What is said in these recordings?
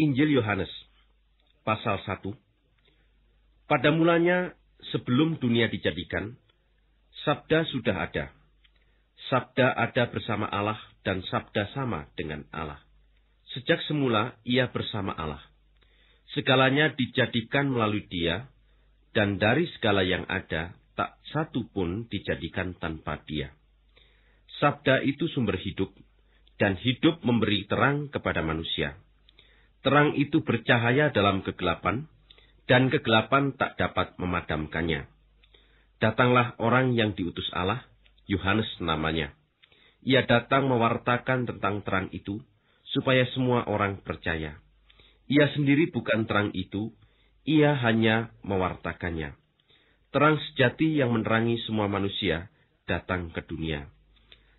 Injil Yohanes, pasal 1. Pada mulanya, sebelum dunia dijadikan, Sabda sudah ada. Sabda ada bersama Allah dan Sabda sama dengan Allah. Sejak semula, ia bersama Allah. Segalanya dijadikan melalui dia, dan dari segala yang ada, tak satu pun dijadikan tanpa dia. Sabda itu sumber hidup, dan hidup memberi terang kepada manusia. Terang itu bercahaya dalam kegelapan, dan kegelapan tak dapat memadamkannya. Datanglah orang yang diutus Allah, Yohanes namanya. Ia datang mewartakan tentang terang itu, supaya semua orang percaya. Ia sendiri bukan terang itu, ia hanya mewartakannya. Terang sejati yang menerangi semua manusia datang ke dunia.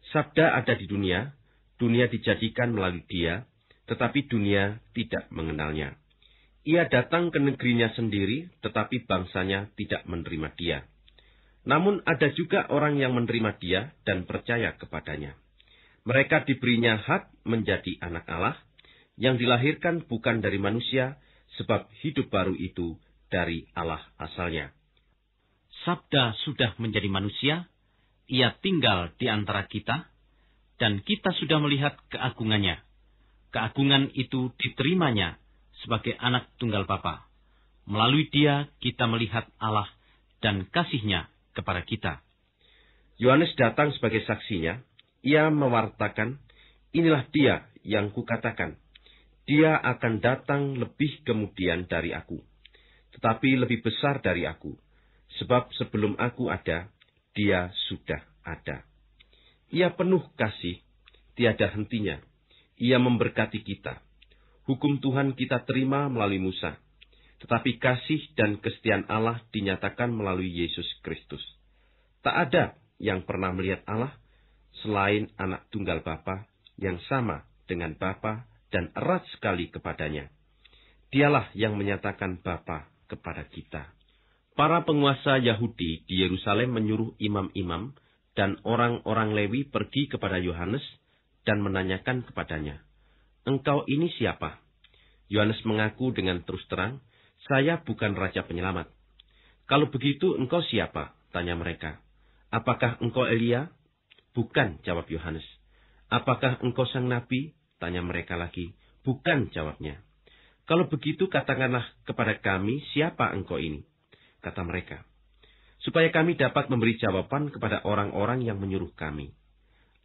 Sabda ada di dunia, dunia dijadikan melalui dia, tetapi dunia tidak mengenalnya. Ia datang ke negerinya sendiri, tetapi bangsanya tidak menerima dia. Namun ada juga orang yang menerima dia dan percaya kepadanya. Mereka diberinya hak menjadi anak Allah, yang dilahirkan bukan dari manusia, sebab hidup baru itu dari Allah asalnya. Sabda sudah menjadi manusia, ia tinggal di antara kita, dan kita sudah melihat keagungannya keagungan itu diterimanya sebagai anak tunggal Bapa. Melalui dia kita melihat Allah dan kasihnya kepada kita. Yohanes datang sebagai saksinya. Ia mewartakan, inilah dia yang kukatakan. Dia akan datang lebih kemudian dari aku. Tetapi lebih besar dari aku. Sebab sebelum aku ada, dia sudah ada. Ia penuh kasih, tiada hentinya ia memberkati kita. Hukum Tuhan kita terima melalui Musa, tetapi kasih dan kesetiaan Allah dinyatakan melalui Yesus Kristus. Tak ada yang pernah melihat Allah selain anak tunggal Bapa yang sama dengan Bapa dan erat sekali kepadanya. Dialah yang menyatakan Bapa kepada kita. Para penguasa Yahudi di Yerusalem menyuruh imam-imam dan orang-orang Lewi pergi kepada Yohanes dan menanyakan kepadanya, Engkau ini siapa? Yohanes mengaku dengan terus terang, Saya bukan Raja Penyelamat. Kalau begitu engkau siapa? Tanya mereka. Apakah engkau Elia? Bukan, jawab Yohanes. Apakah engkau sang nabi? Tanya mereka lagi. Bukan, jawabnya. Kalau begitu katakanlah kepada kami siapa engkau ini? Kata mereka. Supaya kami dapat memberi jawaban kepada orang-orang yang menyuruh kami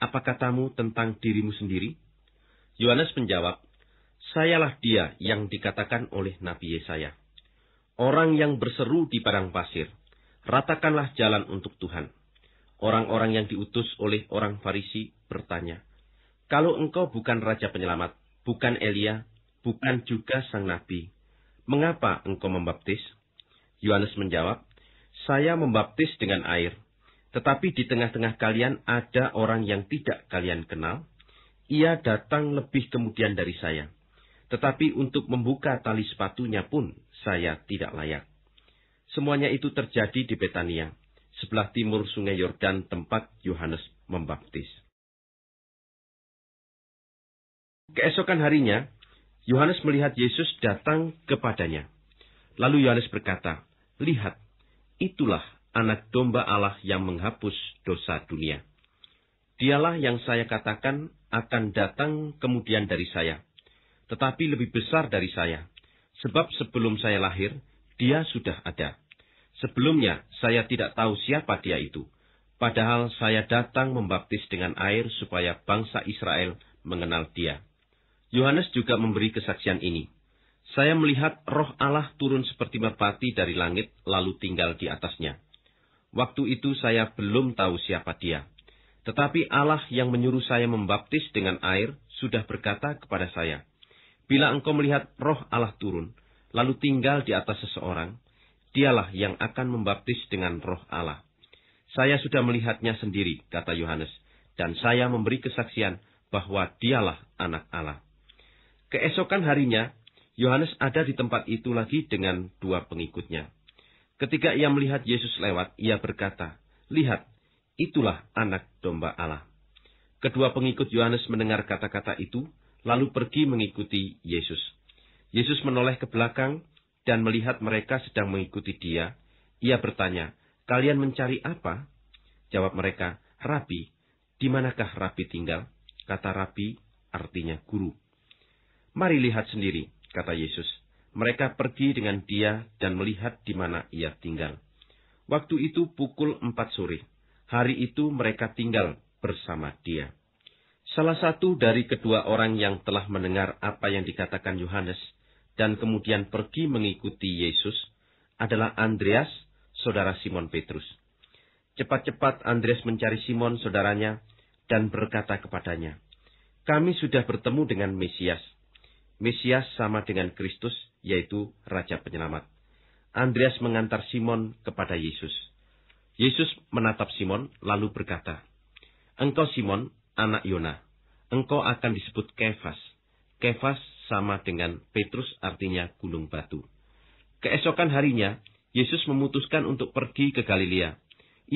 apa katamu tentang dirimu sendiri? Yohanes menjawab, Sayalah dia yang dikatakan oleh Nabi Yesaya. Orang yang berseru di padang pasir, ratakanlah jalan untuk Tuhan. Orang-orang yang diutus oleh orang Farisi bertanya, Kalau engkau bukan Raja Penyelamat, bukan Elia, bukan juga Sang Nabi, mengapa engkau membaptis? Yohanes menjawab, Saya membaptis dengan air, tetapi di tengah-tengah kalian ada orang yang tidak kalian kenal. Ia datang lebih kemudian dari saya. Tetapi untuk membuka tali sepatunya pun saya tidak layak. Semuanya itu terjadi di Betania, sebelah timur sungai Yordan tempat Yohanes membaptis. Keesokan harinya, Yohanes melihat Yesus datang kepadanya. Lalu Yohanes berkata, Lihat, itulah anak domba Allah yang menghapus dosa dunia. Dialah yang saya katakan akan datang kemudian dari saya, tetapi lebih besar dari saya, sebab sebelum saya lahir, dia sudah ada. Sebelumnya, saya tidak tahu siapa dia itu. Padahal saya datang membaptis dengan air supaya bangsa Israel mengenal dia. Yohanes juga memberi kesaksian ini. Saya melihat roh Allah turun seperti merpati dari langit lalu tinggal di atasnya. Waktu itu saya belum tahu siapa dia. Tetapi Allah yang menyuruh saya membaptis dengan air sudah berkata kepada saya, Bila engkau melihat roh Allah turun, lalu tinggal di atas seseorang, dialah yang akan membaptis dengan roh Allah. Saya sudah melihatnya sendiri, kata Yohanes, dan saya memberi kesaksian bahwa dialah anak Allah. Keesokan harinya, Yohanes ada di tempat itu lagi dengan dua pengikutnya. Ketika ia melihat Yesus lewat, ia berkata, Lihat, itulah anak domba Allah. Kedua pengikut Yohanes mendengar kata-kata itu, lalu pergi mengikuti Yesus. Yesus menoleh ke belakang dan melihat mereka sedang mengikuti dia. Ia bertanya, Kalian mencari apa? Jawab mereka, Rabi, di manakah Rabi tinggal? Kata Rabi artinya guru. Mari lihat sendiri, kata Yesus. Mereka pergi dengan dia dan melihat di mana ia tinggal. Waktu itu pukul empat sore. Hari itu mereka tinggal bersama dia. Salah satu dari kedua orang yang telah mendengar apa yang dikatakan Yohanes dan kemudian pergi mengikuti Yesus adalah Andreas, saudara Simon Petrus. Cepat-cepat Andreas mencari Simon saudaranya dan berkata kepadanya, "Kami sudah bertemu dengan Mesias." Mesias sama dengan Kristus, yaitu Raja Penyelamat. Andreas mengantar Simon kepada Yesus. Yesus menatap Simon, lalu berkata, Engkau Simon, anak Yona, engkau akan disebut Kefas. Kefas sama dengan Petrus artinya Gunung batu. Keesokan harinya, Yesus memutuskan untuk pergi ke Galilea.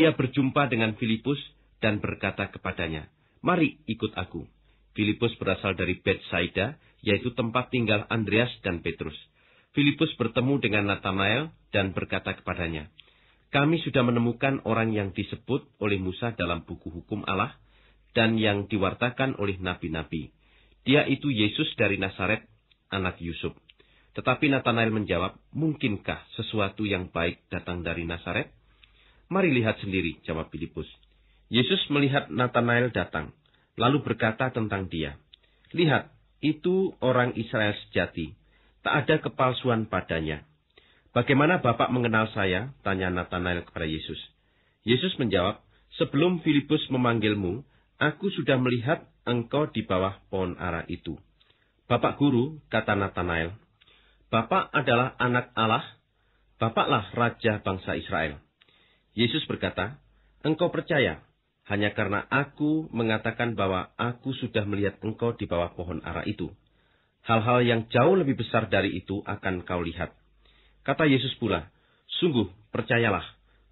Ia berjumpa dengan Filipus dan berkata kepadanya, Mari ikut aku. Filipus berasal dari Bethsaida, yaitu tempat tinggal Andreas dan Petrus. Filipus bertemu dengan Nathanael dan berkata kepadanya, Kami sudah menemukan orang yang disebut oleh Musa dalam buku hukum Allah, dan yang diwartakan oleh nabi-nabi. Dia itu Yesus dari Nazaret, anak Yusuf. Tetapi Nathanael menjawab, Mungkinkah sesuatu yang baik datang dari Nazaret? Mari lihat sendiri, jawab Filipus. Yesus melihat Nathanael datang lalu berkata tentang dia, Lihat, itu orang Israel sejati, tak ada kepalsuan padanya. Bagaimana Bapak mengenal saya? Tanya Nathanael kepada Yesus. Yesus menjawab, Sebelum Filipus memanggilmu, aku sudah melihat engkau di bawah pohon arah itu. Bapak Guru, kata Nathanael, Bapak adalah anak Allah, Bapaklah Raja bangsa Israel. Yesus berkata, Engkau percaya hanya karena aku mengatakan bahwa aku sudah melihat engkau di bawah pohon ara itu. Hal-hal yang jauh lebih besar dari itu akan kau lihat. Kata Yesus pula, Sungguh, percayalah,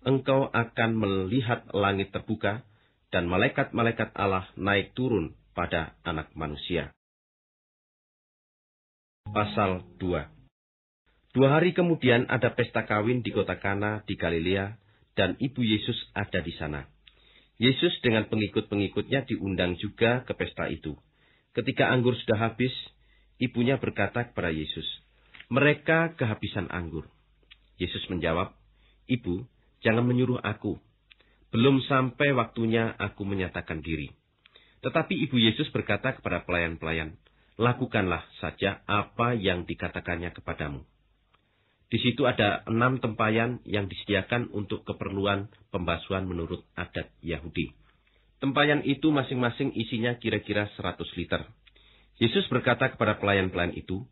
engkau akan melihat langit terbuka, dan malaikat-malaikat Allah naik turun pada anak manusia. Pasal 2 Dua hari kemudian ada pesta kawin di kota Kana di Galilea, dan ibu Yesus ada di sana. Yesus dengan pengikut-pengikutnya diundang juga ke pesta itu. Ketika anggur sudah habis, ibunya berkata kepada Yesus, "Mereka kehabisan anggur." Yesus menjawab, "Ibu, jangan menyuruh aku. Belum sampai waktunya aku menyatakan diri." Tetapi ibu Yesus berkata kepada pelayan-pelayan, "Lakukanlah saja apa yang dikatakannya kepadamu." Di situ ada enam tempayan yang disediakan untuk keperluan pembasuhan menurut adat Yahudi. Tempayan itu masing-masing isinya kira-kira 100 liter. Yesus berkata kepada pelayan-pelayan itu,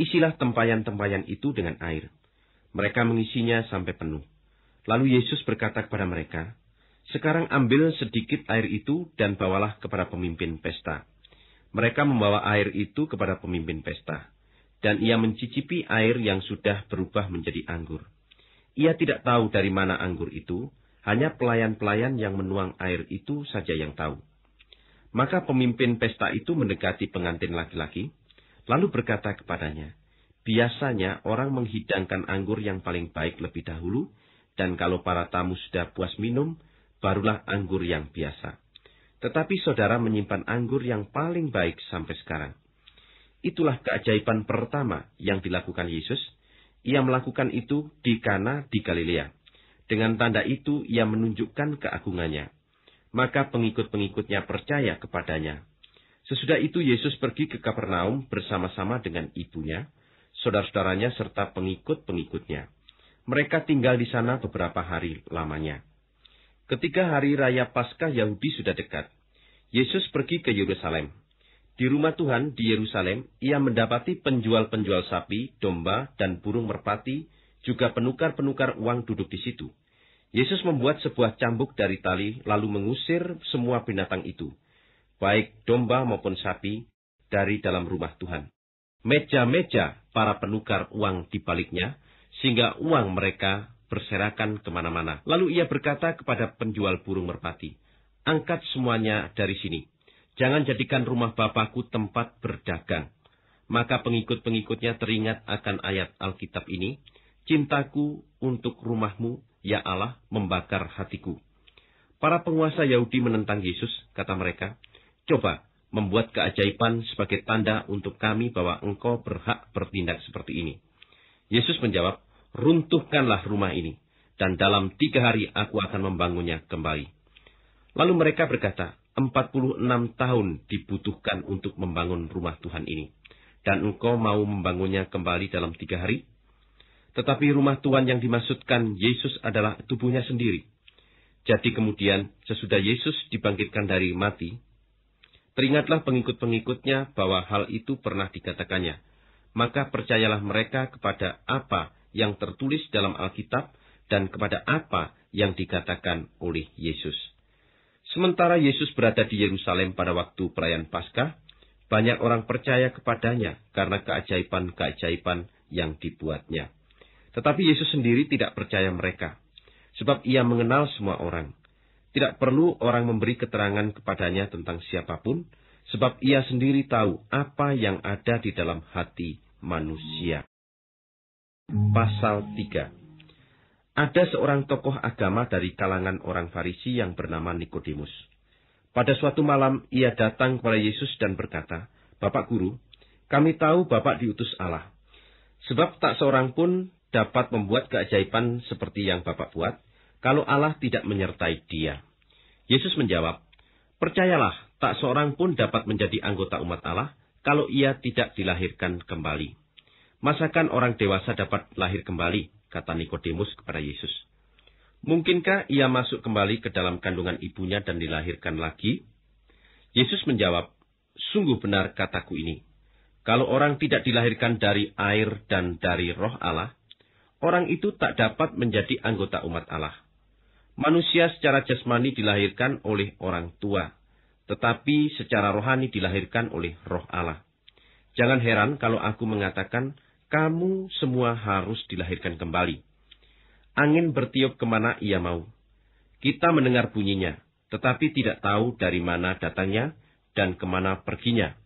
isilah tempayan-tempayan itu dengan air. Mereka mengisinya sampai penuh. Lalu Yesus berkata kepada mereka, Sekarang ambil sedikit air itu dan bawalah kepada pemimpin pesta. Mereka membawa air itu kepada pemimpin pesta dan ia mencicipi air yang sudah berubah menjadi anggur. Ia tidak tahu dari mana anggur itu, hanya pelayan-pelayan yang menuang air itu saja yang tahu. Maka pemimpin pesta itu mendekati pengantin laki-laki, lalu berkata kepadanya, Biasanya orang menghidangkan anggur yang paling baik lebih dahulu, dan kalau para tamu sudah puas minum, barulah anggur yang biasa. Tetapi saudara menyimpan anggur yang paling baik sampai sekarang. Itulah keajaiban pertama yang dilakukan Yesus. Ia melakukan itu di Kana di Galilea. Dengan tanda itu ia menunjukkan keagungannya. Maka pengikut-pengikutnya percaya kepadanya. Sesudah itu Yesus pergi ke Kapernaum bersama-sama dengan ibunya, saudara-saudaranya serta pengikut-pengikutnya. Mereka tinggal di sana beberapa hari lamanya. Ketika hari raya Paskah Yahudi sudah dekat, Yesus pergi ke Yerusalem. Di rumah Tuhan di Yerusalem, ia mendapati penjual-penjual sapi, domba, dan burung merpati, juga penukar-penukar uang duduk di situ. Yesus membuat sebuah cambuk dari tali, lalu mengusir semua binatang itu, baik domba maupun sapi, dari dalam rumah Tuhan. Meja-meja para penukar uang dibaliknya sehingga uang mereka berserakan kemana-mana. Lalu ia berkata kepada penjual burung merpati, Angkat semuanya dari sini Jangan jadikan rumah Bapakku tempat berdagang. Maka pengikut-pengikutnya teringat akan ayat Alkitab ini, Cintaku untuk rumahmu, ya Allah, membakar hatiku. Para penguasa Yahudi menentang Yesus, kata mereka, Coba, membuat keajaiban sebagai tanda untuk kami bahwa engkau berhak bertindak seperti ini. Yesus menjawab, runtuhkanlah rumah ini, dan dalam tiga hari aku akan membangunnya kembali. Lalu mereka berkata, 46 tahun dibutuhkan untuk membangun rumah Tuhan ini. Dan engkau mau membangunnya kembali dalam tiga hari? Tetapi rumah Tuhan yang dimaksudkan Yesus adalah tubuhnya sendiri. Jadi kemudian, sesudah Yesus dibangkitkan dari mati, teringatlah pengikut-pengikutnya bahwa hal itu pernah dikatakannya. Maka percayalah mereka kepada apa yang tertulis dalam Alkitab dan kepada apa yang dikatakan oleh Yesus. Sementara Yesus berada di Yerusalem pada waktu perayaan Paskah, banyak orang percaya kepadanya karena keajaiban-keajaiban yang dibuatnya. Tetapi Yesus sendiri tidak percaya mereka, sebab ia mengenal semua orang. Tidak perlu orang memberi keterangan kepadanya tentang siapapun, sebab ia sendiri tahu apa yang ada di dalam hati manusia. Pasal 3 ada seorang tokoh agama dari kalangan orang Farisi yang bernama Nikodemus. Pada suatu malam ia datang kepada Yesus dan berkata, "Bapak guru, kami tahu Bapak diutus Allah. Sebab tak seorang pun dapat membuat keajaiban seperti yang Bapak buat kalau Allah tidak menyertai dia." Yesus menjawab, "Percayalah, tak seorang pun dapat menjadi anggota umat Allah kalau ia tidak dilahirkan kembali. Masakan orang dewasa dapat lahir kembali?" kata Nikodemus kepada Yesus. Mungkinkah ia masuk kembali ke dalam kandungan ibunya dan dilahirkan lagi? Yesus menjawab, Sungguh benar kataku ini. Kalau orang tidak dilahirkan dari air dan dari roh Allah, orang itu tak dapat menjadi anggota umat Allah. Manusia secara jasmani dilahirkan oleh orang tua, tetapi secara rohani dilahirkan oleh roh Allah. Jangan heran kalau aku mengatakan kamu semua harus dilahirkan kembali. Angin bertiup kemana ia mau. Kita mendengar bunyinya, tetapi tidak tahu dari mana datangnya dan kemana perginya.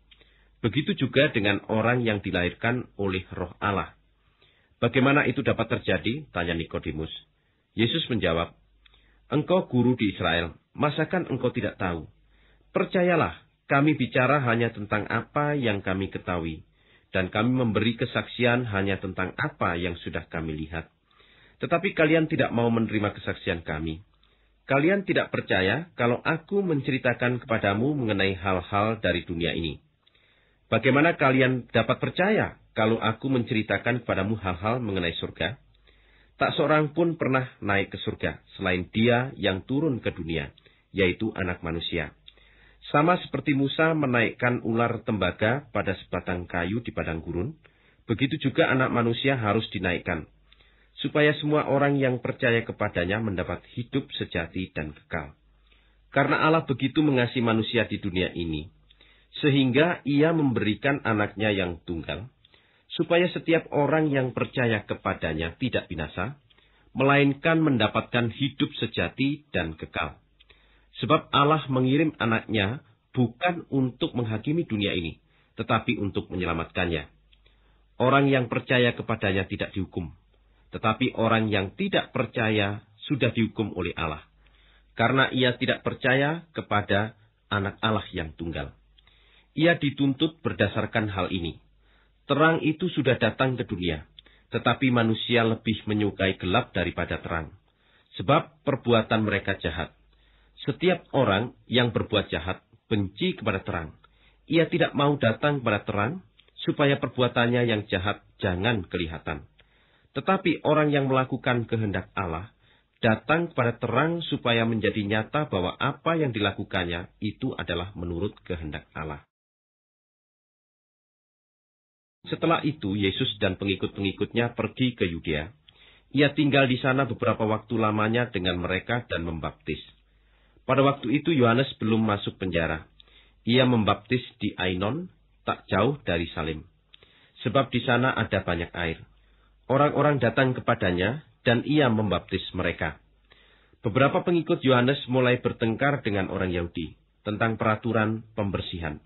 Begitu juga dengan orang yang dilahirkan oleh roh Allah. Bagaimana itu dapat terjadi? Tanya Nikodemus. Yesus menjawab, Engkau guru di Israel, masakan engkau tidak tahu? Percayalah, kami bicara hanya tentang apa yang kami ketahui dan kami memberi kesaksian hanya tentang apa yang sudah kami lihat. Tetapi kalian tidak mau menerima kesaksian kami. Kalian tidak percaya kalau aku menceritakan kepadamu mengenai hal-hal dari dunia ini. Bagaimana kalian dapat percaya kalau aku menceritakan kepadamu hal-hal mengenai surga? Tak seorang pun pernah naik ke surga selain dia yang turun ke dunia, yaitu anak manusia. Sama seperti Musa menaikkan ular tembaga pada sebatang kayu di padang gurun, begitu juga anak manusia harus dinaikkan, supaya semua orang yang percaya kepadanya mendapat hidup sejati dan kekal. Karena Allah begitu mengasihi manusia di dunia ini, sehingga ia memberikan anaknya yang tunggal, supaya setiap orang yang percaya kepadanya tidak binasa, melainkan mendapatkan hidup sejati dan kekal. Sebab Allah mengirim anaknya bukan untuk menghakimi dunia ini, tetapi untuk menyelamatkannya. Orang yang percaya kepadanya tidak dihukum, tetapi orang yang tidak percaya sudah dihukum oleh Allah, karena ia tidak percaya kepada anak Allah yang tunggal. Ia dituntut berdasarkan hal ini. Terang itu sudah datang ke dunia, tetapi manusia lebih menyukai gelap daripada terang, sebab perbuatan mereka jahat setiap orang yang berbuat jahat benci kepada terang. Ia tidak mau datang kepada terang, supaya perbuatannya yang jahat jangan kelihatan. Tetapi orang yang melakukan kehendak Allah, datang kepada terang supaya menjadi nyata bahwa apa yang dilakukannya itu adalah menurut kehendak Allah. Setelah itu, Yesus dan pengikut-pengikutnya pergi ke Yudea. Ia tinggal di sana beberapa waktu lamanya dengan mereka dan membaptis. Pada waktu itu Yohanes belum masuk penjara. Ia membaptis di Ainon, tak jauh dari Salim. Sebab di sana ada banyak air. Orang-orang datang kepadanya, dan ia membaptis mereka. Beberapa pengikut Yohanes mulai bertengkar dengan orang Yahudi tentang peraturan pembersihan.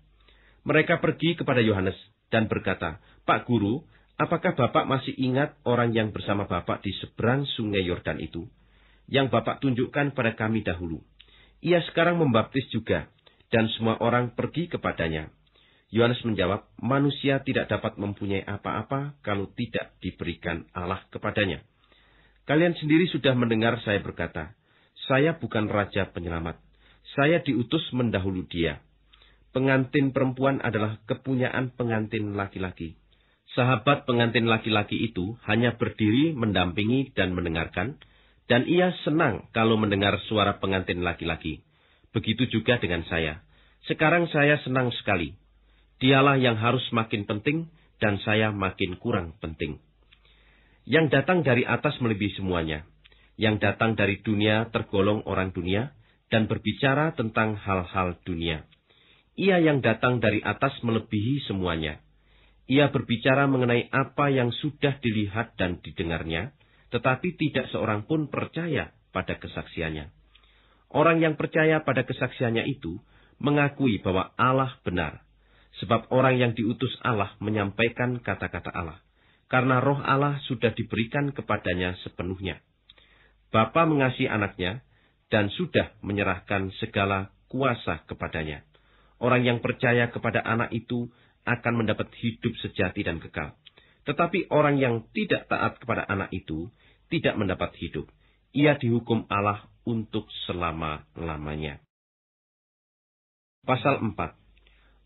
Mereka pergi kepada Yohanes dan berkata, Pak Guru, apakah Bapak masih ingat orang yang bersama Bapak di seberang sungai Yordan itu? Yang Bapak tunjukkan pada kami dahulu ia sekarang membaptis juga, dan semua orang pergi kepadanya. Yohanes menjawab, manusia tidak dapat mempunyai apa-apa kalau tidak diberikan Allah kepadanya. Kalian sendiri sudah mendengar saya berkata, saya bukan raja penyelamat. Saya diutus mendahulu dia. Pengantin perempuan adalah kepunyaan pengantin laki-laki. Sahabat pengantin laki-laki itu hanya berdiri mendampingi dan mendengarkan, dan ia senang kalau mendengar suara pengantin laki-laki. Begitu juga dengan saya. Sekarang saya senang sekali. Dialah yang harus makin penting, dan saya makin kurang penting. Yang datang dari atas melebihi semuanya. Yang datang dari dunia tergolong orang dunia, dan berbicara tentang hal-hal dunia. Ia yang datang dari atas melebihi semuanya. Ia berbicara mengenai apa yang sudah dilihat dan didengarnya, tetapi tidak seorang pun percaya pada kesaksiannya. Orang yang percaya pada kesaksiannya itu mengakui bahwa Allah benar, sebab orang yang diutus Allah menyampaikan kata-kata Allah, karena roh Allah sudah diberikan kepadanya sepenuhnya. Bapa mengasihi anaknya dan sudah menyerahkan segala kuasa kepadanya. Orang yang percaya kepada anak itu akan mendapat hidup sejati dan kekal. Tetapi orang yang tidak taat kepada anak itu tidak mendapat hidup. Ia dihukum Allah untuk selama-lamanya. Pasal 4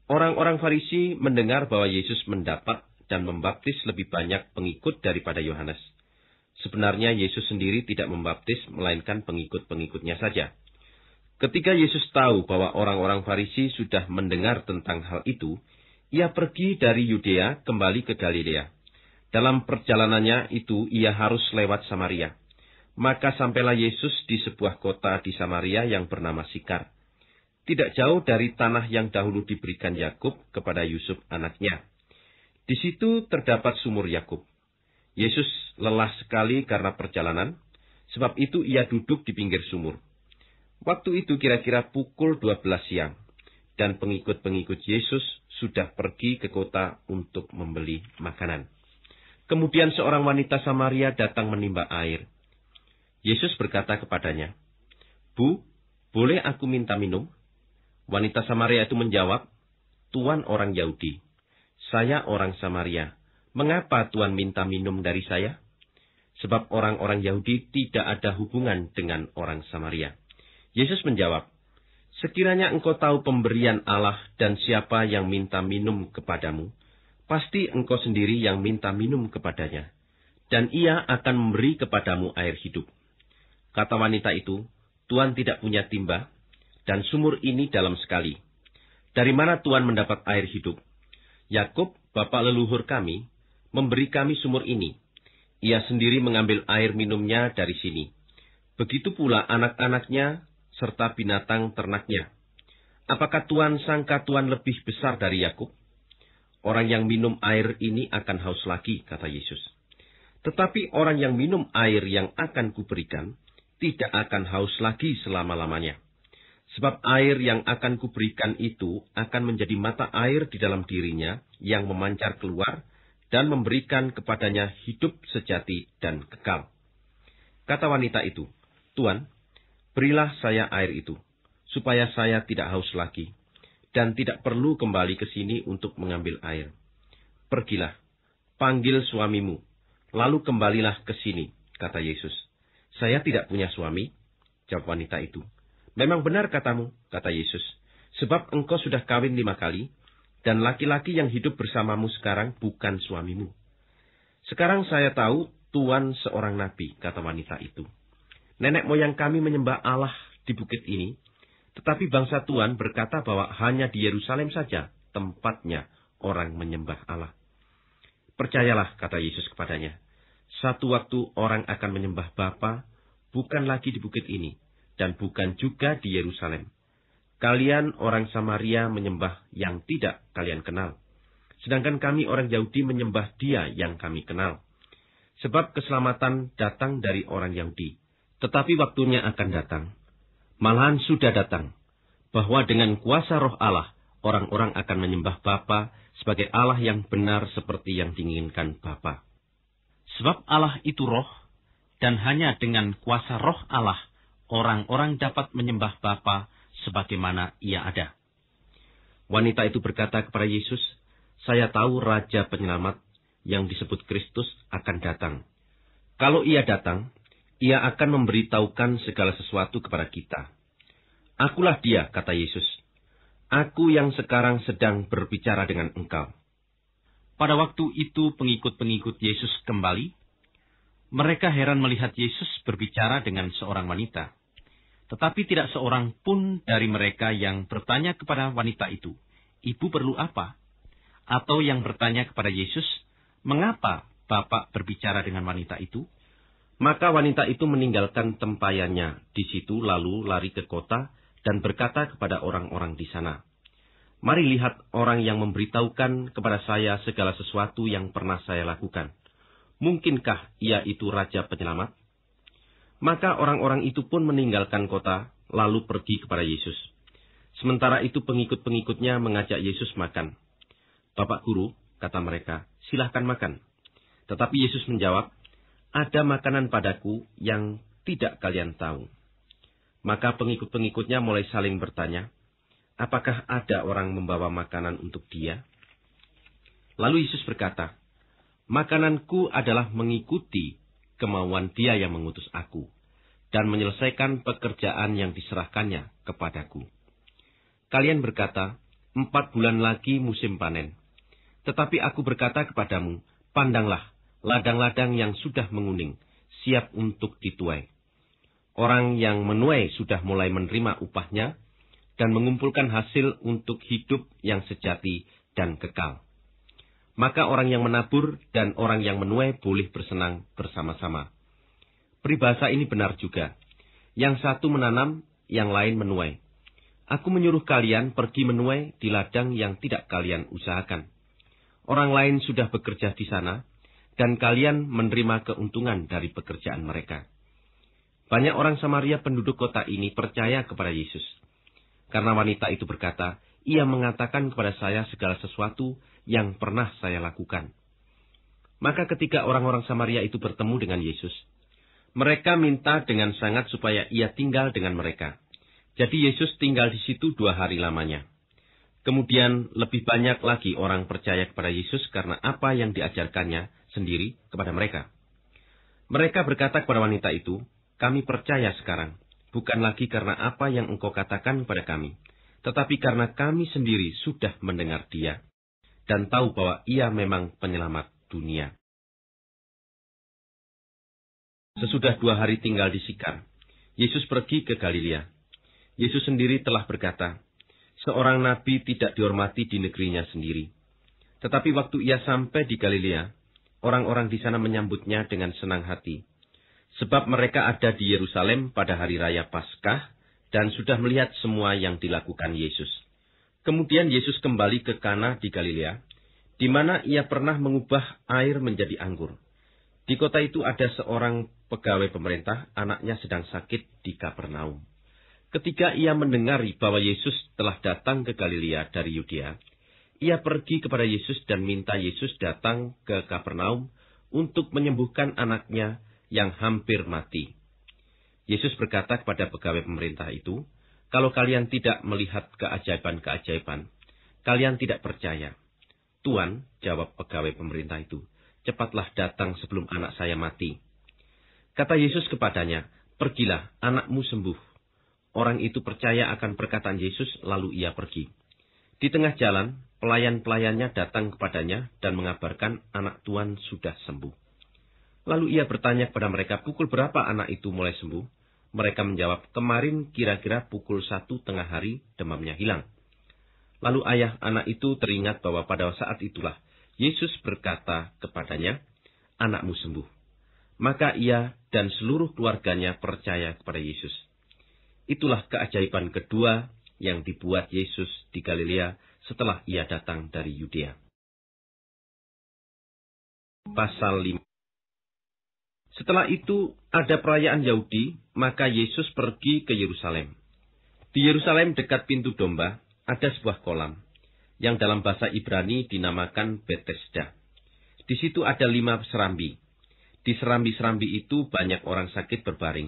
Orang-orang Farisi mendengar bahwa Yesus mendapat dan membaptis lebih banyak pengikut daripada Yohanes. Sebenarnya Yesus sendiri tidak membaptis, melainkan pengikut-pengikutnya saja. Ketika Yesus tahu bahwa orang-orang Farisi sudah mendengar tentang hal itu, ia pergi dari Yudea kembali ke Galilea. Dalam perjalanannya itu ia harus lewat Samaria. Maka sampailah Yesus di sebuah kota di Samaria yang bernama Sikar. Tidak jauh dari tanah yang dahulu diberikan Yakub kepada Yusuf anaknya. Di situ terdapat sumur Yakub. Yesus lelah sekali karena perjalanan, sebab itu ia duduk di pinggir sumur. Waktu itu kira-kira pukul 12 siang, dan pengikut-pengikut Yesus sudah pergi ke kota untuk membeli makanan. Kemudian seorang wanita Samaria datang menimba air. Yesus berkata kepadanya, Bu, boleh aku minta minum? Wanita Samaria itu menjawab, Tuan orang Yahudi, saya orang Samaria. Mengapa Tuan minta minum dari saya? Sebab orang-orang Yahudi tidak ada hubungan dengan orang Samaria. Yesus menjawab, Sekiranya engkau tahu pemberian Allah dan siapa yang minta minum kepadamu, Pasti engkau sendiri yang minta minum kepadanya, dan ia akan memberi kepadamu air hidup. Kata wanita itu, Tuhan tidak punya timba, dan sumur ini dalam sekali. Dari mana Tuhan mendapat air hidup? Yakub, bapak leluhur kami, memberi kami sumur ini. Ia sendiri mengambil air minumnya dari sini. Begitu pula anak-anaknya serta binatang ternaknya. Apakah Tuhan sangka Tuhan lebih besar dari Yakub? Orang yang minum air ini akan haus lagi, kata Yesus. Tetapi orang yang minum air yang akan kuberikan, tidak akan haus lagi selama-lamanya. Sebab air yang akan kuberikan itu akan menjadi mata air di dalam dirinya yang memancar keluar dan memberikan kepadanya hidup sejati dan kekal. Kata wanita itu, Tuhan, berilah saya air itu, supaya saya tidak haus lagi dan tidak perlu kembali ke sini untuk mengambil air. Pergilah, panggil suamimu, lalu kembalilah ke sini, kata Yesus. Saya tidak punya suami, jawab wanita itu. Memang benar katamu, kata Yesus, sebab engkau sudah kawin lima kali, dan laki-laki yang hidup bersamamu sekarang bukan suamimu. Sekarang saya tahu tuan seorang nabi, kata wanita itu. Nenek moyang kami menyembah Allah di bukit ini, tetapi bangsa Tuhan berkata bahwa hanya di Yerusalem saja tempatnya orang menyembah Allah. Percayalah, kata Yesus kepadanya, satu waktu orang akan menyembah Bapa, bukan lagi di bukit ini, dan bukan juga di Yerusalem. Kalian orang Samaria menyembah yang tidak kalian kenal. Sedangkan kami orang Yahudi menyembah dia yang kami kenal. Sebab keselamatan datang dari orang Yahudi. Tetapi waktunya akan datang malahan sudah datang, bahwa dengan kuasa roh Allah, orang-orang akan menyembah Bapa sebagai Allah yang benar seperti yang diinginkan Bapa. Sebab Allah itu roh, dan hanya dengan kuasa roh Allah, orang-orang dapat menyembah Bapa sebagaimana ia ada. Wanita itu berkata kepada Yesus, Saya tahu Raja Penyelamat yang disebut Kristus akan datang. Kalau ia datang, ia akan memberitahukan segala sesuatu kepada kita. Akulah dia, kata Yesus. Aku yang sekarang sedang berbicara dengan engkau. Pada waktu itu pengikut-pengikut Yesus kembali. Mereka heran melihat Yesus berbicara dengan seorang wanita. Tetapi tidak seorang pun dari mereka yang bertanya kepada wanita itu, Ibu perlu apa? Atau yang bertanya kepada Yesus, Mengapa Bapak berbicara dengan wanita itu? Maka wanita itu meninggalkan tempayannya di situ lalu lari ke kota dan berkata kepada orang-orang di sana, Mari lihat orang yang memberitahukan kepada saya segala sesuatu yang pernah saya lakukan. Mungkinkah ia itu Raja Penyelamat? Maka orang-orang itu pun meninggalkan kota, lalu pergi kepada Yesus. Sementara itu pengikut-pengikutnya mengajak Yesus makan. Bapak Guru, kata mereka, silahkan makan. Tetapi Yesus menjawab, ada makanan padaku yang tidak kalian tahu. Maka pengikut-pengikutnya mulai saling bertanya, apakah ada orang membawa makanan untuk dia? Lalu Yesus berkata, makananku adalah mengikuti kemauan dia yang mengutus aku, dan menyelesaikan pekerjaan yang diserahkannya kepadaku. Kalian berkata, empat bulan lagi musim panen. Tetapi aku berkata kepadamu, pandanglah, ladang-ladang yang sudah menguning, siap untuk dituai. Orang yang menuai sudah mulai menerima upahnya dan mengumpulkan hasil untuk hidup yang sejati dan kekal. Maka orang yang menabur dan orang yang menuai boleh bersenang bersama-sama. Peribahasa ini benar juga. Yang satu menanam, yang lain menuai. Aku menyuruh kalian pergi menuai di ladang yang tidak kalian usahakan. Orang lain sudah bekerja di sana, dan kalian menerima keuntungan dari pekerjaan mereka. Banyak orang Samaria penduduk kota ini percaya kepada Yesus. Karena wanita itu berkata, ia mengatakan kepada saya segala sesuatu yang pernah saya lakukan. Maka ketika orang-orang Samaria itu bertemu dengan Yesus, mereka minta dengan sangat supaya ia tinggal dengan mereka. Jadi Yesus tinggal di situ dua hari lamanya. Kemudian lebih banyak lagi orang percaya kepada Yesus karena apa yang diajarkannya, sendiri kepada mereka. Mereka berkata kepada wanita itu, kami percaya sekarang, bukan lagi karena apa yang engkau katakan kepada kami, tetapi karena kami sendiri sudah mendengar dia, dan tahu bahwa ia memang penyelamat dunia. Sesudah dua hari tinggal di Sikar, Yesus pergi ke Galilea. Yesus sendiri telah berkata, Seorang nabi tidak dihormati di negerinya sendiri. Tetapi waktu ia sampai di Galilea, orang-orang di sana menyambutnya dengan senang hati. Sebab mereka ada di Yerusalem pada hari raya Paskah dan sudah melihat semua yang dilakukan Yesus. Kemudian Yesus kembali ke Kana di Galilea, di mana ia pernah mengubah air menjadi anggur. Di kota itu ada seorang pegawai pemerintah, anaknya sedang sakit di Kapernaum. Ketika ia mendengar bahwa Yesus telah datang ke Galilea dari Yudea, ia pergi kepada Yesus dan minta Yesus datang ke Kapernaum untuk menyembuhkan anaknya yang hampir mati. Yesus berkata kepada pegawai pemerintah itu, "Kalau kalian tidak melihat keajaiban-keajaiban, kalian tidak percaya." "Tuan," jawab pegawai pemerintah itu, "cepatlah datang sebelum anak saya mati." Kata Yesus kepadanya, "Pergilah, anakmu sembuh." Orang itu percaya akan perkataan Yesus, lalu ia pergi. Di tengah jalan, Pelayan-pelayannya datang kepadanya dan mengabarkan anak tuan sudah sembuh. Lalu ia bertanya kepada mereka pukul berapa anak itu mulai sembuh. Mereka menjawab, kemarin kira-kira pukul satu tengah hari demamnya hilang. Lalu ayah anak itu teringat bahwa pada saat itulah Yesus berkata kepadanya, anakmu sembuh. Maka ia dan seluruh keluarganya percaya kepada Yesus. Itulah keajaiban kedua yang dibuat Yesus di Galilea setelah ia datang dari Yudea. Pasal 5 Setelah itu ada perayaan Yahudi, maka Yesus pergi ke Yerusalem. Di Yerusalem dekat pintu domba, ada sebuah kolam, yang dalam bahasa Ibrani dinamakan Bethesda. Di situ ada lima serambi. Di serambi-serambi itu banyak orang sakit berbaring.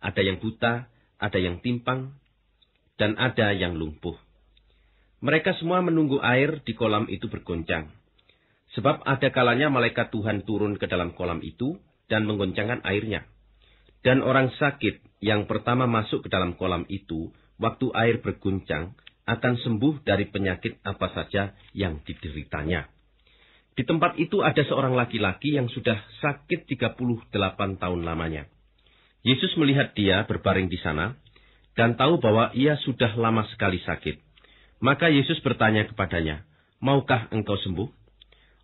Ada yang buta, ada yang timpang, dan ada yang lumpuh. Mereka semua menunggu air di kolam itu bergoncang. Sebab ada kalanya malaikat Tuhan turun ke dalam kolam itu dan menggoncangkan airnya. Dan orang sakit yang pertama masuk ke dalam kolam itu, waktu air berguncang, akan sembuh dari penyakit apa saja yang dideritanya. Di tempat itu ada seorang laki-laki yang sudah sakit 38 tahun lamanya. Yesus melihat dia berbaring di sana, dan tahu bahwa ia sudah lama sekali sakit. Maka Yesus bertanya kepadanya, Maukah engkau sembuh?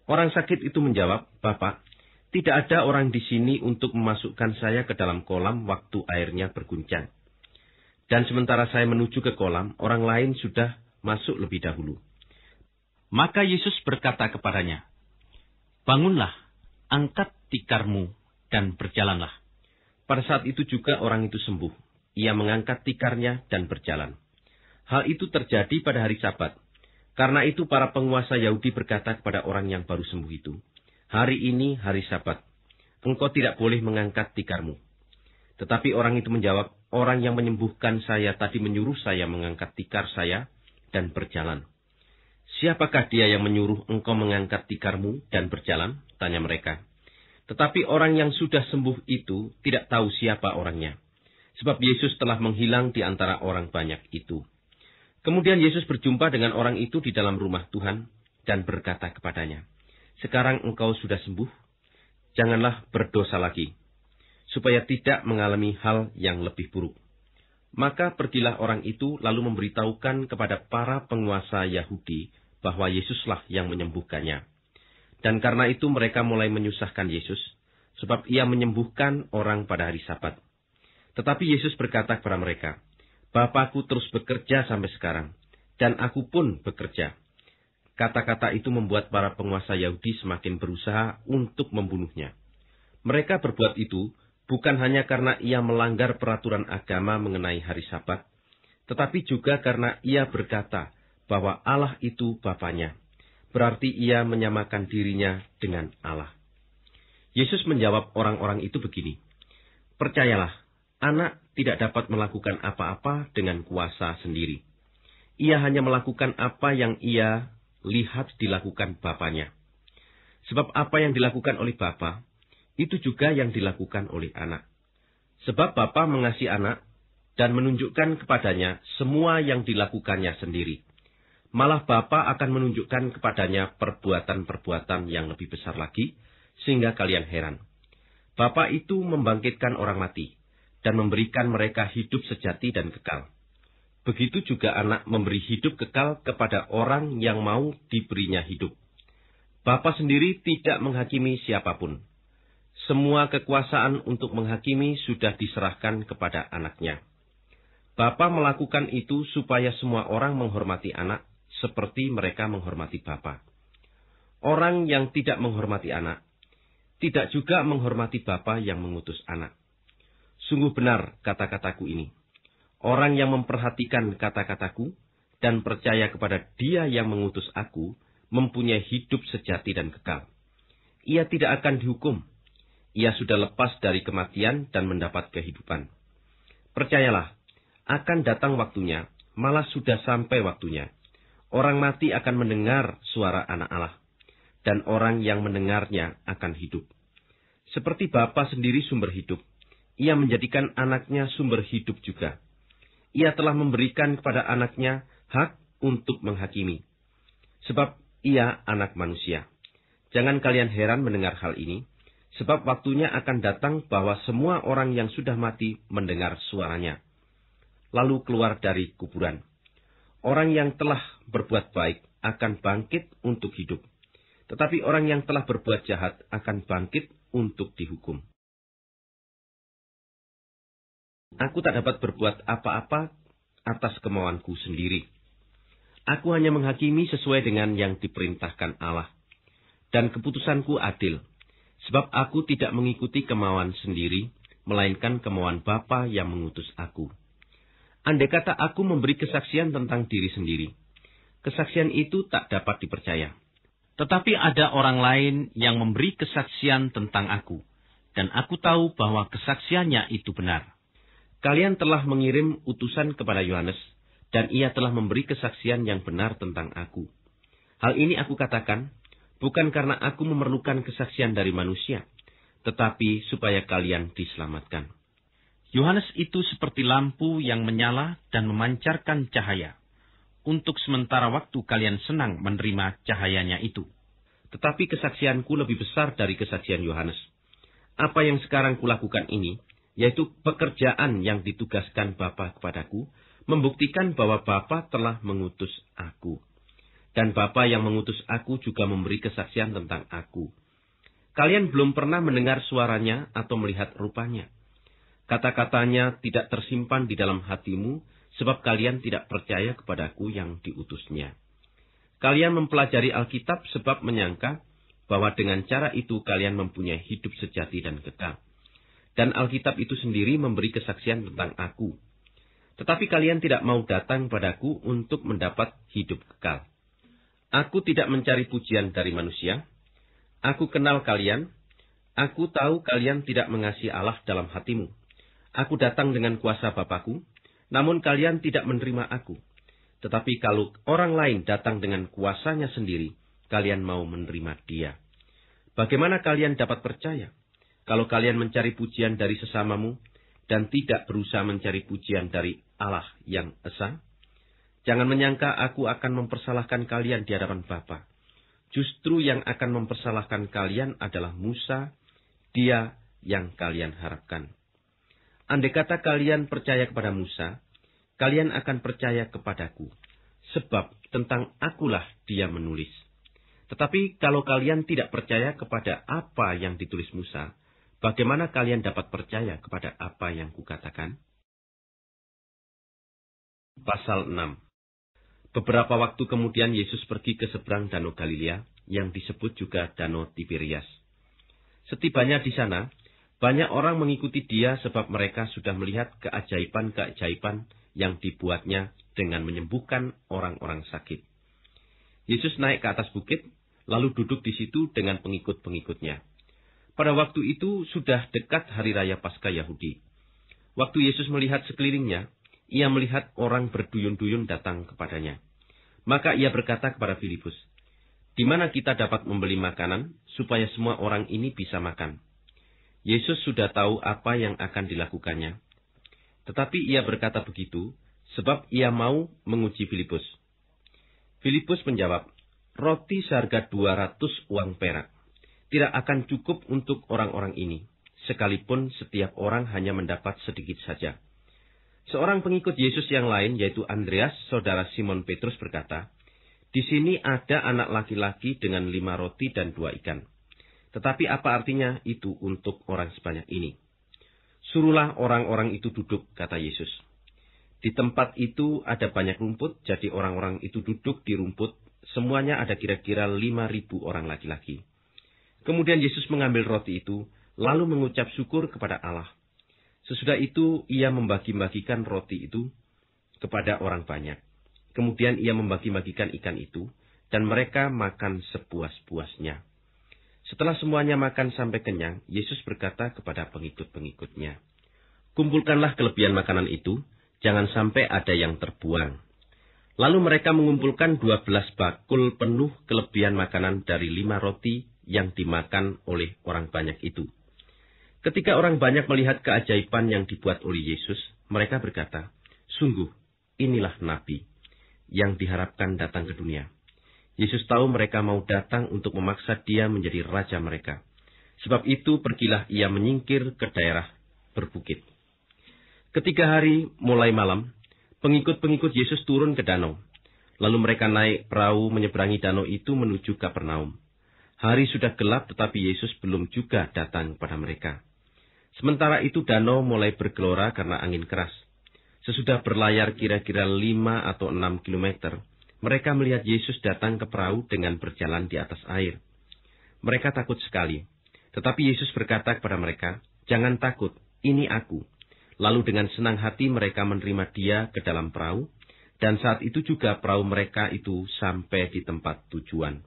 Orang sakit itu menjawab, Bapak, tidak ada orang di sini untuk memasukkan saya ke dalam kolam waktu airnya berguncang. Dan sementara saya menuju ke kolam, orang lain sudah masuk lebih dahulu. Maka Yesus berkata kepadanya, Bangunlah, angkat tikarmu, dan berjalanlah. Pada saat itu juga orang itu sembuh. Ia mengangkat tikarnya dan berjalan. Hal itu terjadi pada hari Sabat. Karena itu para penguasa Yahudi berkata kepada orang yang baru sembuh itu, Hari ini hari Sabat. Engkau tidak boleh mengangkat tikarmu. Tetapi orang itu menjawab, Orang yang menyembuhkan saya tadi menyuruh saya mengangkat tikar saya dan berjalan. Siapakah dia yang menyuruh engkau mengangkat tikarmu dan berjalan? Tanya mereka. Tetapi orang yang sudah sembuh itu tidak tahu siapa orangnya. Sebab Yesus telah menghilang di antara orang banyak itu. Kemudian Yesus berjumpa dengan orang itu di dalam rumah Tuhan dan berkata kepadanya, Sekarang engkau sudah sembuh, janganlah berdosa lagi, supaya tidak mengalami hal yang lebih buruk. Maka pergilah orang itu lalu memberitahukan kepada para penguasa Yahudi bahwa Yesuslah yang menyembuhkannya. Dan karena itu mereka mulai menyusahkan Yesus, sebab ia menyembuhkan orang pada hari sabat. Tetapi Yesus berkata kepada mereka, Bapakku terus bekerja sampai sekarang, dan aku pun bekerja. Kata-kata itu membuat para penguasa Yahudi semakin berusaha untuk membunuhnya. Mereka berbuat itu bukan hanya karena ia melanggar peraturan agama mengenai hari sabat, tetapi juga karena ia berkata bahwa Allah itu Bapaknya. Berarti ia menyamakan dirinya dengan Allah. Yesus menjawab orang-orang itu begini, Percayalah, anak tidak dapat melakukan apa-apa dengan kuasa sendiri. Ia hanya melakukan apa yang ia lihat dilakukan bapaknya. Sebab apa yang dilakukan oleh bapa, itu juga yang dilakukan oleh anak. Sebab bapa mengasihi anak dan menunjukkan kepadanya semua yang dilakukannya sendiri. Malah bapa akan menunjukkan kepadanya perbuatan-perbuatan yang lebih besar lagi, sehingga kalian heran. Bapak itu membangkitkan orang mati, dan memberikan mereka hidup sejati dan kekal. Begitu juga anak memberi hidup kekal kepada orang yang mau diberinya hidup. Bapa sendiri tidak menghakimi siapapun. Semua kekuasaan untuk menghakimi sudah diserahkan kepada anaknya. Bapa melakukan itu supaya semua orang menghormati anak seperti mereka menghormati Bapa. Orang yang tidak menghormati anak, tidak juga menghormati Bapa yang mengutus anak. Sungguh benar kata-kataku ini. Orang yang memperhatikan kata-kataku dan percaya kepada dia yang mengutus aku, mempunyai hidup sejati dan kekal. Ia tidak akan dihukum. Ia sudah lepas dari kematian dan mendapat kehidupan. Percayalah, akan datang waktunya, malah sudah sampai waktunya. Orang mati akan mendengar suara anak Allah, dan orang yang mendengarnya akan hidup. Seperti Bapa sendiri sumber hidup, ia menjadikan anaknya sumber hidup juga. Ia telah memberikan kepada anaknya hak untuk menghakimi. Sebab ia anak manusia. Jangan kalian heran mendengar hal ini, sebab waktunya akan datang bahwa semua orang yang sudah mati mendengar suaranya. Lalu keluar dari kuburan. Orang yang telah berbuat baik akan bangkit untuk hidup. Tetapi orang yang telah berbuat jahat akan bangkit untuk dihukum. Aku tak dapat berbuat apa-apa atas kemauanku sendiri. Aku hanya menghakimi sesuai dengan yang diperintahkan Allah. Dan keputusanku adil, sebab aku tidak mengikuti kemauan sendiri, melainkan kemauan Bapa yang mengutus aku. Andai kata aku memberi kesaksian tentang diri sendiri, kesaksian itu tak dapat dipercaya. Tetapi ada orang lain yang memberi kesaksian tentang aku, dan aku tahu bahwa kesaksiannya itu benar. Kalian telah mengirim utusan kepada Yohanes, dan ia telah memberi kesaksian yang benar tentang aku. Hal ini aku katakan, bukan karena aku memerlukan kesaksian dari manusia, tetapi supaya kalian diselamatkan. Yohanes itu seperti lampu yang menyala dan memancarkan cahaya. Untuk sementara waktu kalian senang menerima cahayanya itu. Tetapi kesaksianku lebih besar dari kesaksian Yohanes. Apa yang sekarang kulakukan ini yaitu pekerjaan yang ditugaskan Bapa kepadaku, membuktikan bahwa Bapa telah mengutus aku. Dan Bapa yang mengutus aku juga memberi kesaksian tentang aku. Kalian belum pernah mendengar suaranya atau melihat rupanya. Kata-katanya tidak tersimpan di dalam hatimu, sebab kalian tidak percaya kepadaku yang diutusnya. Kalian mempelajari Alkitab sebab menyangka bahwa dengan cara itu kalian mempunyai hidup sejati dan kekal dan Alkitab itu sendiri memberi kesaksian tentang aku. Tetapi kalian tidak mau datang padaku untuk mendapat hidup kekal. Aku tidak mencari pujian dari manusia. Aku kenal kalian. Aku tahu kalian tidak mengasihi Allah dalam hatimu. Aku datang dengan kuasa Bapakku, namun kalian tidak menerima aku. Tetapi kalau orang lain datang dengan kuasanya sendiri, kalian mau menerima dia. Bagaimana kalian dapat percaya?' Kalau kalian mencari pujian dari sesamamu dan tidak berusaha mencari pujian dari Allah yang esa, jangan menyangka aku akan mempersalahkan kalian di hadapan Bapa. Justru yang akan mempersalahkan kalian adalah Musa, dia yang kalian harapkan. Andai kata kalian percaya kepada Musa, kalian akan percaya kepadaku, sebab tentang akulah dia menulis. Tetapi kalau kalian tidak percaya kepada apa yang ditulis Musa, Bagaimana kalian dapat percaya kepada apa yang kukatakan? Pasal 6 Beberapa waktu kemudian Yesus pergi ke seberang Danau Galilea, yang disebut juga Danau Tiberias. Setibanya di sana, banyak orang mengikuti dia sebab mereka sudah melihat keajaiban-keajaiban yang dibuatnya dengan menyembuhkan orang-orang sakit. Yesus naik ke atas bukit, lalu duduk di situ dengan pengikut-pengikutnya. Pada waktu itu sudah dekat hari raya Paskah Yahudi. Waktu Yesus melihat sekelilingnya, ia melihat orang berduyun-duyun datang kepadanya. Maka ia berkata kepada Filipus, "Di mana kita dapat membeli makanan supaya semua orang ini bisa makan?" Yesus sudah tahu apa yang akan dilakukannya. Tetapi ia berkata begitu sebab ia mau menguji Filipus. Filipus menjawab, "Roti seharga 200 uang perak." tidak akan cukup untuk orang-orang ini, sekalipun setiap orang hanya mendapat sedikit saja. Seorang pengikut Yesus yang lain, yaitu Andreas, saudara Simon Petrus berkata, Di sini ada anak laki-laki dengan lima roti dan dua ikan. Tetapi apa artinya itu untuk orang sebanyak ini? Suruhlah orang-orang itu duduk, kata Yesus. Di tempat itu ada banyak rumput, jadi orang-orang itu duduk di rumput. Semuanya ada kira-kira lima ribu orang laki-laki. Kemudian Yesus mengambil roti itu, lalu mengucap syukur kepada Allah. Sesudah itu, ia membagi-bagikan roti itu kepada orang banyak. Kemudian ia membagi-bagikan ikan itu, dan mereka makan sepuas-puasnya. Setelah semuanya makan sampai kenyang, Yesus berkata kepada pengikut-pengikutnya, Kumpulkanlah kelebihan makanan itu, jangan sampai ada yang terbuang. Lalu mereka mengumpulkan dua belas bakul penuh kelebihan makanan dari lima roti yang dimakan oleh orang banyak itu. Ketika orang banyak melihat keajaiban yang dibuat oleh Yesus, mereka berkata, Sungguh, inilah Nabi yang diharapkan datang ke dunia. Yesus tahu mereka mau datang untuk memaksa dia menjadi raja mereka. Sebab itu pergilah ia menyingkir ke daerah berbukit. Ketika hari mulai malam, pengikut-pengikut Yesus turun ke danau. Lalu mereka naik perahu menyeberangi danau itu menuju Kapernaum. Hari sudah gelap tetapi Yesus belum juga datang kepada mereka. Sementara itu danau mulai bergelora karena angin keras. Sesudah berlayar kira-kira lima atau enam kilometer, mereka melihat Yesus datang ke perahu dengan berjalan di atas air. Mereka takut sekali. Tetapi Yesus berkata kepada mereka, Jangan takut, ini aku. Lalu dengan senang hati mereka menerima dia ke dalam perahu, dan saat itu juga perahu mereka itu sampai di tempat tujuan.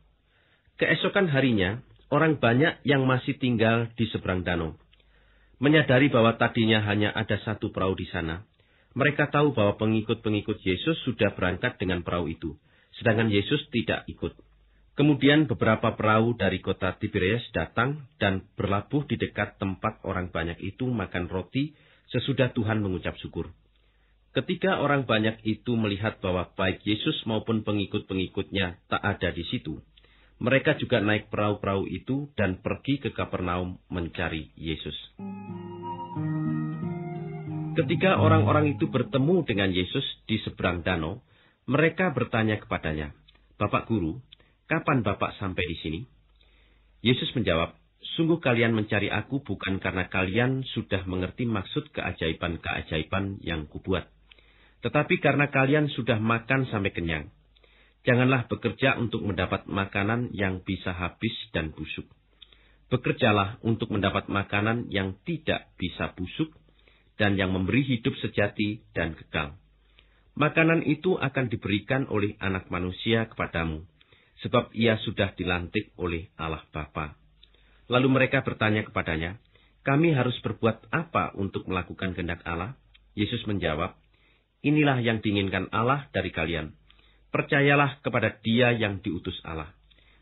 Keesokan harinya, orang banyak yang masih tinggal di seberang danau. Menyadari bahwa tadinya hanya ada satu perahu di sana, mereka tahu bahwa pengikut-pengikut Yesus sudah berangkat dengan perahu itu, sedangkan Yesus tidak ikut. Kemudian beberapa perahu dari kota Tiberias datang dan berlabuh di dekat tempat orang banyak itu makan roti sesudah Tuhan mengucap syukur. Ketika orang banyak itu melihat bahwa baik Yesus maupun pengikut-pengikutnya tak ada di situ, mereka juga naik perahu-perahu itu dan pergi ke Kapernaum mencari Yesus. Ketika orang-orang itu bertemu dengan Yesus di seberang danau, mereka bertanya kepadanya, Bapak Guru, kapan Bapak sampai di sini? Yesus menjawab, Sungguh kalian mencari aku bukan karena kalian sudah mengerti maksud keajaiban-keajaiban yang kubuat. Tetapi karena kalian sudah makan sampai kenyang. Janganlah bekerja untuk mendapat makanan yang bisa habis dan busuk. Bekerjalah untuk mendapat makanan yang tidak bisa busuk dan yang memberi hidup sejati dan kekal. Makanan itu akan diberikan oleh anak manusia kepadamu, sebab ia sudah dilantik oleh Allah Bapa. Lalu mereka bertanya kepadanya, kami harus berbuat apa untuk melakukan kehendak Allah? Yesus menjawab, inilah yang diinginkan Allah dari kalian Percayalah kepada dia yang diutus Allah.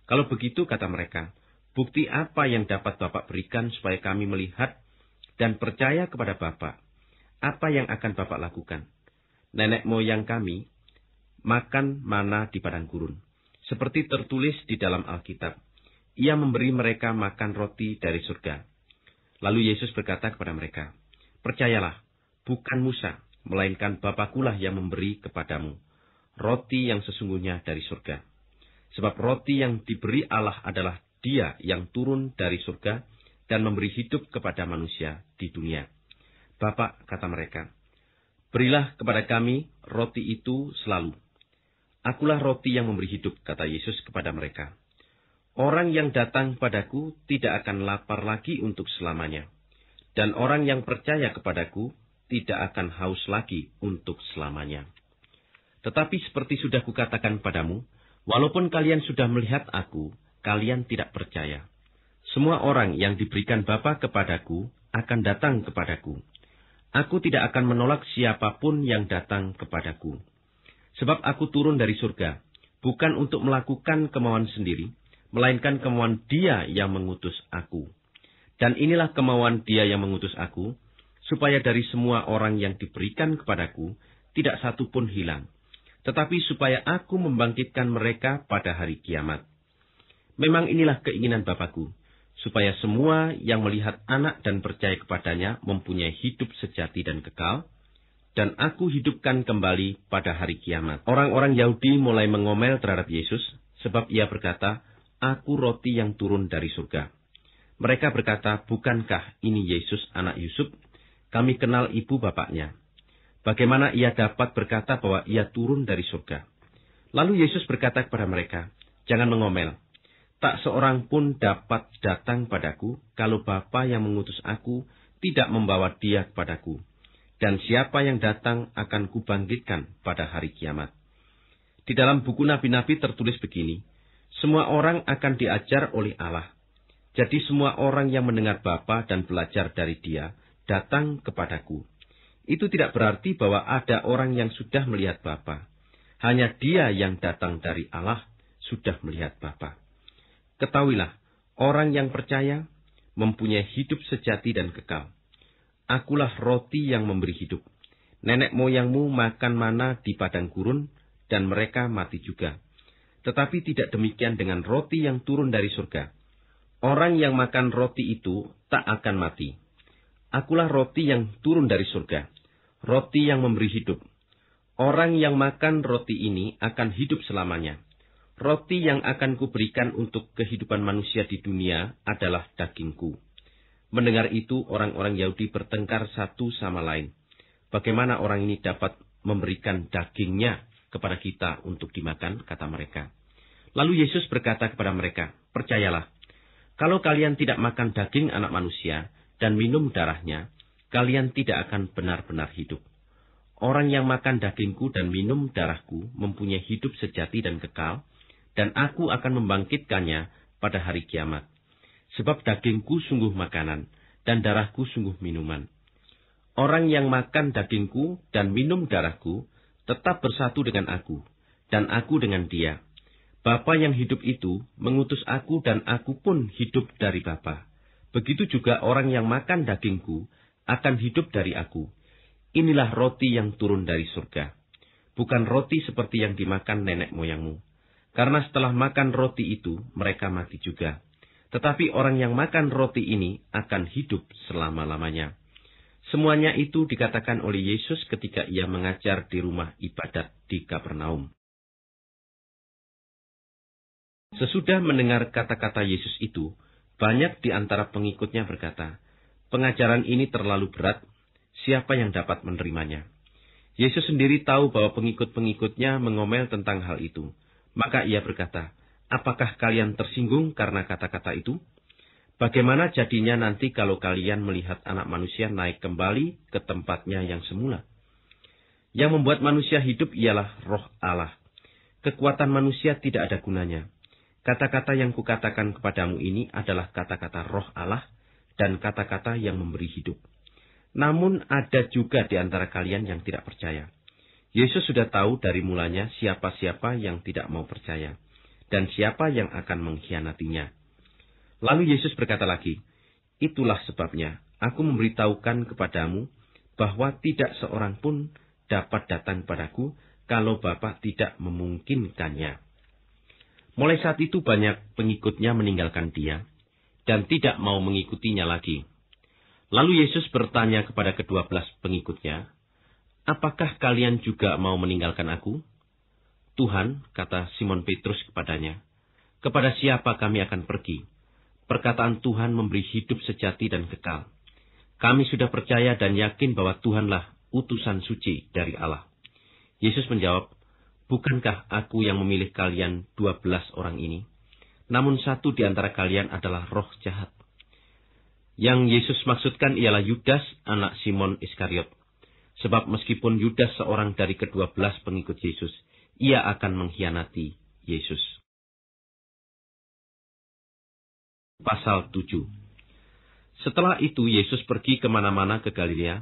Kalau begitu, kata mereka, bukti apa yang dapat Bapak berikan supaya kami melihat dan percaya kepada Bapak? Apa yang akan Bapak lakukan? Nenek moyang kami makan mana di padang gurun. Seperti tertulis di dalam Alkitab, ia memberi mereka makan roti dari surga. Lalu Yesus berkata kepada mereka, Percayalah, bukan Musa, melainkan Bapakulah yang memberi kepadamu roti yang sesungguhnya dari surga. Sebab roti yang diberi Allah adalah dia yang turun dari surga dan memberi hidup kepada manusia di dunia. Bapak, kata mereka, berilah kepada kami roti itu selalu. Akulah roti yang memberi hidup, kata Yesus kepada mereka. Orang yang datang padaku tidak akan lapar lagi untuk selamanya. Dan orang yang percaya kepadaku tidak akan haus lagi untuk selamanya. Tetapi seperti sudah kukatakan padamu, walaupun kalian sudah melihat aku, kalian tidak percaya. Semua orang yang diberikan Bapa kepadaku akan datang kepadaku. Aku tidak akan menolak siapapun yang datang kepadaku. Sebab aku turun dari surga, bukan untuk melakukan kemauan sendiri, melainkan kemauan dia yang mengutus aku. Dan inilah kemauan dia yang mengutus aku, supaya dari semua orang yang diberikan kepadaku, tidak satu pun hilang, tetapi supaya aku membangkitkan mereka pada hari kiamat. Memang inilah keinginan Bapakku, supaya semua yang melihat anak dan percaya kepadanya mempunyai hidup sejati dan kekal, dan aku hidupkan kembali pada hari kiamat. Orang-orang Yahudi mulai mengomel terhadap Yesus, sebab ia berkata, Aku roti yang turun dari surga. Mereka berkata, Bukankah ini Yesus anak Yusuf? Kami kenal ibu bapaknya, Bagaimana ia dapat berkata bahwa ia turun dari surga? Lalu Yesus berkata kepada mereka, Jangan mengomel. Tak seorang pun dapat datang padaku kalau Bapa yang mengutus aku tidak membawa dia kepadaku. Dan siapa yang datang akan kubangkitkan pada hari kiamat. Di dalam buku nabi-nabi tertulis begini, Semua orang akan diajar oleh Allah. Jadi semua orang yang mendengar Bapa dan belajar dari dia, datang kepadaku itu tidak berarti bahwa ada orang yang sudah melihat Bapa. Hanya dia yang datang dari Allah sudah melihat Bapa. Ketahuilah, orang yang percaya mempunyai hidup sejati dan kekal. Akulah roti yang memberi hidup. Nenek moyangmu makan mana di padang gurun, dan mereka mati juga. Tetapi tidak demikian dengan roti yang turun dari surga. Orang yang makan roti itu tak akan mati Akulah roti yang turun dari surga, roti yang memberi hidup. Orang yang makan roti ini akan hidup selamanya. Roti yang akan kuberikan untuk kehidupan manusia di dunia adalah dagingku. Mendengar itu, orang-orang Yahudi bertengkar satu sama lain. Bagaimana orang ini dapat memberikan dagingnya kepada kita untuk dimakan, kata mereka. Lalu Yesus berkata kepada mereka, Percayalah, kalau kalian tidak makan daging anak manusia dan minum darahnya, kalian tidak akan benar-benar hidup. Orang yang makan dagingku dan minum darahku mempunyai hidup sejati dan kekal, dan aku akan membangkitkannya pada hari kiamat. Sebab dagingku sungguh makanan, dan darahku sungguh minuman. Orang yang makan dagingku dan minum darahku tetap bersatu dengan aku, dan aku dengan dia. Bapa yang hidup itu mengutus aku dan aku pun hidup dari Bapak. Begitu juga orang yang makan dagingku akan hidup dari aku. Inilah roti yang turun dari surga. Bukan roti seperti yang dimakan nenek moyangmu. Karena setelah makan roti itu, mereka mati juga. Tetapi orang yang makan roti ini akan hidup selama-lamanya. Semuanya itu dikatakan oleh Yesus ketika ia mengajar di rumah ibadat di Kapernaum. Sesudah mendengar kata-kata Yesus itu, banyak di antara pengikutnya berkata, pengajaran ini terlalu berat, siapa yang dapat menerimanya? Yesus sendiri tahu bahwa pengikut-pengikutnya mengomel tentang hal itu. Maka ia berkata, apakah kalian tersinggung karena kata-kata itu? Bagaimana jadinya nanti kalau kalian melihat anak manusia naik kembali ke tempatnya yang semula? Yang membuat manusia hidup ialah roh Allah. Kekuatan manusia tidak ada gunanya. Kata-kata yang kukatakan kepadamu ini adalah kata-kata roh Allah dan kata-kata yang memberi hidup. Namun ada juga di antara kalian yang tidak percaya. Yesus sudah tahu dari mulanya siapa-siapa yang tidak mau percaya, dan siapa yang akan mengkhianatinya. Lalu Yesus berkata lagi, Itulah sebabnya, aku memberitahukan kepadamu, bahwa tidak seorang pun dapat datang padaku, kalau Bapak tidak memungkinkannya. Mulai saat itu banyak pengikutnya meninggalkan dia dan tidak mau mengikutinya lagi. Lalu Yesus bertanya kepada kedua belas pengikutnya, Apakah kalian juga mau meninggalkan aku? Tuhan, kata Simon Petrus kepadanya, kepada siapa kami akan pergi? Perkataan Tuhan memberi hidup sejati dan kekal. Kami sudah percaya dan yakin bahwa Tuhanlah utusan suci dari Allah. Yesus menjawab, Bukankah aku yang memilih kalian dua belas orang ini? Namun satu di antara kalian adalah roh jahat. Yang Yesus maksudkan ialah Yudas, anak Simon Iskariot. Sebab meskipun Yudas seorang dari kedua belas pengikut Yesus, ia akan mengkhianati Yesus. Pasal 7 Setelah itu Yesus pergi kemana-mana ke Galilea,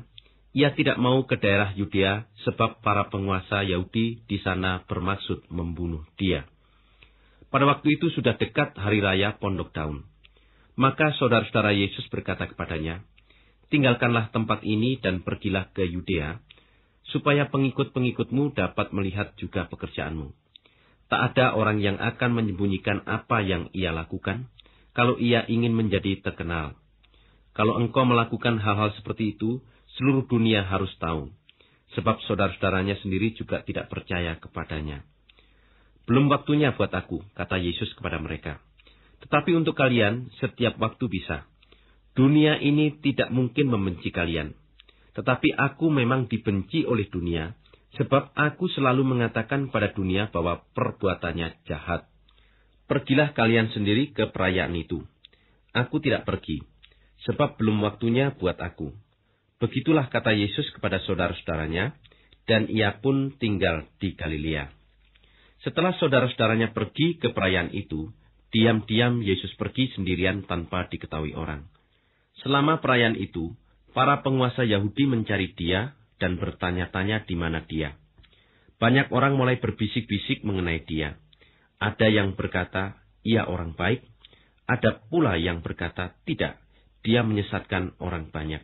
ia tidak mau ke daerah Yudea sebab para penguasa Yahudi di sana bermaksud membunuh dia. Pada waktu itu sudah dekat hari raya Pondok Daun. Maka saudara-saudara Yesus berkata kepadanya, Tinggalkanlah tempat ini dan pergilah ke Yudea, supaya pengikut-pengikutmu dapat melihat juga pekerjaanmu. Tak ada orang yang akan menyembunyikan apa yang ia lakukan, kalau ia ingin menjadi terkenal. Kalau engkau melakukan hal-hal seperti itu, Seluruh dunia harus tahu, sebab saudara-saudaranya sendiri juga tidak percaya kepadanya. Belum waktunya buat aku, kata Yesus kepada mereka. Tetapi untuk kalian, setiap waktu bisa. Dunia ini tidak mungkin membenci kalian. Tetapi aku memang dibenci oleh dunia, sebab aku selalu mengatakan pada dunia bahwa perbuatannya jahat. Pergilah kalian sendiri ke perayaan itu. Aku tidak pergi, sebab belum waktunya buat aku, Begitulah kata Yesus kepada saudara-saudaranya, dan ia pun tinggal di Galilea. Setelah saudara-saudaranya pergi ke perayaan itu, diam-diam Yesus pergi sendirian tanpa diketahui orang. Selama perayaan itu, para penguasa Yahudi mencari dia dan bertanya-tanya di mana dia. Banyak orang mulai berbisik-bisik mengenai dia. Ada yang berkata, ia orang baik. Ada pula yang berkata, tidak, dia menyesatkan orang banyak.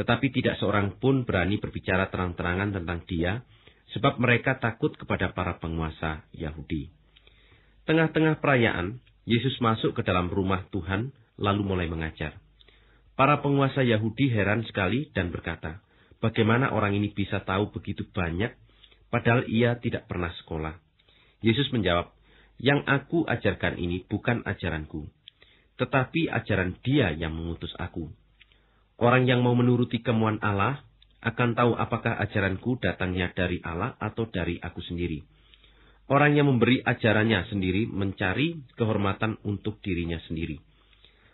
Tetapi tidak seorang pun berani berbicara terang-terangan tentang dia, sebab mereka takut kepada para penguasa Yahudi. Tengah-tengah perayaan, Yesus masuk ke dalam rumah Tuhan, lalu mulai mengajar. Para penguasa Yahudi heran sekali dan berkata, bagaimana orang ini bisa tahu begitu banyak, padahal ia tidak pernah sekolah. Yesus menjawab, yang aku ajarkan ini bukan ajaranku, tetapi ajaran dia yang mengutus aku. Orang yang mau menuruti kemuan Allah akan tahu apakah ajaranku datangnya dari Allah atau dari aku sendiri. Orang yang memberi ajarannya sendiri mencari kehormatan untuk dirinya sendiri.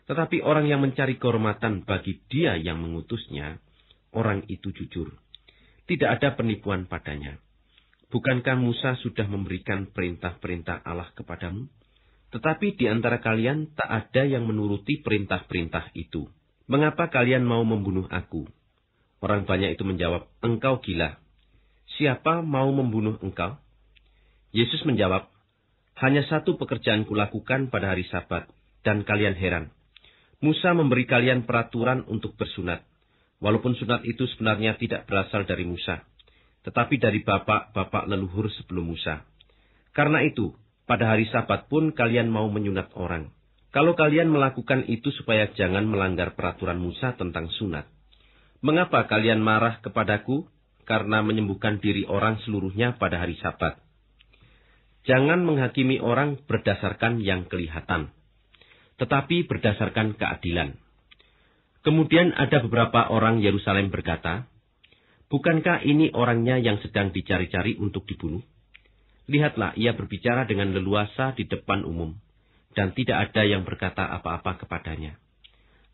Tetapi orang yang mencari kehormatan bagi dia yang mengutusnya, orang itu jujur. Tidak ada penipuan padanya. Bukankah Musa sudah memberikan perintah-perintah Allah kepadamu? Tetapi di antara kalian tak ada yang menuruti perintah-perintah itu. Mengapa kalian mau membunuh aku? Orang banyak itu menjawab, Engkau gila. Siapa mau membunuh engkau? Yesus menjawab, Hanya satu pekerjaan kulakukan pada hari sabat, dan kalian heran. Musa memberi kalian peraturan untuk bersunat. Walaupun sunat itu sebenarnya tidak berasal dari Musa, tetapi dari bapak-bapak leluhur sebelum Musa. Karena itu, pada hari sabat pun kalian mau menyunat orang. Kalau kalian melakukan itu supaya jangan melanggar peraturan Musa tentang sunat. Mengapa kalian marah kepadaku karena menyembuhkan diri orang seluruhnya pada hari sabat? Jangan menghakimi orang berdasarkan yang kelihatan, tetapi berdasarkan keadilan. Kemudian ada beberapa orang Yerusalem berkata, Bukankah ini orangnya yang sedang dicari-cari untuk dibunuh? Lihatlah, ia berbicara dengan leluasa di depan umum dan tidak ada yang berkata apa-apa kepadanya.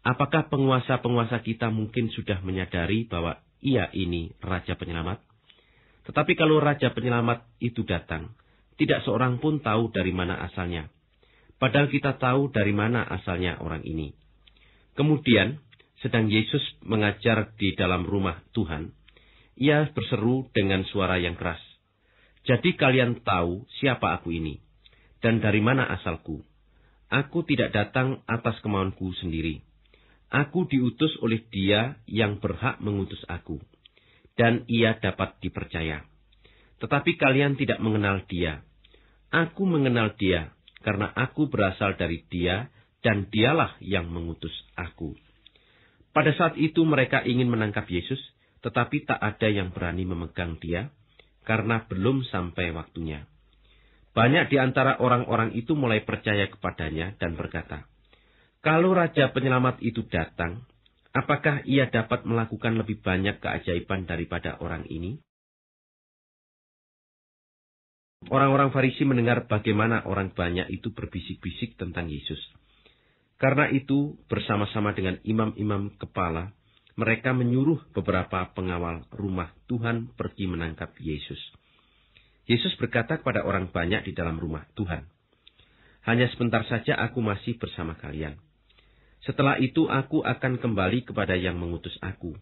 Apakah penguasa-penguasa kita mungkin sudah menyadari bahwa ia ini Raja Penyelamat? Tetapi kalau Raja Penyelamat itu datang, tidak seorang pun tahu dari mana asalnya. Padahal kita tahu dari mana asalnya orang ini. Kemudian, sedang Yesus mengajar di dalam rumah Tuhan, ia berseru dengan suara yang keras. Jadi kalian tahu siapa aku ini, dan dari mana asalku Aku tidak datang atas kemauanku sendiri. Aku diutus oleh dia yang berhak mengutus aku. Dan ia dapat dipercaya. Tetapi kalian tidak mengenal dia. Aku mengenal dia, karena aku berasal dari dia, dan dialah yang mengutus aku. Pada saat itu mereka ingin menangkap Yesus, tetapi tak ada yang berani memegang dia, karena belum sampai waktunya. Banyak di antara orang-orang itu mulai percaya kepadanya dan berkata, Kalau Raja Penyelamat itu datang, apakah ia dapat melakukan lebih banyak keajaiban daripada orang ini? Orang-orang Farisi mendengar bagaimana orang banyak itu berbisik-bisik tentang Yesus. Karena itu, bersama-sama dengan imam-imam kepala, mereka menyuruh beberapa pengawal rumah Tuhan pergi menangkap Yesus. Yesus berkata kepada orang banyak di dalam rumah Tuhan, Hanya sebentar saja aku masih bersama kalian. Setelah itu aku akan kembali kepada yang mengutus aku.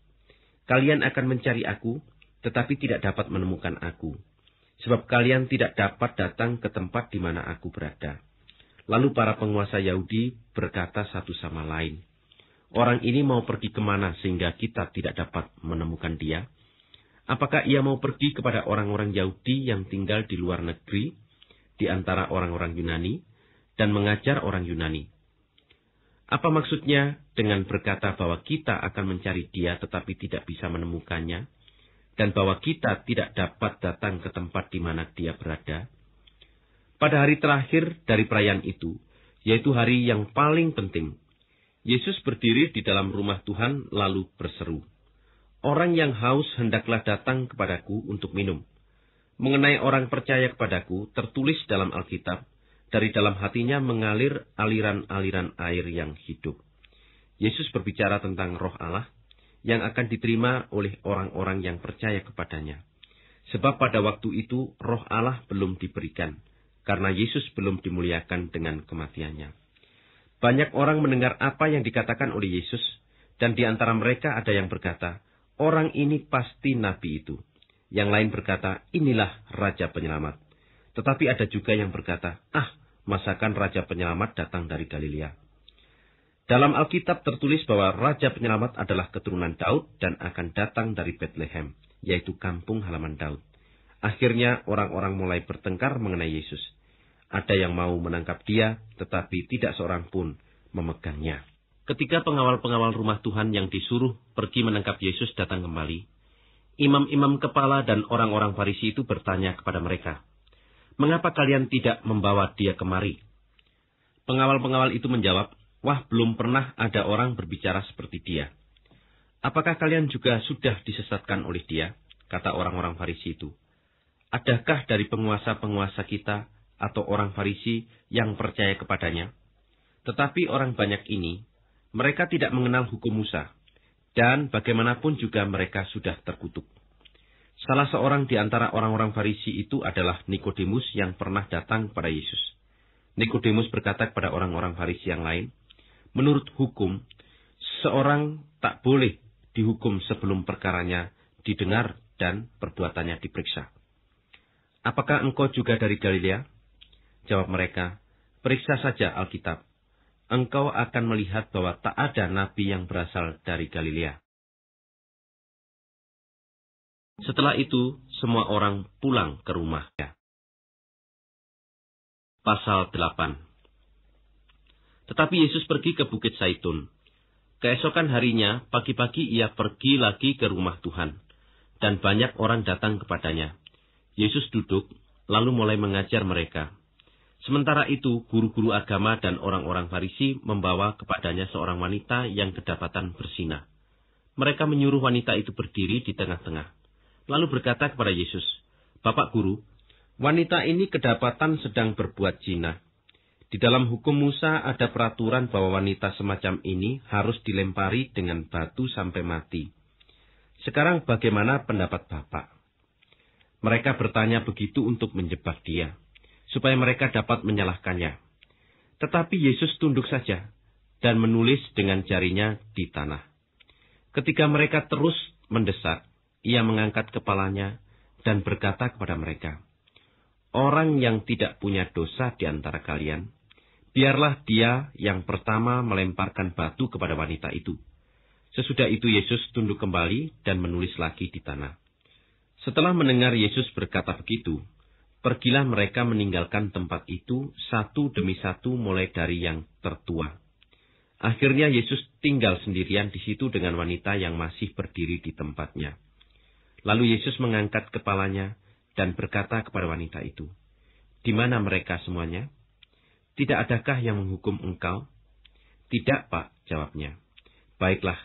Kalian akan mencari aku, tetapi tidak dapat menemukan aku. Sebab kalian tidak dapat datang ke tempat di mana aku berada. Lalu para penguasa Yahudi berkata satu sama lain, Orang ini mau pergi kemana sehingga kita tidak dapat menemukan dia?' Apakah ia mau pergi kepada orang-orang Yahudi yang tinggal di luar negeri, di antara orang-orang Yunani, dan mengajar orang Yunani? Apa maksudnya dengan berkata bahwa kita akan mencari dia tetapi tidak bisa menemukannya, dan bahwa kita tidak dapat datang ke tempat di mana dia berada? Pada hari terakhir dari perayaan itu, yaitu hari yang paling penting, Yesus berdiri di dalam rumah Tuhan lalu berseru, Orang yang haus hendaklah datang kepadaku untuk minum. Mengenai orang percaya kepadaku, tertulis dalam Alkitab, dari dalam hatinya mengalir aliran-aliran air yang hidup. Yesus berbicara tentang roh Allah yang akan diterima oleh orang-orang yang percaya kepadanya. Sebab pada waktu itu roh Allah belum diberikan, karena Yesus belum dimuliakan dengan kematiannya. Banyak orang mendengar apa yang dikatakan oleh Yesus, dan di antara mereka ada yang berkata, orang ini pasti nabi itu. Yang lain berkata, inilah raja penyelamat. Tetapi ada juga yang berkata, ah, masakan raja penyelamat datang dari Galilea. Dalam Alkitab tertulis bahwa raja penyelamat adalah keturunan Daud dan akan datang dari Bethlehem, yaitu kampung halaman Daud. Akhirnya orang-orang mulai bertengkar mengenai Yesus. Ada yang mau menangkap dia, tetapi tidak seorang pun memegangnya. Ketika pengawal-pengawal rumah Tuhan yang disuruh pergi menangkap Yesus datang kembali, imam-imam kepala dan orang-orang Farisi itu bertanya kepada mereka, "Mengapa kalian tidak membawa dia kemari?" Pengawal-pengawal itu menjawab, "Wah, belum pernah ada orang berbicara seperti dia. Apakah kalian juga sudah disesatkan oleh dia?" kata orang-orang Farisi itu. "Adakah dari penguasa-penguasa kita atau orang Farisi yang percaya kepadanya?" Tetapi orang banyak ini mereka tidak mengenal hukum Musa, dan bagaimanapun juga mereka sudah terkutuk. Salah seorang di antara orang-orang Farisi itu adalah Nikodemus yang pernah datang pada Yesus. Nikodemus berkata kepada orang-orang Farisi yang lain, Menurut hukum, seorang tak boleh dihukum sebelum perkaranya didengar dan perbuatannya diperiksa. Apakah engkau juga dari Galilea? Jawab mereka, periksa saja Alkitab engkau akan melihat bahwa tak ada nabi yang berasal dari Galilea. Setelah itu, semua orang pulang ke rumahnya. Pasal 8 Tetapi Yesus pergi ke Bukit Saitun. Keesokan harinya, pagi-pagi ia pergi lagi ke rumah Tuhan. Dan banyak orang datang kepadanya. Yesus duduk, lalu mulai mengajar mereka. Sementara itu, guru-guru agama dan orang-orang Farisi membawa kepadanya seorang wanita yang kedapatan bersinah. Mereka menyuruh wanita itu berdiri di tengah-tengah. Lalu berkata kepada Yesus, Bapak Guru, wanita ini kedapatan sedang berbuat zina. Di dalam hukum Musa ada peraturan bahwa wanita semacam ini harus dilempari dengan batu sampai mati. Sekarang bagaimana pendapat Bapak? Mereka bertanya begitu untuk menjebak dia supaya mereka dapat menyalahkannya. Tetapi Yesus tunduk saja dan menulis dengan jarinya di tanah. Ketika mereka terus mendesak, ia mengangkat kepalanya dan berkata kepada mereka, Orang yang tidak punya dosa di antara kalian, biarlah dia yang pertama melemparkan batu kepada wanita itu. Sesudah itu Yesus tunduk kembali dan menulis lagi di tanah. Setelah mendengar Yesus berkata begitu, Pergilah mereka meninggalkan tempat itu satu demi satu mulai dari yang tertua. Akhirnya Yesus tinggal sendirian di situ dengan wanita yang masih berdiri di tempatnya. Lalu Yesus mengangkat kepalanya dan berkata kepada wanita itu, Di mana mereka semuanya? Tidak adakah yang menghukum engkau? Tidak, Pak, jawabnya. Baiklah,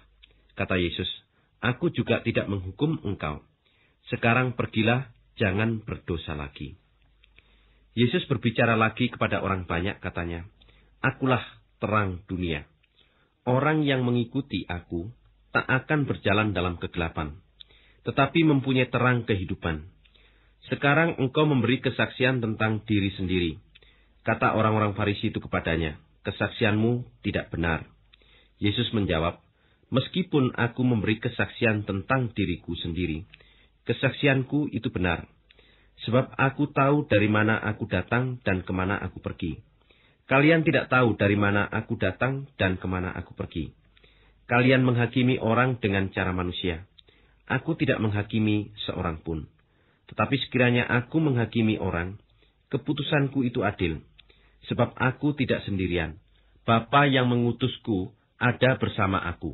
kata Yesus, aku juga tidak menghukum engkau. Sekarang pergilah, jangan berdosa lagi. Yesus berbicara lagi kepada orang banyak katanya, Akulah terang dunia. Orang yang mengikuti aku tak akan berjalan dalam kegelapan, tetapi mempunyai terang kehidupan. Sekarang engkau memberi kesaksian tentang diri sendiri. Kata orang-orang Farisi itu kepadanya, kesaksianmu tidak benar. Yesus menjawab, meskipun aku memberi kesaksian tentang diriku sendiri, kesaksianku itu benar, Sebab aku tahu dari mana aku datang dan kemana aku pergi. Kalian tidak tahu dari mana aku datang dan kemana aku pergi. Kalian menghakimi orang dengan cara manusia. Aku tidak menghakimi seorang pun. Tetapi sekiranya aku menghakimi orang, keputusanku itu adil. Sebab aku tidak sendirian. Bapa yang mengutusku ada bersama aku.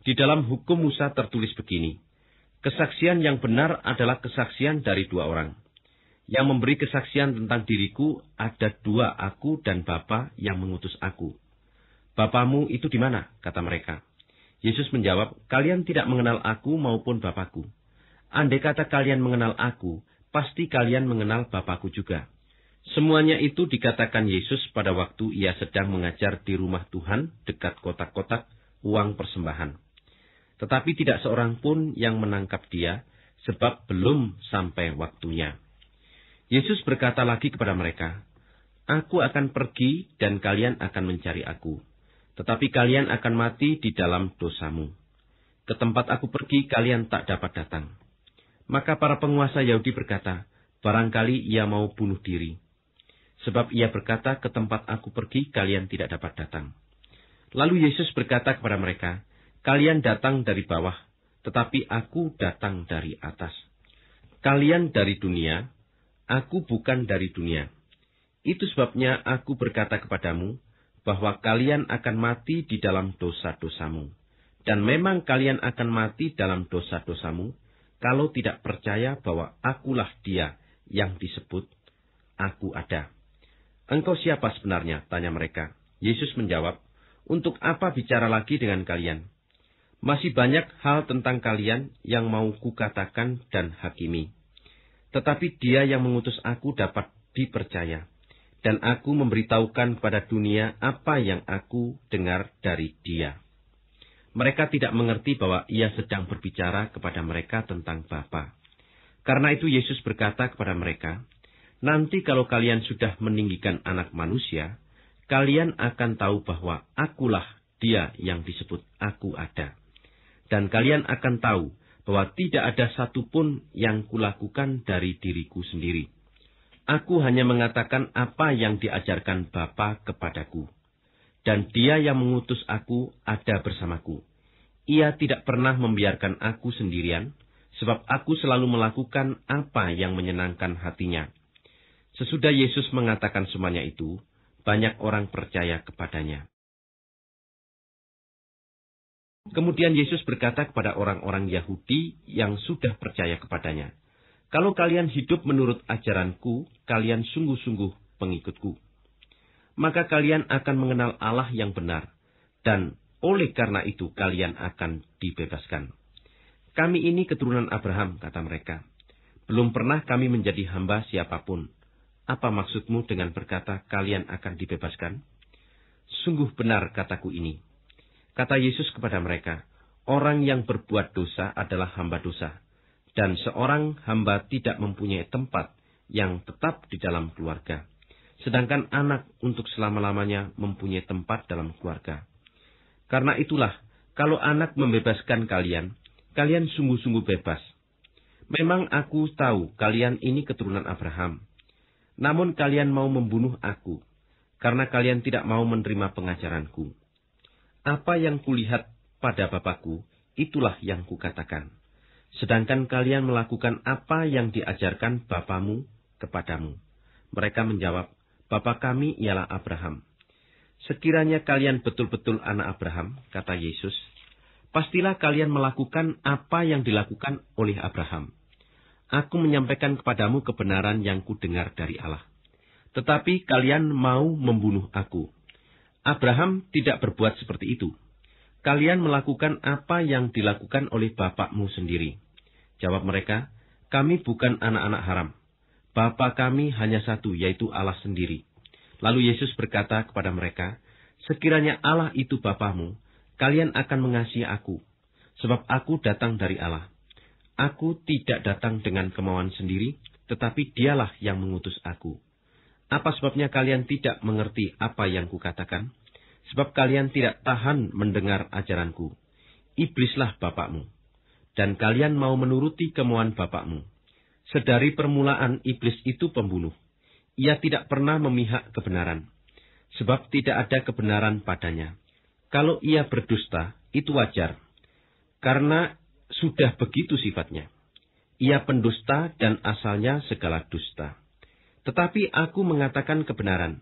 Di dalam hukum Musa tertulis begini, Kesaksian yang benar adalah kesaksian dari dua orang. Yang memberi kesaksian tentang diriku ada dua aku dan Bapa yang mengutus aku. Bapamu itu di mana? kata mereka. Yesus menjawab, kalian tidak mengenal aku maupun Bapakku. Andai kata kalian mengenal aku, pasti kalian mengenal Bapakku juga. Semuanya itu dikatakan Yesus pada waktu ia sedang mengajar di rumah Tuhan dekat kotak-kotak uang persembahan. Tetapi tidak seorang pun yang menangkap dia, sebab belum sampai waktunya. Yesus berkata lagi kepada mereka, Aku akan pergi dan kalian akan mencari aku. Tetapi kalian akan mati di dalam dosamu. Ke tempat aku pergi kalian tak dapat datang. Maka para penguasa Yahudi berkata, barangkali ia mau bunuh diri. Sebab ia berkata, ke tempat aku pergi kalian tidak dapat datang. Lalu Yesus berkata kepada mereka, Kalian datang dari bawah, tetapi aku datang dari atas. Kalian dari dunia, aku bukan dari dunia. Itu sebabnya aku berkata kepadamu, bahwa kalian akan mati di dalam dosa-dosamu. Dan memang kalian akan mati dalam dosa-dosamu, kalau tidak percaya bahwa akulah dia yang disebut, aku ada. Engkau siapa sebenarnya? Tanya mereka. Yesus menjawab, untuk apa bicara lagi dengan kalian? Masih banyak hal tentang kalian yang mau kukatakan dan hakimi. Tetapi dia yang mengutus aku dapat dipercaya. Dan aku memberitahukan pada dunia apa yang aku dengar dari dia. Mereka tidak mengerti bahwa ia sedang berbicara kepada mereka tentang Bapa. Karena itu Yesus berkata kepada mereka, Nanti kalau kalian sudah meninggikan anak manusia, kalian akan tahu bahwa akulah dia yang disebut aku ada. Dan kalian akan tahu bahwa tidak ada satupun yang kulakukan dari diriku sendiri. Aku hanya mengatakan apa yang diajarkan Bapa kepadaku. Dan dia yang mengutus aku ada bersamaku. Ia tidak pernah membiarkan aku sendirian, sebab aku selalu melakukan apa yang menyenangkan hatinya. Sesudah Yesus mengatakan semuanya itu, banyak orang percaya kepadanya. Kemudian Yesus berkata kepada orang-orang Yahudi yang sudah percaya kepadanya, "Kalau kalian hidup menurut ajaranku, kalian sungguh-sungguh pengikutku. Maka kalian akan mengenal Allah yang benar, dan oleh karena itu kalian akan dibebaskan." Kami ini keturunan Abraham, kata mereka. Belum pernah kami menjadi hamba siapapun. Apa maksudmu dengan berkata kalian akan dibebaskan? Sungguh benar kataku ini Kata Yesus kepada mereka, orang yang berbuat dosa adalah hamba dosa, dan seorang hamba tidak mempunyai tempat yang tetap di dalam keluarga. Sedangkan anak untuk selama-lamanya mempunyai tempat dalam keluarga. Karena itulah, kalau anak membebaskan kalian, kalian sungguh-sungguh bebas. Memang aku tahu kalian ini keturunan Abraham. Namun kalian mau membunuh aku, karena kalian tidak mau menerima pengajaranku. Apa yang kulihat pada Bapakku, itulah yang kukatakan. Sedangkan kalian melakukan apa yang diajarkan Bapamu kepadamu. Mereka menjawab, Bapa kami ialah Abraham. Sekiranya kalian betul-betul anak Abraham, kata Yesus, pastilah kalian melakukan apa yang dilakukan oleh Abraham. Aku menyampaikan kepadamu kebenaran yang kudengar dari Allah. Tetapi kalian mau membunuh aku. Abraham tidak berbuat seperti itu. Kalian melakukan apa yang dilakukan oleh bapakmu sendiri. Jawab mereka, kami bukan anak-anak haram. Bapa kami hanya satu, yaitu Allah sendiri. Lalu Yesus berkata kepada mereka, Sekiranya Allah itu Bapamu, kalian akan mengasihi aku, sebab aku datang dari Allah. Aku tidak datang dengan kemauan sendiri, tetapi dialah yang mengutus aku. Apa sebabnya kalian tidak mengerti apa yang kukatakan? Sebab kalian tidak tahan mendengar ajaranku. Iblislah bapakmu. Dan kalian mau menuruti kemauan bapakmu. Sedari permulaan iblis itu pembunuh. Ia tidak pernah memihak kebenaran. Sebab tidak ada kebenaran padanya. Kalau ia berdusta, itu wajar. Karena sudah begitu sifatnya. Ia pendusta dan asalnya segala dusta. Tetapi aku mengatakan kebenaran,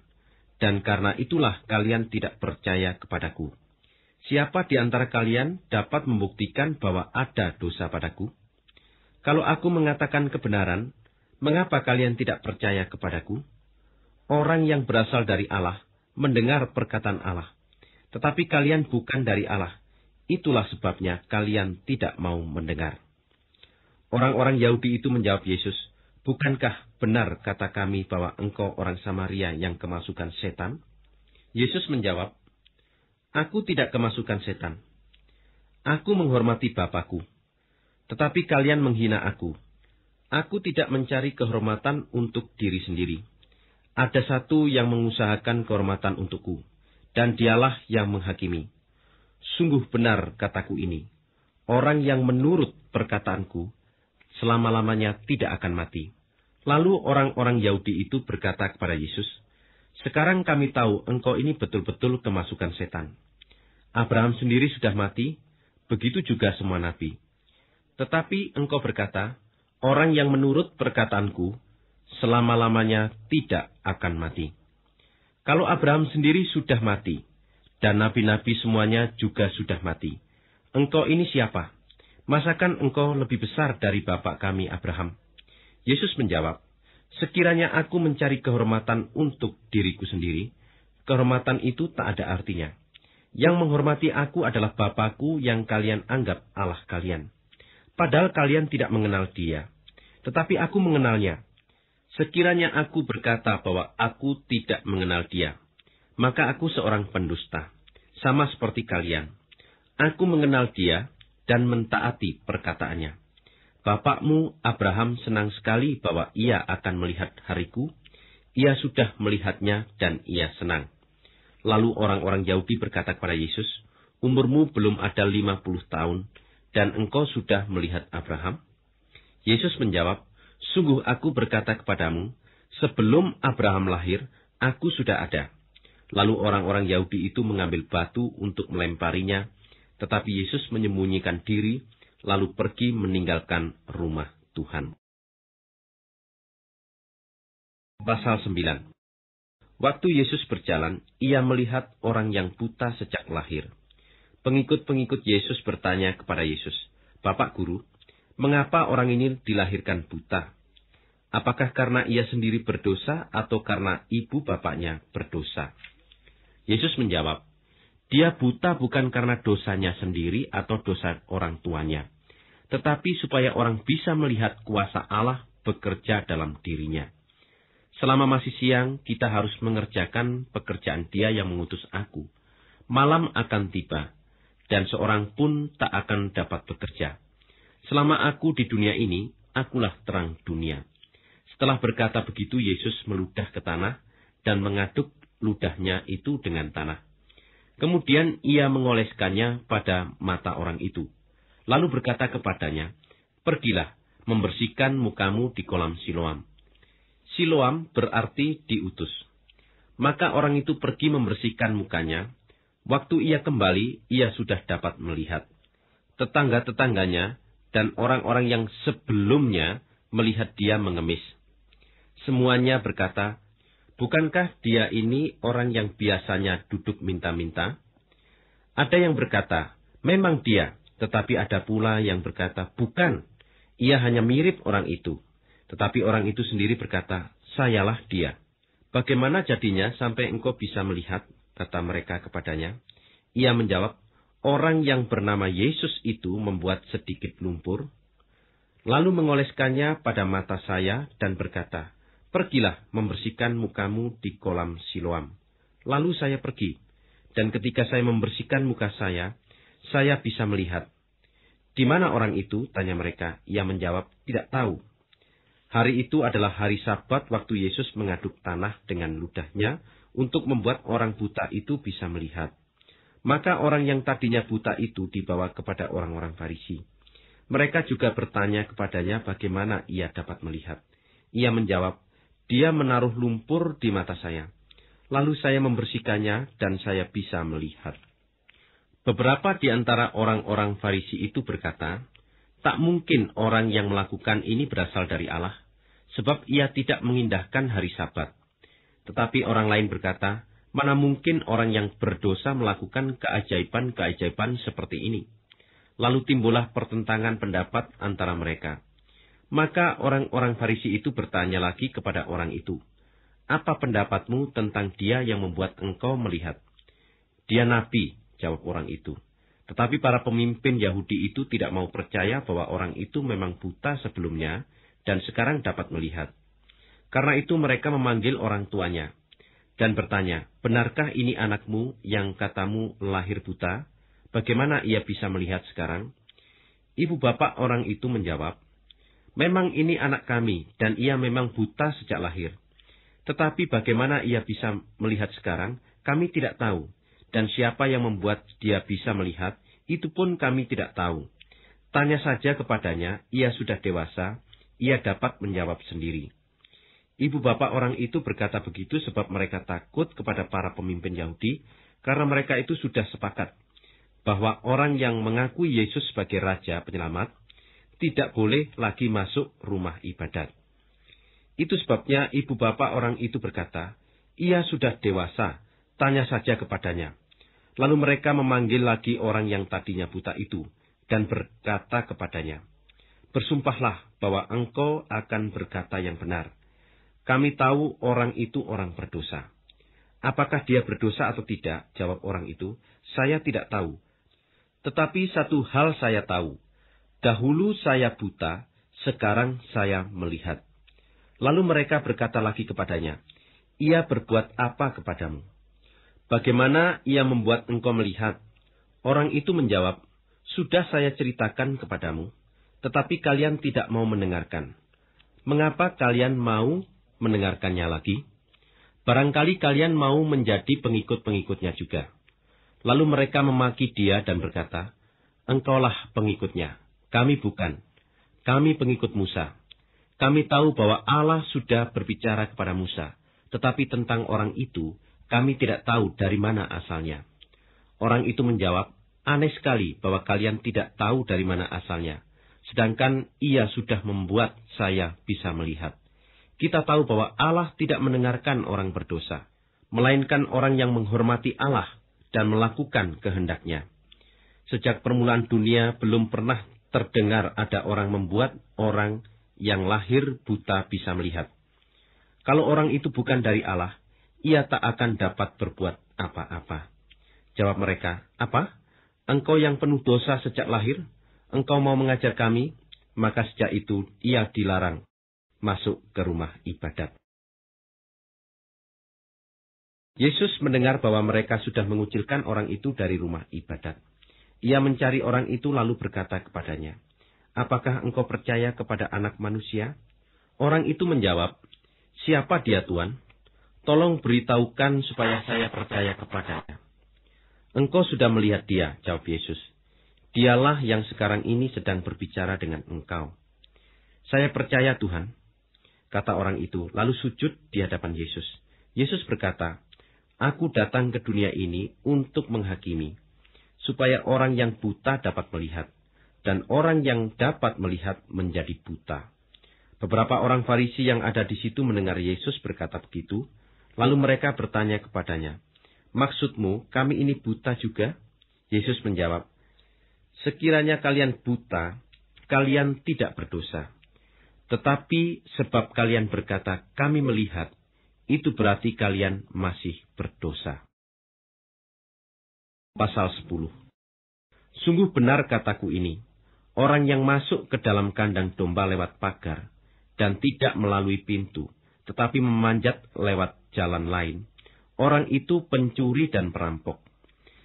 dan karena itulah kalian tidak percaya kepadaku. Siapa di antara kalian dapat membuktikan bahwa ada dosa padaku? Kalau aku mengatakan kebenaran, mengapa kalian tidak percaya kepadaku? Orang yang berasal dari Allah mendengar perkataan Allah, tetapi kalian bukan dari Allah. Itulah sebabnya kalian tidak mau mendengar. Orang-orang Yahudi itu menjawab Yesus, Bukankah benar kata kami bahwa engkau orang Samaria yang kemasukan setan? Yesus menjawab, Aku tidak kemasukan setan. Aku menghormati Bapakku. Tetapi kalian menghina aku. Aku tidak mencari kehormatan untuk diri sendiri. Ada satu yang mengusahakan kehormatan untukku, dan dialah yang menghakimi. Sungguh benar kataku ini, orang yang menurut perkataanku, selama-lamanya tidak akan mati. Lalu orang-orang Yahudi itu berkata kepada Yesus, Sekarang kami tahu engkau ini betul-betul kemasukan setan. Abraham sendiri sudah mati, begitu juga semua nabi. Tetapi engkau berkata, Orang yang menurut perkataanku, selama-lamanya tidak akan mati. Kalau Abraham sendiri sudah mati, dan nabi-nabi semuanya juga sudah mati, engkau ini siapa? Masakan engkau lebih besar dari bapak kami Abraham?' Yesus menjawab, Sekiranya aku mencari kehormatan untuk diriku sendiri, kehormatan itu tak ada artinya. Yang menghormati aku adalah Bapakku yang kalian anggap Allah kalian. Padahal kalian tidak mengenal dia. Tetapi aku mengenalnya. Sekiranya aku berkata bahwa aku tidak mengenal dia, maka aku seorang pendusta, sama seperti kalian. Aku mengenal dia dan mentaati perkataannya. Bapakmu Abraham senang sekali bahwa ia akan melihat hariku. Ia sudah melihatnya dan ia senang. Lalu orang-orang Yahudi berkata kepada Yesus, Umurmu belum ada lima puluh tahun, dan engkau sudah melihat Abraham? Yesus menjawab, Sungguh aku berkata kepadamu, sebelum Abraham lahir, aku sudah ada. Lalu orang-orang Yahudi itu mengambil batu untuk melemparinya, tetapi Yesus menyembunyikan diri, lalu pergi meninggalkan rumah Tuhan. Pasal 9 Waktu Yesus berjalan, ia melihat orang yang buta sejak lahir. Pengikut-pengikut Yesus bertanya kepada Yesus, Bapak Guru, mengapa orang ini dilahirkan buta? Apakah karena ia sendiri berdosa atau karena ibu bapaknya berdosa? Yesus menjawab, dia buta bukan karena dosanya sendiri atau dosa orang tuanya, tetapi supaya orang bisa melihat kuasa Allah bekerja dalam dirinya. Selama masih siang, kita harus mengerjakan pekerjaan dia yang mengutus aku. Malam akan tiba, dan seorang pun tak akan dapat bekerja. Selama aku di dunia ini, akulah terang dunia. Setelah berkata begitu, Yesus meludah ke tanah dan mengaduk ludahnya itu dengan tanah. Kemudian ia mengoleskannya pada mata orang itu. Lalu berkata kepadanya, Pergilah, membersihkan mukamu di kolam Siloam. Siloam berarti diutus. Maka orang itu pergi membersihkan mukanya. Waktu ia kembali, ia sudah dapat melihat. Tetangga-tetangganya dan orang-orang yang sebelumnya melihat dia mengemis. Semuanya berkata, Bukankah dia ini orang yang biasanya duduk minta-minta? Ada yang berkata, memang dia, tetapi ada pula yang berkata, bukan. Ia hanya mirip orang itu. Tetapi orang itu sendiri berkata, sayalah dia. Bagaimana jadinya sampai engkau bisa melihat? Kata mereka kepadanya. Ia menjawab, orang yang bernama Yesus itu membuat sedikit lumpur, lalu mengoleskannya pada mata saya dan berkata, Pergilah membersihkan mukamu di kolam Siloam. Lalu saya pergi, dan ketika saya membersihkan muka saya, saya bisa melihat. Di mana orang itu? Tanya mereka. Ia menjawab, tidak tahu. Hari itu adalah hari sabat waktu Yesus mengaduk tanah dengan ludahnya untuk membuat orang buta itu bisa melihat. Maka orang yang tadinya buta itu dibawa kepada orang-orang Farisi. Mereka juga bertanya kepadanya bagaimana ia dapat melihat. Ia menjawab, dia menaruh lumpur di mata saya. Lalu saya membersihkannya dan saya bisa melihat. Beberapa di antara orang-orang Farisi itu berkata, Tak mungkin orang yang melakukan ini berasal dari Allah, sebab ia tidak mengindahkan hari sabat. Tetapi orang lain berkata, Mana mungkin orang yang berdosa melakukan keajaiban-keajaiban seperti ini? Lalu timbullah pertentangan pendapat antara mereka. Maka orang-orang Farisi itu bertanya lagi kepada orang itu, Apa pendapatmu tentang dia yang membuat engkau melihat? Dia nabi, jawab orang itu. Tetapi para pemimpin Yahudi itu tidak mau percaya bahwa orang itu memang buta sebelumnya dan sekarang dapat melihat. Karena itu mereka memanggil orang tuanya dan bertanya, Benarkah ini anakmu yang katamu lahir buta? Bagaimana ia bisa melihat sekarang? Ibu bapak orang itu menjawab, Memang ini anak kami, dan ia memang buta sejak lahir. Tetapi bagaimana ia bisa melihat sekarang, kami tidak tahu. Dan siapa yang membuat dia bisa melihat, itu pun kami tidak tahu. Tanya saja kepadanya, ia sudah dewasa, ia dapat menjawab sendiri. Ibu bapak orang itu berkata begitu sebab mereka takut kepada para pemimpin Yahudi, karena mereka itu sudah sepakat bahwa orang yang mengakui Yesus sebagai Raja Penyelamat tidak boleh lagi masuk rumah ibadat. Itu sebabnya ibu bapak orang itu berkata, ia sudah dewasa, tanya saja kepadanya. Lalu mereka memanggil lagi orang yang tadinya buta itu, dan berkata kepadanya, Bersumpahlah bahwa engkau akan berkata yang benar. Kami tahu orang itu orang berdosa. Apakah dia berdosa atau tidak, jawab orang itu, saya tidak tahu. Tetapi satu hal saya tahu, Dahulu saya buta, sekarang saya melihat. Lalu mereka berkata lagi kepadanya, Ia berbuat apa kepadamu? Bagaimana ia membuat engkau melihat? Orang itu menjawab, Sudah saya ceritakan kepadamu, tetapi kalian tidak mau mendengarkan. Mengapa kalian mau mendengarkannya lagi? Barangkali kalian mau menjadi pengikut-pengikutnya juga. Lalu mereka memaki dia dan berkata, Engkaulah pengikutnya kami bukan. Kami pengikut Musa. Kami tahu bahwa Allah sudah berbicara kepada Musa, tetapi tentang orang itu kami tidak tahu dari mana asalnya. Orang itu menjawab, aneh sekali bahwa kalian tidak tahu dari mana asalnya, sedangkan ia sudah membuat saya bisa melihat. Kita tahu bahwa Allah tidak mendengarkan orang berdosa, melainkan orang yang menghormati Allah dan melakukan kehendaknya. Sejak permulaan dunia belum pernah terdengar ada orang membuat orang yang lahir buta bisa melihat. Kalau orang itu bukan dari Allah, ia tak akan dapat berbuat apa-apa. Jawab mereka, apa? Engkau yang penuh dosa sejak lahir, engkau mau mengajar kami, maka sejak itu ia dilarang masuk ke rumah ibadat. Yesus mendengar bahwa mereka sudah mengucilkan orang itu dari rumah ibadat. Ia mencari orang itu lalu berkata kepadanya, Apakah engkau percaya kepada anak manusia? Orang itu menjawab, Siapa dia Tuhan? Tolong beritahukan supaya saya percaya kepadanya. Engkau sudah melihat dia, jawab Yesus. Dialah yang sekarang ini sedang berbicara dengan engkau. Saya percaya Tuhan, kata orang itu, lalu sujud di hadapan Yesus. Yesus berkata, Aku datang ke dunia ini untuk menghakimi supaya orang yang buta dapat melihat, dan orang yang dapat melihat menjadi buta. Beberapa orang Farisi yang ada di situ mendengar Yesus berkata begitu, lalu mereka bertanya kepadanya, Maksudmu kami ini buta juga? Yesus menjawab, Sekiranya kalian buta, kalian tidak berdosa. Tetapi sebab kalian berkata, kami melihat, itu berarti kalian masih berdosa pasal 10. Sungguh benar kataku ini, orang yang masuk ke dalam kandang domba lewat pagar, dan tidak melalui pintu, tetapi memanjat lewat jalan lain. Orang itu pencuri dan perampok.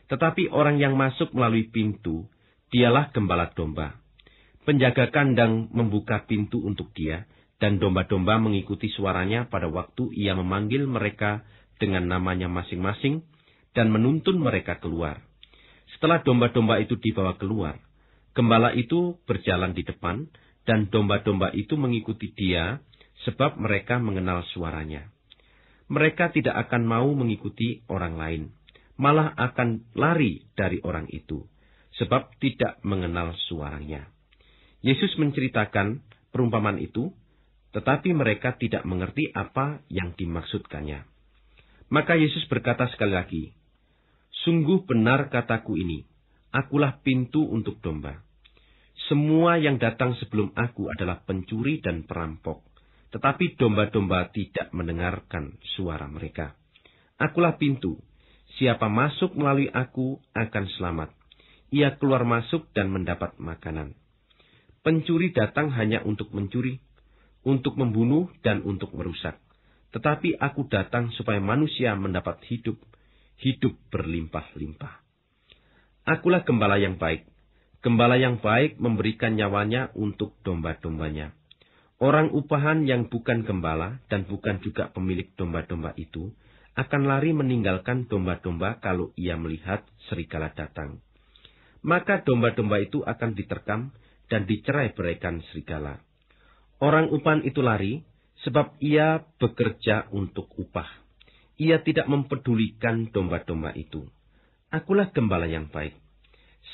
Tetapi orang yang masuk melalui pintu, dialah gembala domba. Penjaga kandang membuka pintu untuk dia, dan domba-domba mengikuti suaranya pada waktu ia memanggil mereka dengan namanya masing-masing, dan menuntun mereka keluar. Setelah domba-domba itu dibawa keluar, gembala itu berjalan di depan, dan domba-domba itu mengikuti dia, sebab mereka mengenal suaranya. Mereka tidak akan mau mengikuti orang lain, malah akan lari dari orang itu, sebab tidak mengenal suaranya. Yesus menceritakan perumpamaan itu, tetapi mereka tidak mengerti apa yang dimaksudkannya. Maka Yesus berkata sekali lagi, Sungguh benar kataku ini, akulah pintu untuk domba. Semua yang datang sebelum aku adalah pencuri dan perampok, tetapi domba-domba tidak mendengarkan suara mereka. Akulah pintu, siapa masuk melalui aku akan selamat. Ia keluar masuk dan mendapat makanan. Pencuri datang hanya untuk mencuri, untuk membunuh, dan untuk merusak. Tetapi aku datang supaya manusia mendapat hidup hidup berlimpah-limpah. Akulah gembala yang baik. Gembala yang baik memberikan nyawanya untuk domba-dombanya. Orang upahan yang bukan gembala dan bukan juga pemilik domba-domba itu akan lari meninggalkan domba-domba kalau ia melihat serigala datang. Maka domba-domba itu akan diterkam dan dicerai beraikan serigala. Orang upahan itu lari sebab ia bekerja untuk upah. Ia tidak mempedulikan domba-domba itu. Akulah gembala yang baik.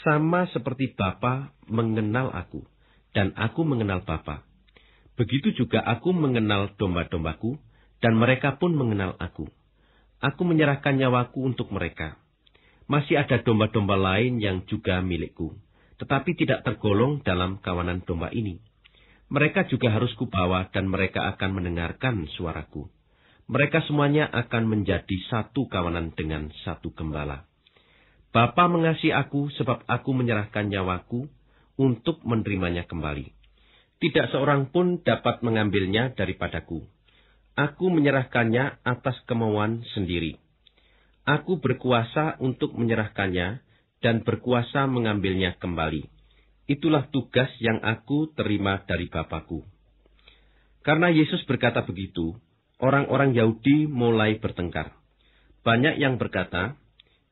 Sama seperti Bapa mengenal aku, dan aku mengenal Bapa. Begitu juga aku mengenal domba-dombaku, dan mereka pun mengenal aku. Aku menyerahkan nyawaku untuk mereka. Masih ada domba-domba lain yang juga milikku, tetapi tidak tergolong dalam kawanan domba ini. Mereka juga harus kubawa dan mereka akan mendengarkan suaraku. Mereka semuanya akan menjadi satu kawanan dengan satu gembala. Bapa mengasihi aku sebab aku menyerahkan nyawaku untuk menerimanya kembali. Tidak seorang pun dapat mengambilnya daripadaku. Aku menyerahkannya atas kemauan sendiri. Aku berkuasa untuk menyerahkannya dan berkuasa mengambilnya kembali. Itulah tugas yang aku terima dari Bapakku. Karena Yesus berkata begitu, orang-orang Yahudi mulai bertengkar. Banyak yang berkata,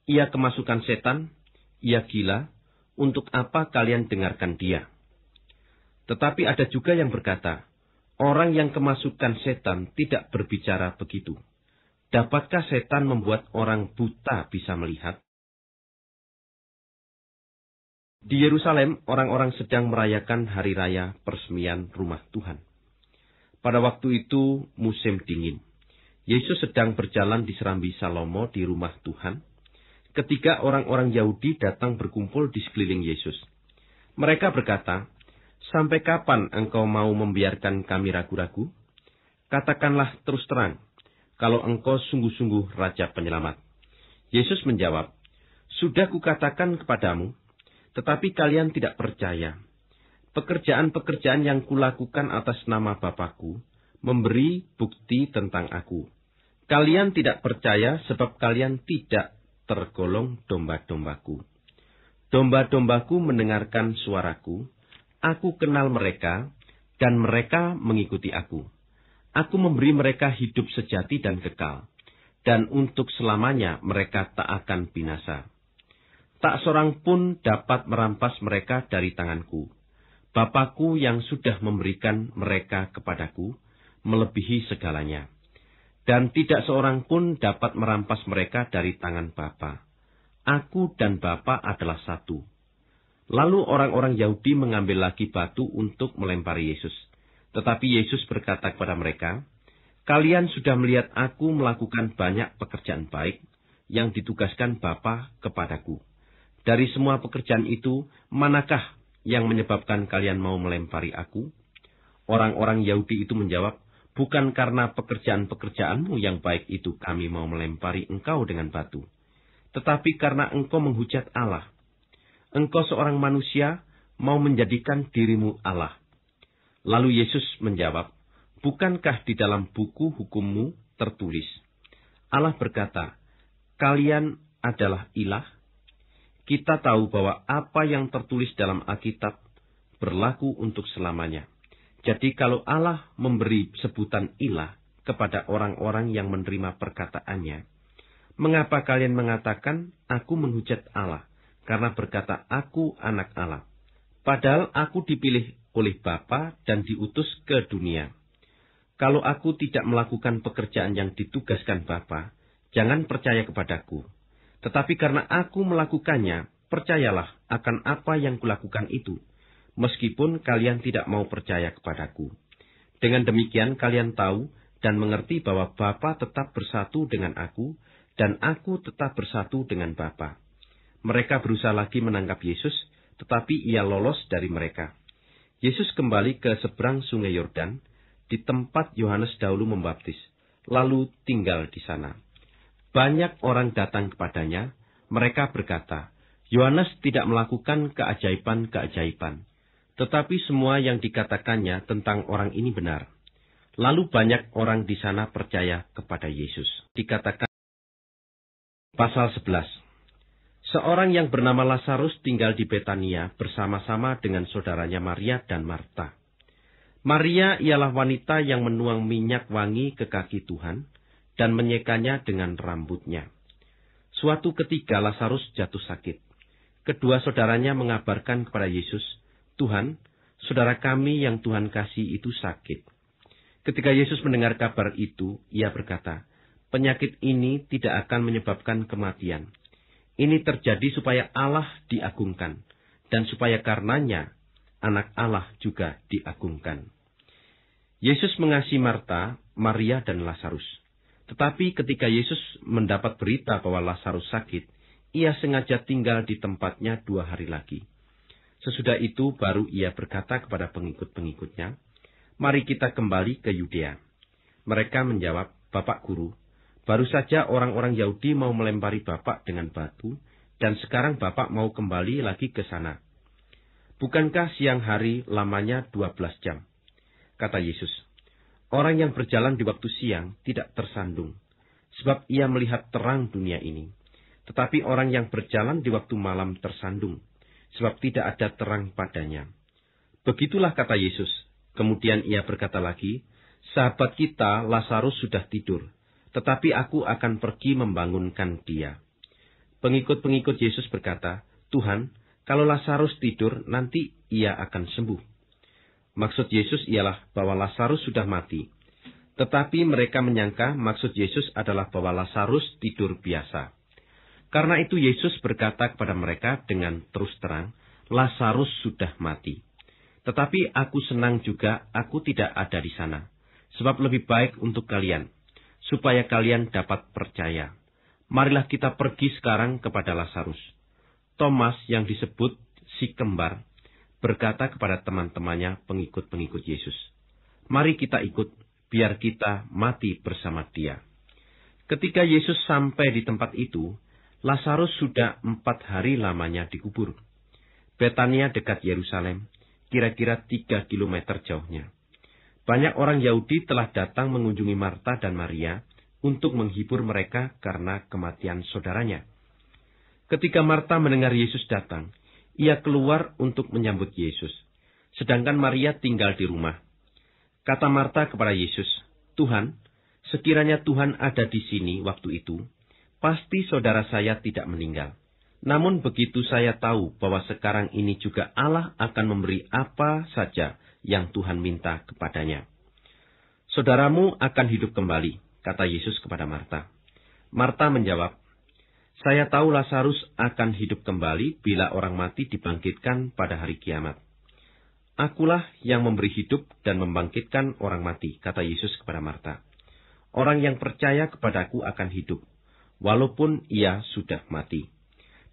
ia kemasukan setan, ia gila, untuk apa kalian dengarkan dia? Tetapi ada juga yang berkata, orang yang kemasukan setan tidak berbicara begitu. Dapatkah setan membuat orang buta bisa melihat? Di Yerusalem, orang-orang sedang merayakan hari raya persemian rumah Tuhan. Pada waktu itu musim dingin. Yesus sedang berjalan di Serambi Salomo di rumah Tuhan. Ketika orang-orang Yahudi datang berkumpul di sekeliling Yesus. Mereka berkata, Sampai kapan engkau mau membiarkan kami ragu-ragu? Katakanlah terus terang, kalau engkau sungguh-sungguh Raja Penyelamat. Yesus menjawab, Sudah kukatakan kepadamu, tetapi kalian tidak percaya. Pekerjaan-pekerjaan yang kulakukan atas nama Bapakku memberi bukti tentang aku. Kalian tidak percaya sebab kalian tidak tergolong domba-dombaku. Domba-dombaku mendengarkan suaraku, aku kenal mereka, dan mereka mengikuti aku. Aku memberi mereka hidup sejati dan kekal, dan untuk selamanya mereka tak akan binasa. Tak seorang pun dapat merampas mereka dari tanganku. Bapakku yang sudah memberikan mereka kepadaku melebihi segalanya. Dan tidak seorang pun dapat merampas mereka dari tangan Bapa. Aku dan Bapa adalah satu. Lalu orang-orang Yahudi mengambil lagi batu untuk melempari Yesus. Tetapi Yesus berkata kepada mereka, Kalian sudah melihat aku melakukan banyak pekerjaan baik yang ditugaskan Bapa kepadaku. Dari semua pekerjaan itu, manakah yang menyebabkan kalian mau melempari aku? Orang-orang Yahudi itu menjawab, bukan karena pekerjaan-pekerjaanmu yang baik itu kami mau melempari engkau dengan batu, tetapi karena engkau menghujat Allah. Engkau seorang manusia mau menjadikan dirimu Allah. Lalu Yesus menjawab, Bukankah di dalam buku hukummu tertulis, Allah berkata, Kalian adalah ilah, kita tahu bahwa apa yang tertulis dalam Alkitab berlaku untuk selamanya. Jadi kalau Allah memberi sebutan ilah kepada orang-orang yang menerima perkataannya, mengapa kalian mengatakan, aku menghujat Allah, karena berkata, aku anak Allah. Padahal aku dipilih oleh Bapa dan diutus ke dunia. Kalau aku tidak melakukan pekerjaan yang ditugaskan Bapa, jangan percaya kepadaku. Tetapi karena aku melakukannya, percayalah akan apa yang kulakukan itu, meskipun kalian tidak mau percaya kepadaku. Dengan demikian kalian tahu dan mengerti bahwa Bapa tetap bersatu dengan aku, dan aku tetap bersatu dengan Bapa. Mereka berusaha lagi menangkap Yesus, tetapi ia lolos dari mereka. Yesus kembali ke seberang sungai Yordan, di tempat Yohanes dahulu membaptis, lalu tinggal di sana. Banyak orang datang kepadanya, mereka berkata, Yohanes tidak melakukan keajaiban-keajaiban, tetapi semua yang dikatakannya tentang orang ini benar. Lalu banyak orang di sana percaya kepada Yesus. Dikatakan pasal 11. Seorang yang bernama Lazarus tinggal di Betania bersama-sama dengan saudaranya Maria dan Marta. Maria ialah wanita yang menuang minyak wangi ke kaki Tuhan dan menyekanya dengan rambutnya. Suatu ketika Lazarus jatuh sakit. Kedua saudaranya mengabarkan kepada Yesus, Tuhan, saudara kami yang Tuhan kasih itu sakit. Ketika Yesus mendengar kabar itu, ia berkata, penyakit ini tidak akan menyebabkan kematian. Ini terjadi supaya Allah diagungkan, dan supaya karenanya anak Allah juga diagungkan. Yesus mengasihi Marta, Maria, dan Lazarus. Tetapi ketika Yesus mendapat berita bahwa Lazarus sakit, ia sengaja tinggal di tempatnya dua hari lagi. Sesudah itu baru ia berkata kepada pengikut-pengikutnya, Mari kita kembali ke Yudea. Mereka menjawab, Bapak Guru, baru saja orang-orang Yahudi mau melempari Bapak dengan batu, dan sekarang Bapak mau kembali lagi ke sana. Bukankah siang hari lamanya dua belas jam? Kata Yesus, Orang yang berjalan di waktu siang tidak tersandung, sebab ia melihat terang dunia ini. Tetapi orang yang berjalan di waktu malam tersandung, sebab tidak ada terang padanya. Begitulah kata Yesus. Kemudian ia berkata lagi, Sahabat kita Lazarus sudah tidur, tetapi aku akan pergi membangunkan dia. Pengikut-pengikut Yesus berkata, Tuhan, kalau Lazarus tidur, nanti ia akan sembuh. Maksud Yesus ialah bahwa Lazarus sudah mati. Tetapi mereka menyangka maksud Yesus adalah bahwa Lazarus tidur biasa. Karena itu Yesus berkata kepada mereka dengan terus terang, Lazarus sudah mati. Tetapi aku senang juga aku tidak ada di sana. Sebab lebih baik untuk kalian, supaya kalian dapat percaya. Marilah kita pergi sekarang kepada Lazarus. Thomas yang disebut si kembar berkata kepada teman-temannya pengikut-pengikut Yesus, Mari kita ikut, biar kita mati bersama dia. Ketika Yesus sampai di tempat itu, Lazarus sudah empat hari lamanya dikubur. Betania dekat Yerusalem, kira-kira tiga kilometer jauhnya. Banyak orang Yahudi telah datang mengunjungi Marta dan Maria untuk menghibur mereka karena kematian saudaranya. Ketika Marta mendengar Yesus datang, ia keluar untuk menyambut Yesus. Sedangkan Maria tinggal di rumah. Kata Marta kepada Yesus, Tuhan, sekiranya Tuhan ada di sini waktu itu, pasti saudara saya tidak meninggal. Namun begitu saya tahu bahwa sekarang ini juga Allah akan memberi apa saja yang Tuhan minta kepadanya. Saudaramu akan hidup kembali, kata Yesus kepada Marta. Marta menjawab, saya tahu Lazarus akan hidup kembali bila orang mati dibangkitkan pada hari kiamat. Akulah yang memberi hidup dan membangkitkan orang mati, kata Yesus kepada Marta. Orang yang percaya kepadaku akan hidup, walaupun ia sudah mati.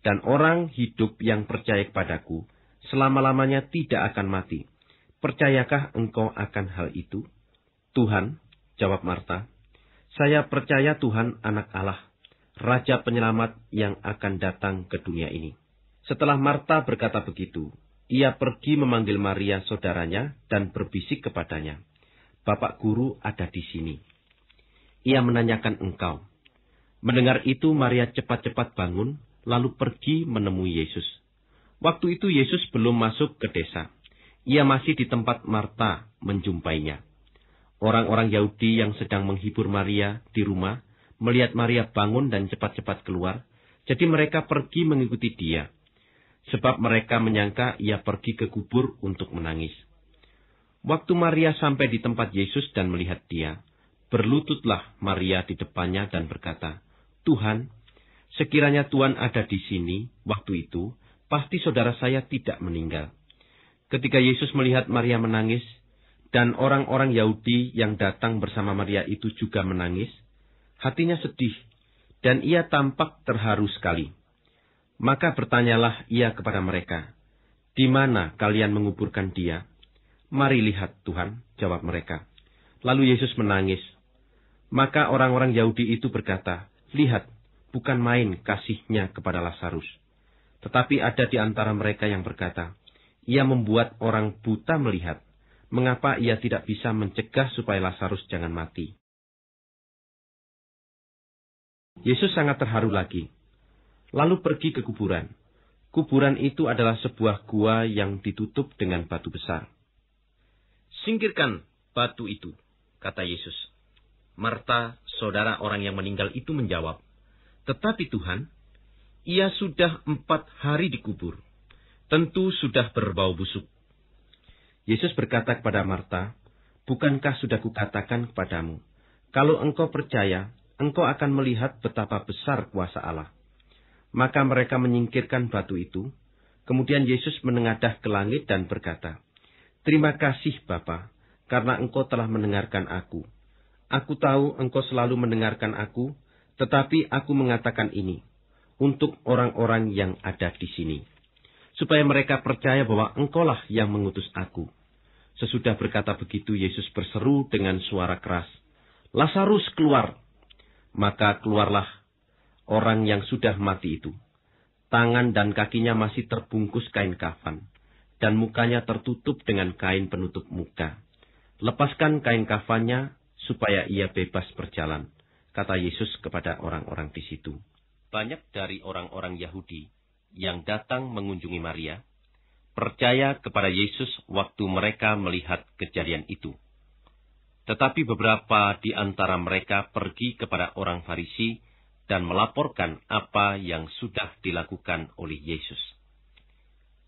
Dan orang hidup yang percaya kepadaku, selama-lamanya tidak akan mati. Percayakah engkau akan hal itu? Tuhan, jawab Marta, saya percaya Tuhan anak Allah, Raja Penyelamat yang akan datang ke dunia ini. Setelah Marta berkata begitu, ia pergi memanggil Maria saudaranya dan berbisik kepadanya, Bapak Guru ada di sini. Ia menanyakan engkau. Mendengar itu Maria cepat-cepat bangun, lalu pergi menemui Yesus. Waktu itu Yesus belum masuk ke desa. Ia masih di tempat Marta menjumpainya. Orang-orang Yahudi yang sedang menghibur Maria di rumah melihat Maria bangun dan cepat-cepat keluar, jadi mereka pergi mengikuti dia, sebab mereka menyangka ia pergi ke kubur untuk menangis. Waktu Maria sampai di tempat Yesus dan melihat dia, berlututlah Maria di depannya dan berkata, Tuhan, sekiranya Tuhan ada di sini waktu itu, pasti saudara saya tidak meninggal. Ketika Yesus melihat Maria menangis, dan orang-orang Yahudi yang datang bersama Maria itu juga menangis, Hatinya sedih, dan ia tampak terharu sekali. Maka bertanyalah ia kepada mereka, Di mana kalian menguburkan dia? Mari lihat, Tuhan, jawab mereka. Lalu Yesus menangis. Maka orang-orang Yahudi itu berkata, Lihat, bukan main kasihnya kepada Lazarus. Tetapi ada di antara mereka yang berkata, Ia membuat orang buta melihat. Mengapa ia tidak bisa mencegah supaya Lazarus jangan mati? Yesus sangat terharu lagi. Lalu pergi ke kuburan. Kuburan itu adalah sebuah gua yang ditutup dengan batu besar. Singkirkan batu itu, kata Yesus. Marta, saudara orang yang meninggal itu menjawab, Tetapi Tuhan, ia sudah empat hari dikubur. Tentu sudah berbau busuk. Yesus berkata kepada Marta, Bukankah sudah kukatakan kepadamu, kalau engkau percaya, engkau akan melihat betapa besar kuasa Allah. Maka mereka menyingkirkan batu itu. Kemudian Yesus menengadah ke langit dan berkata, Terima kasih Bapa, karena engkau telah mendengarkan aku. Aku tahu engkau selalu mendengarkan aku, tetapi aku mengatakan ini, untuk orang-orang yang ada di sini. Supaya mereka percaya bahwa engkaulah yang mengutus aku. Sesudah berkata begitu, Yesus berseru dengan suara keras, Lazarus keluar! Maka keluarlah orang yang sudah mati itu. Tangan dan kakinya masih terbungkus kain kafan, dan mukanya tertutup dengan kain penutup muka. Lepaskan kain kafannya, supaya ia bebas berjalan, kata Yesus kepada orang-orang di situ. Banyak dari orang-orang Yahudi yang datang mengunjungi Maria, percaya kepada Yesus waktu mereka melihat kejadian itu. Tetapi beberapa di antara mereka pergi kepada orang Farisi dan melaporkan apa yang sudah dilakukan oleh Yesus.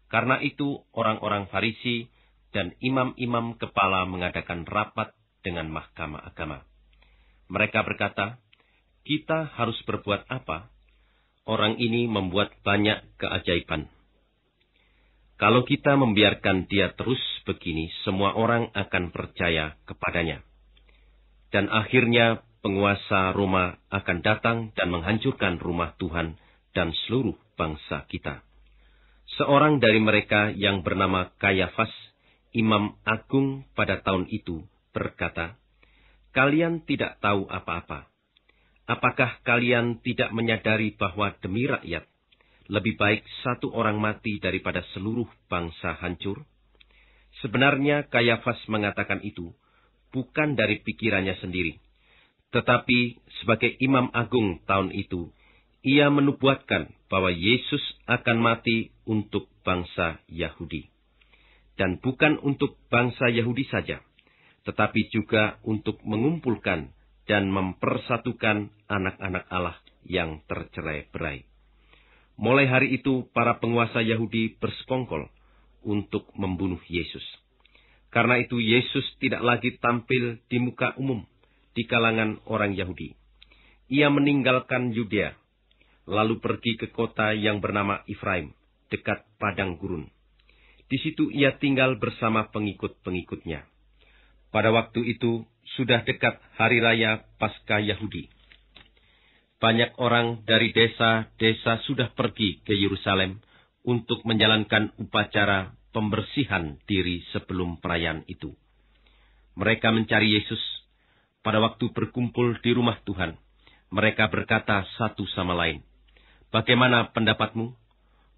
Karena itu, orang-orang Farisi dan imam-imam kepala mengadakan rapat dengan mahkamah agama. Mereka berkata, "Kita harus berbuat apa? Orang ini membuat banyak keajaiban." Kalau kita membiarkan dia terus begini, semua orang akan percaya kepadanya. Dan akhirnya penguasa Roma akan datang dan menghancurkan rumah Tuhan dan seluruh bangsa kita. Seorang dari mereka yang bernama Kayafas, Imam Agung pada tahun itu, berkata, Kalian tidak tahu apa-apa. Apakah kalian tidak menyadari bahwa demi rakyat, lebih baik satu orang mati daripada seluruh bangsa hancur? Sebenarnya Kayafas mengatakan itu bukan dari pikirannya sendiri, tetapi sebagai imam agung tahun itu, ia menubuatkan bahwa Yesus akan mati untuk bangsa Yahudi. Dan bukan untuk bangsa Yahudi saja, tetapi juga untuk mengumpulkan dan mempersatukan anak-anak Allah yang tercerai berai. Mulai hari itu, para penguasa Yahudi bersekongkol untuk membunuh Yesus. Karena itu, Yesus tidak lagi tampil di muka umum di kalangan orang Yahudi. Ia meninggalkan Yudea, lalu pergi ke kota yang bernama Ifraim, dekat padang gurun. Di situ ia tinggal bersama pengikut-pengikutnya. Pada waktu itu, sudah dekat hari raya Paskah Yahudi banyak orang dari desa-desa sudah pergi ke Yerusalem untuk menjalankan upacara pembersihan diri sebelum perayaan itu. Mereka mencari Yesus pada waktu berkumpul di rumah Tuhan. Mereka berkata satu sama lain, Bagaimana pendapatmu?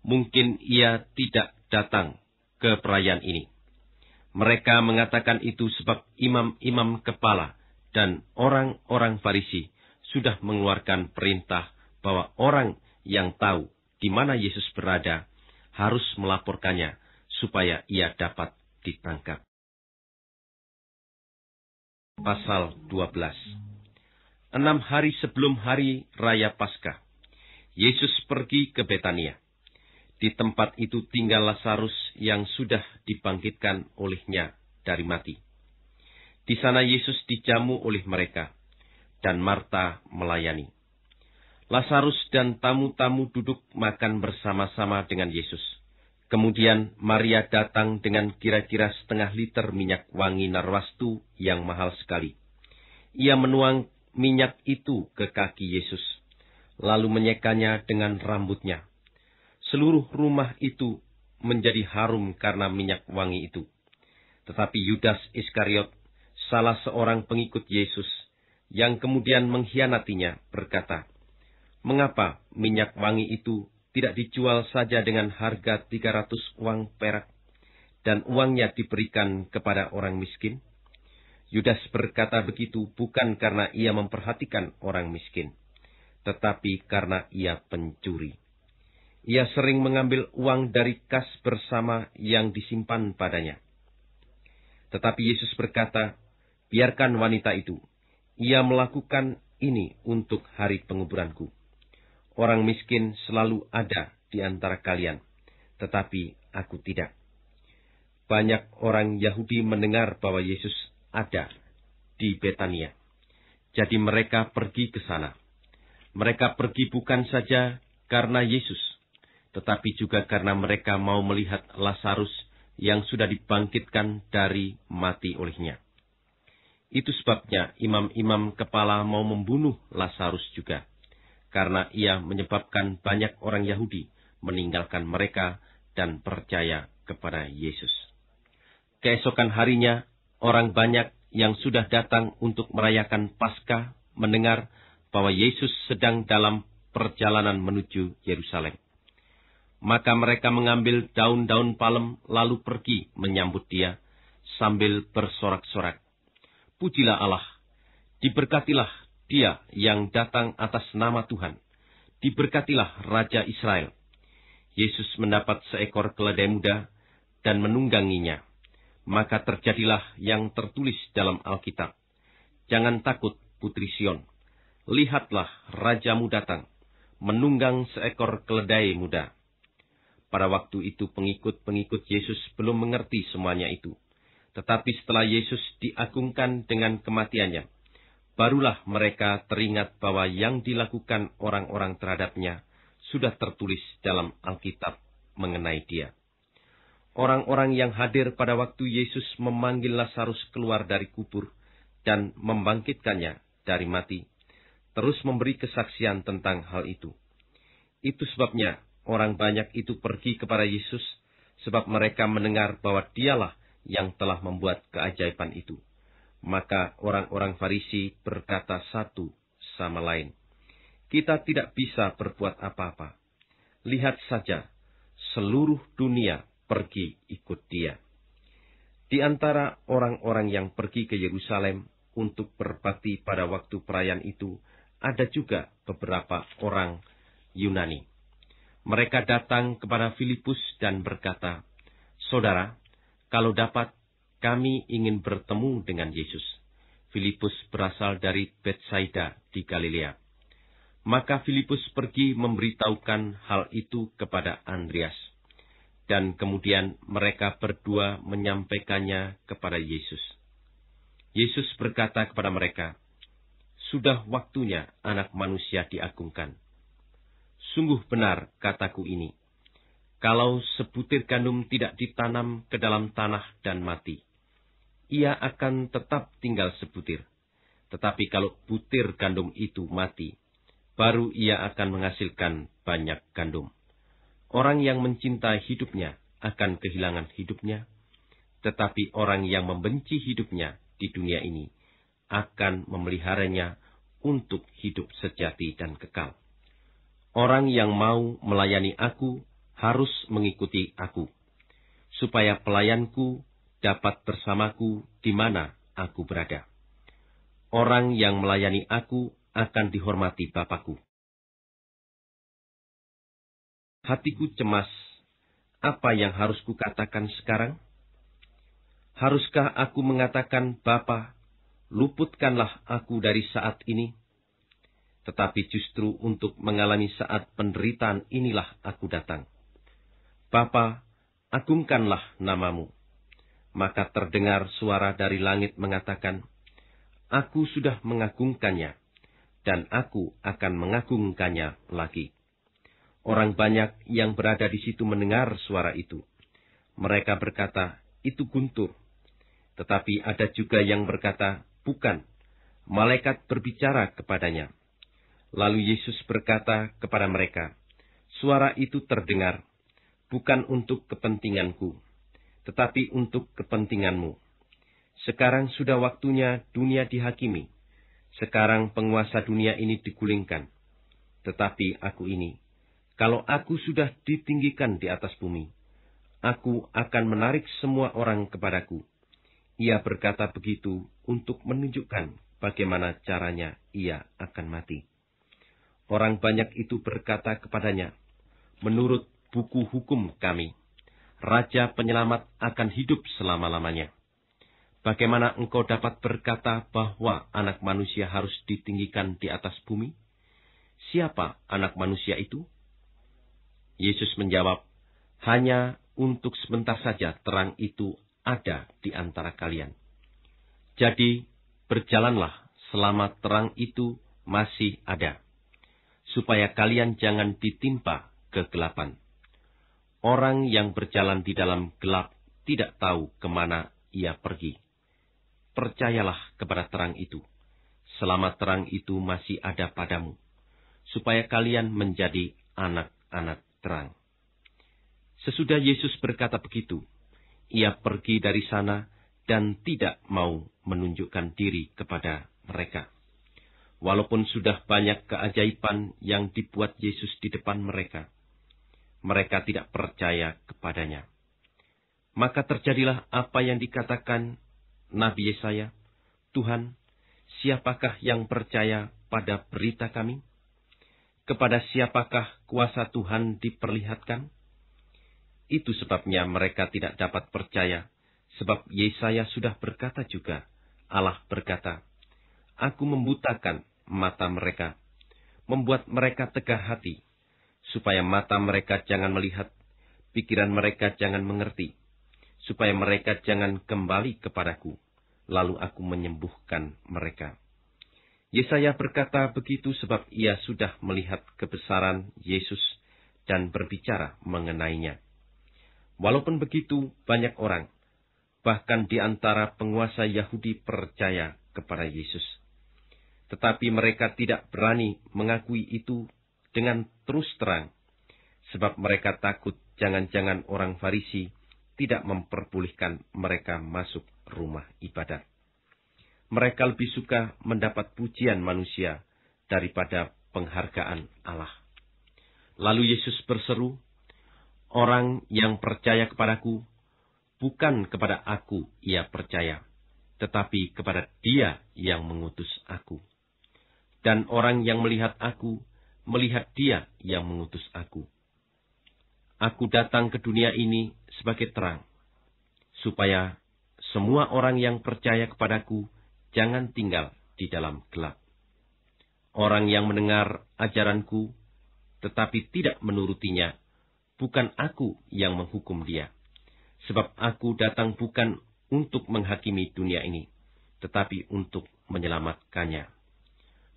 Mungkin ia tidak datang ke perayaan ini. Mereka mengatakan itu sebab imam-imam kepala dan orang-orang Farisi sudah mengeluarkan perintah bahwa orang yang tahu di mana Yesus berada harus melaporkannya supaya ia dapat ditangkap. Pasal 12 Enam hari sebelum hari Raya Paskah, Yesus pergi ke Betania. Di tempat itu tinggal Lazarus yang sudah dibangkitkan olehnya dari mati. Di sana Yesus dijamu oleh mereka dan Marta melayani. Lazarus dan tamu-tamu duduk makan bersama-sama dengan Yesus. Kemudian Maria datang dengan kira-kira setengah liter minyak wangi narwastu yang mahal sekali. Ia menuang minyak itu ke kaki Yesus, lalu menyekanya dengan rambutnya. Seluruh rumah itu menjadi harum karena minyak wangi itu. Tetapi Yudas Iskariot, salah seorang pengikut Yesus, yang kemudian mengkhianatinya berkata, Mengapa minyak wangi itu tidak dijual saja dengan harga 300 uang perak dan uangnya diberikan kepada orang miskin? Yudas berkata begitu bukan karena ia memperhatikan orang miskin, tetapi karena ia pencuri. Ia sering mengambil uang dari kas bersama yang disimpan padanya. Tetapi Yesus berkata, biarkan wanita itu, ia melakukan ini untuk hari penguburanku. Orang miskin selalu ada di antara kalian, tetapi aku tidak. Banyak orang Yahudi mendengar bahwa Yesus ada di Betania. Jadi mereka pergi ke sana. Mereka pergi bukan saja karena Yesus, tetapi juga karena mereka mau melihat Lazarus yang sudah dibangkitkan dari mati olehnya. Itu sebabnya imam-imam kepala mau membunuh Lazarus juga, karena ia menyebabkan banyak orang Yahudi meninggalkan mereka dan percaya kepada Yesus. Keesokan harinya, orang banyak yang sudah datang untuk merayakan Paskah mendengar bahwa Yesus sedang dalam perjalanan menuju Yerusalem. Maka mereka mengambil daun-daun palem lalu pergi menyambut dia sambil bersorak-sorak Pujilah Allah, diberkatilah dia yang datang atas nama Tuhan. Diberkatilah Raja Israel. Yesus mendapat seekor keledai muda dan menungganginya. Maka terjadilah yang tertulis dalam Alkitab. Jangan takut, Putri Sion. Lihatlah Rajamu datang, menunggang seekor keledai muda. Pada waktu itu pengikut-pengikut Yesus belum mengerti semuanya itu tetapi setelah Yesus diagungkan dengan kematiannya, barulah mereka teringat bahwa yang dilakukan orang-orang terhadapnya sudah tertulis dalam Alkitab mengenai dia. Orang-orang yang hadir pada waktu Yesus memanggil Lazarus keluar dari kubur dan membangkitkannya dari mati, terus memberi kesaksian tentang hal itu. Itu sebabnya orang banyak itu pergi kepada Yesus, sebab mereka mendengar bahwa dialah yang telah membuat keajaiban itu. Maka orang-orang Farisi berkata satu sama lain, kita tidak bisa berbuat apa-apa. Lihat saja, seluruh dunia pergi ikut dia. Di antara orang-orang yang pergi ke Yerusalem untuk berbakti pada waktu perayaan itu, ada juga beberapa orang Yunani. Mereka datang kepada Filipus dan berkata, Saudara, kalau dapat, kami ingin bertemu dengan Yesus. Filipus berasal dari Bethsaida di Galilea. Maka Filipus pergi memberitahukan hal itu kepada Andreas. Dan kemudian mereka berdua menyampaikannya kepada Yesus. Yesus berkata kepada mereka, Sudah waktunya anak manusia diagungkan. Sungguh benar kataku ini, kalau sebutir gandum tidak ditanam ke dalam tanah dan mati, ia akan tetap tinggal sebutir. Tetapi kalau butir gandum itu mati, baru ia akan menghasilkan banyak gandum. Orang yang mencintai hidupnya akan kehilangan hidupnya, tetapi orang yang membenci hidupnya di dunia ini akan memeliharanya untuk hidup sejati dan kekal. Orang yang mau melayani aku harus mengikuti aku, supaya pelayanku dapat bersamaku di mana aku berada. Orang yang melayani aku akan dihormati Bapakku. Hatiku cemas, apa yang harus kukatakan sekarang? Haruskah aku mengatakan, Bapa, luputkanlah aku dari saat ini? Tetapi justru untuk mengalami saat penderitaan inilah aku datang Bapa, agungkanlah namamu. Maka terdengar suara dari langit mengatakan, Aku sudah mengagungkannya, dan aku akan mengagungkannya lagi. Orang banyak yang berada di situ mendengar suara itu. Mereka berkata, itu guntur. Tetapi ada juga yang berkata, bukan. Malaikat berbicara kepadanya. Lalu Yesus berkata kepada mereka, suara itu terdengar, bukan untuk kepentinganku, tetapi untuk kepentinganmu. Sekarang sudah waktunya dunia dihakimi. Sekarang penguasa dunia ini digulingkan. Tetapi aku ini, kalau aku sudah ditinggikan di atas bumi, aku akan menarik semua orang kepadaku. Ia berkata begitu untuk menunjukkan bagaimana caranya ia akan mati. Orang banyak itu berkata kepadanya, menurut buku hukum kami. Raja penyelamat akan hidup selama-lamanya. Bagaimana engkau dapat berkata bahwa anak manusia harus ditinggikan di atas bumi? Siapa anak manusia itu? Yesus menjawab, hanya untuk sebentar saja terang itu ada di antara kalian. Jadi, berjalanlah selama terang itu masih ada, supaya kalian jangan ditimpa kegelapan. Orang yang berjalan di dalam gelap tidak tahu kemana ia pergi. Percayalah kepada terang itu, selama terang itu masih ada padamu, supaya kalian menjadi anak-anak terang. Sesudah Yesus berkata begitu, ia pergi dari sana dan tidak mau menunjukkan diri kepada mereka. Walaupun sudah banyak keajaiban yang dibuat Yesus di depan mereka, mereka tidak percaya kepadanya. Maka terjadilah apa yang dikatakan Nabi Yesaya, Tuhan, siapakah yang percaya pada berita kami? Kepada siapakah kuasa Tuhan diperlihatkan? Itu sebabnya mereka tidak dapat percaya, sebab Yesaya sudah berkata juga, Allah berkata, Aku membutakan mata mereka, membuat mereka tegah hati, supaya mata mereka jangan melihat, pikiran mereka jangan mengerti, supaya mereka jangan kembali kepadaku, lalu aku menyembuhkan mereka. Yesaya berkata begitu sebab ia sudah melihat kebesaran Yesus dan berbicara mengenainya. Walaupun begitu, banyak orang, bahkan di antara penguasa Yahudi percaya kepada Yesus. Tetapi mereka tidak berani mengakui itu dengan terus terang, sebab mereka takut jangan-jangan orang Farisi tidak memperbolehkan mereka masuk rumah ibadat. Mereka lebih suka mendapat pujian manusia daripada penghargaan Allah. Lalu Yesus berseru, Orang yang percaya kepadaku, bukan kepada aku ia percaya, tetapi kepada dia yang mengutus aku. Dan orang yang melihat aku, melihat dia yang mengutus aku. Aku datang ke dunia ini sebagai terang, supaya semua orang yang percaya kepadaku jangan tinggal di dalam gelap. Orang yang mendengar ajaranku, tetapi tidak menurutinya, bukan aku yang menghukum dia. Sebab aku datang bukan untuk menghakimi dunia ini, tetapi untuk menyelamatkannya.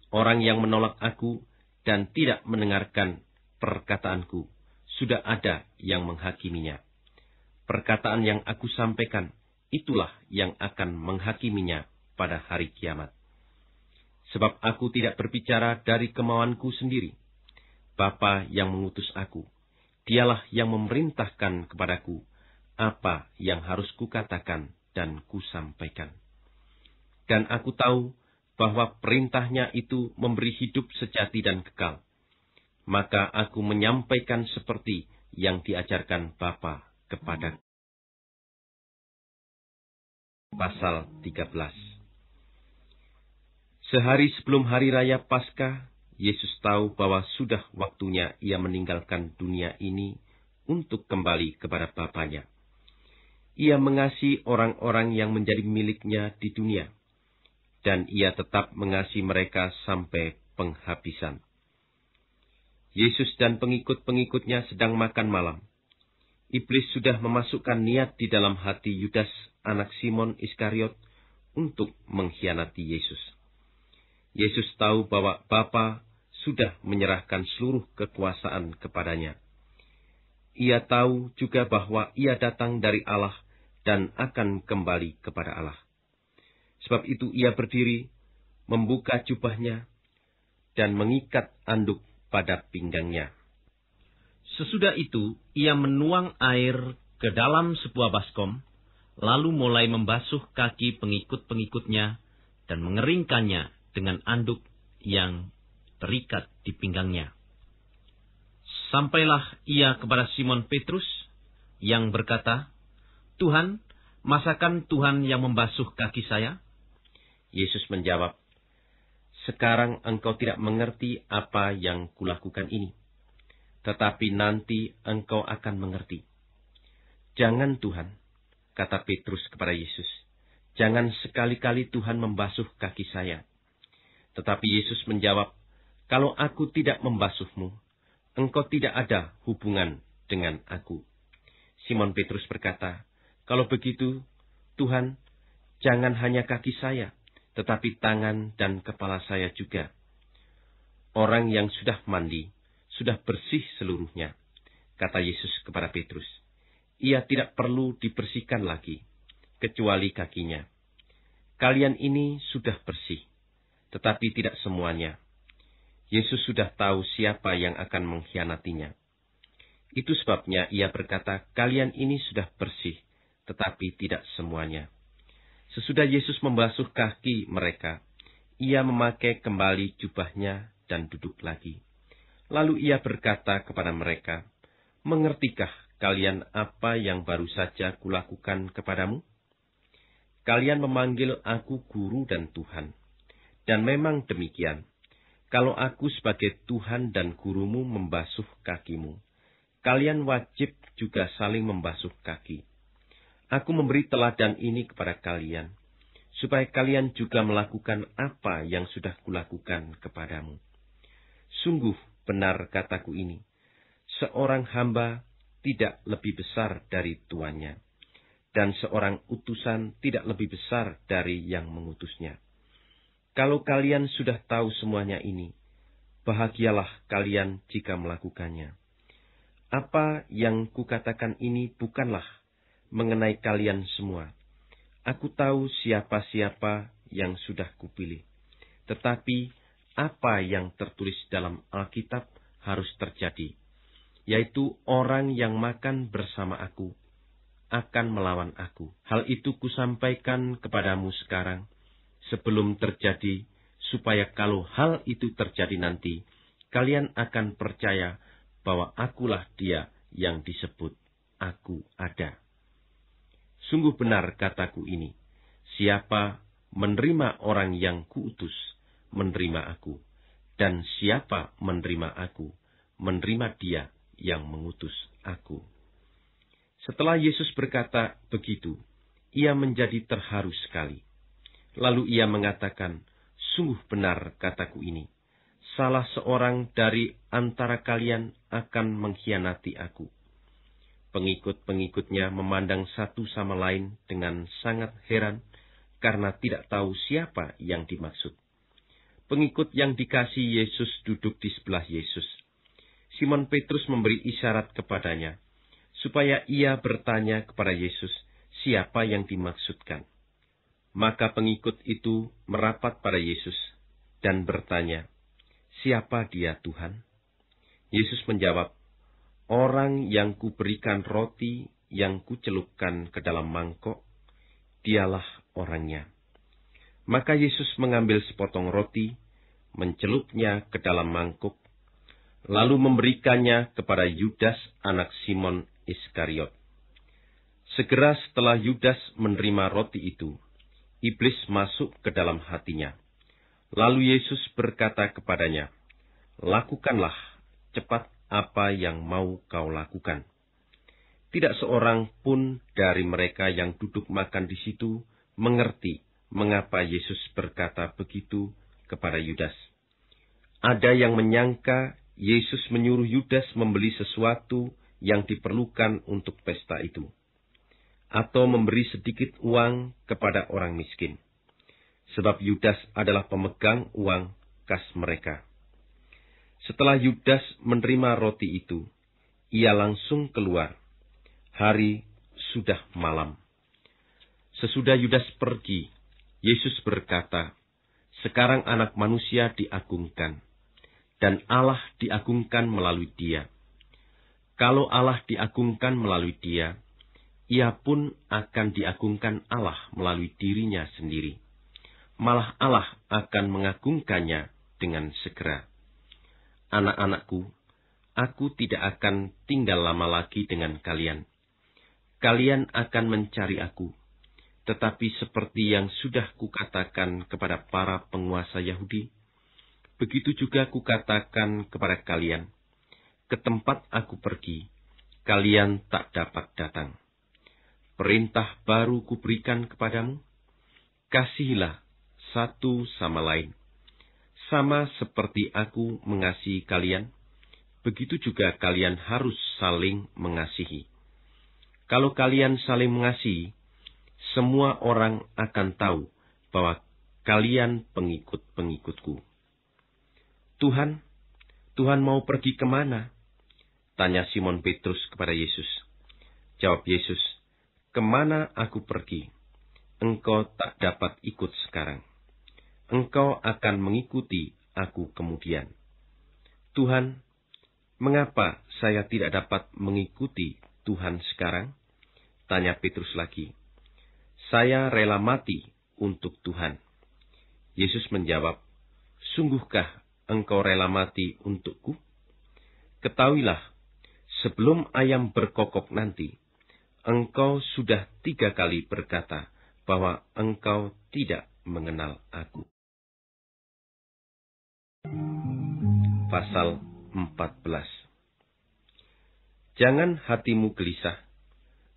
Orang yang menolak aku, dan tidak mendengarkan perkataanku, sudah ada yang menghakiminya. Perkataan yang aku sampaikan, itulah yang akan menghakiminya pada hari kiamat. Sebab aku tidak berbicara dari kemauanku sendiri. Bapa yang mengutus aku, dialah yang memerintahkan kepadaku apa yang harus kukatakan dan kusampaikan. Dan aku tahu bahwa perintahnya itu memberi hidup sejati dan kekal. Maka aku menyampaikan seperti yang diajarkan Bapa kepada Pasal 13 Sehari sebelum hari raya Paskah, Yesus tahu bahwa sudah waktunya ia meninggalkan dunia ini untuk kembali kepada Bapaknya. Ia mengasihi orang-orang yang menjadi miliknya di dunia dan ia tetap mengasihi mereka sampai penghabisan. Yesus dan pengikut-pengikutnya sedang makan malam. Iblis sudah memasukkan niat di dalam hati Yudas anak Simon Iskariot untuk mengkhianati Yesus. Yesus tahu bahwa Bapa sudah menyerahkan seluruh kekuasaan kepadanya. Ia tahu juga bahwa ia datang dari Allah dan akan kembali kepada Allah. Sebab itu ia berdiri, membuka jubahnya, dan mengikat anduk pada pinggangnya. Sesudah itu, ia menuang air ke dalam sebuah baskom, lalu mulai membasuh kaki pengikut-pengikutnya dan mengeringkannya dengan anduk yang terikat di pinggangnya. Sampailah ia kepada Simon Petrus yang berkata, Tuhan, masakan Tuhan yang membasuh kaki saya?' Yesus menjawab, Sekarang engkau tidak mengerti apa yang kulakukan ini, tetapi nanti engkau akan mengerti. Jangan Tuhan, kata Petrus kepada Yesus, jangan sekali-kali Tuhan membasuh kaki saya. Tetapi Yesus menjawab, kalau aku tidak membasuhmu, engkau tidak ada hubungan dengan aku. Simon Petrus berkata, kalau begitu, Tuhan, jangan hanya kaki saya, tetapi tangan dan kepala saya juga. Orang yang sudah mandi, sudah bersih seluruhnya, kata Yesus kepada Petrus. Ia tidak perlu dibersihkan lagi, kecuali kakinya. Kalian ini sudah bersih, tetapi tidak semuanya. Yesus sudah tahu siapa yang akan mengkhianatinya. Itu sebabnya ia berkata, kalian ini sudah bersih, tetapi tidak semuanya. Sesudah Yesus membasuh kaki mereka, ia memakai kembali jubahnya dan duduk lagi. Lalu ia berkata kepada mereka, Mengertikah kalian apa yang baru saja kulakukan kepadamu? Kalian memanggil aku guru dan Tuhan. Dan memang demikian, kalau aku sebagai Tuhan dan gurumu membasuh kakimu, kalian wajib juga saling membasuh kaki. Aku memberi teladan ini kepada kalian, supaya kalian juga melakukan apa yang sudah kulakukan kepadamu. Sungguh benar kataku ini, seorang hamba tidak lebih besar dari tuannya, dan seorang utusan tidak lebih besar dari yang mengutusnya. Kalau kalian sudah tahu semuanya ini, bahagialah kalian jika melakukannya. Apa yang kukatakan ini bukanlah mengenai kalian semua. Aku tahu siapa-siapa yang sudah kupilih. Tetapi apa yang tertulis dalam Alkitab harus terjadi, yaitu orang yang makan bersama aku akan melawan aku. Hal itu kusampaikan kepadamu sekarang, sebelum terjadi, supaya kalau hal itu terjadi nanti, kalian akan percaya bahwa akulah dia yang disebut aku ada. Sungguh benar kataku ini, siapa menerima orang yang kuutus, menerima aku, dan siapa menerima aku, menerima dia yang mengutus aku. Setelah Yesus berkata begitu, ia menjadi terharu sekali. Lalu ia mengatakan, Sungguh benar kataku ini, salah seorang dari antara kalian akan mengkhianati aku. Pengikut-pengikutnya memandang satu sama lain dengan sangat heran karena tidak tahu siapa yang dimaksud. Pengikut yang dikasih Yesus duduk di sebelah Yesus. Simon Petrus memberi isyarat kepadanya, supaya ia bertanya kepada Yesus siapa yang dimaksudkan. Maka pengikut itu merapat pada Yesus dan bertanya, Siapa dia Tuhan? Yesus menjawab, Orang yang kuberikan roti yang kucelupkan ke dalam mangkok, dialah orangnya. Maka Yesus mengambil sepotong roti, mencelupnya ke dalam mangkuk, lalu memberikannya kepada Yudas anak Simon Iskariot. Segera setelah Yudas menerima roti itu, iblis masuk ke dalam hatinya. Lalu Yesus berkata kepadanya, Lakukanlah, cepat apa yang mau kau lakukan. Tidak seorang pun dari mereka yang duduk makan di situ mengerti mengapa Yesus berkata begitu kepada Yudas. Ada yang menyangka Yesus menyuruh Yudas membeli sesuatu yang diperlukan untuk pesta itu, atau memberi sedikit uang kepada orang miskin, sebab Yudas adalah pemegang uang kas mereka. Setelah Yudas menerima roti itu, ia langsung keluar. Hari sudah malam. Sesudah Yudas pergi, Yesus berkata, Sekarang anak manusia diagungkan, dan Allah diagungkan melalui dia. Kalau Allah diagungkan melalui dia, ia pun akan diagungkan Allah melalui dirinya sendiri. Malah Allah akan mengagungkannya dengan segera anak-anakku, aku tidak akan tinggal lama lagi dengan kalian. Kalian akan mencari aku. Tetapi seperti yang sudah kukatakan kepada para penguasa Yahudi, begitu juga kukatakan kepada kalian, ke tempat aku pergi, kalian tak dapat datang. Perintah baru kuberikan kepadamu, kasihilah satu sama lain sama seperti aku mengasihi kalian, begitu juga kalian harus saling mengasihi. Kalau kalian saling mengasihi, semua orang akan tahu bahwa kalian pengikut-pengikutku. Tuhan, Tuhan mau pergi kemana? Tanya Simon Petrus kepada Yesus. Jawab Yesus, kemana aku pergi? Engkau tak dapat ikut sekarang engkau akan mengikuti aku kemudian. Tuhan, mengapa saya tidak dapat mengikuti Tuhan sekarang? Tanya Petrus lagi. Saya rela mati untuk Tuhan. Yesus menjawab, Sungguhkah engkau rela mati untukku? Ketahuilah, sebelum ayam berkokok nanti, engkau sudah tiga kali berkata bahwa engkau tidak mengenal aku. Pasal 14 Jangan hatimu gelisah,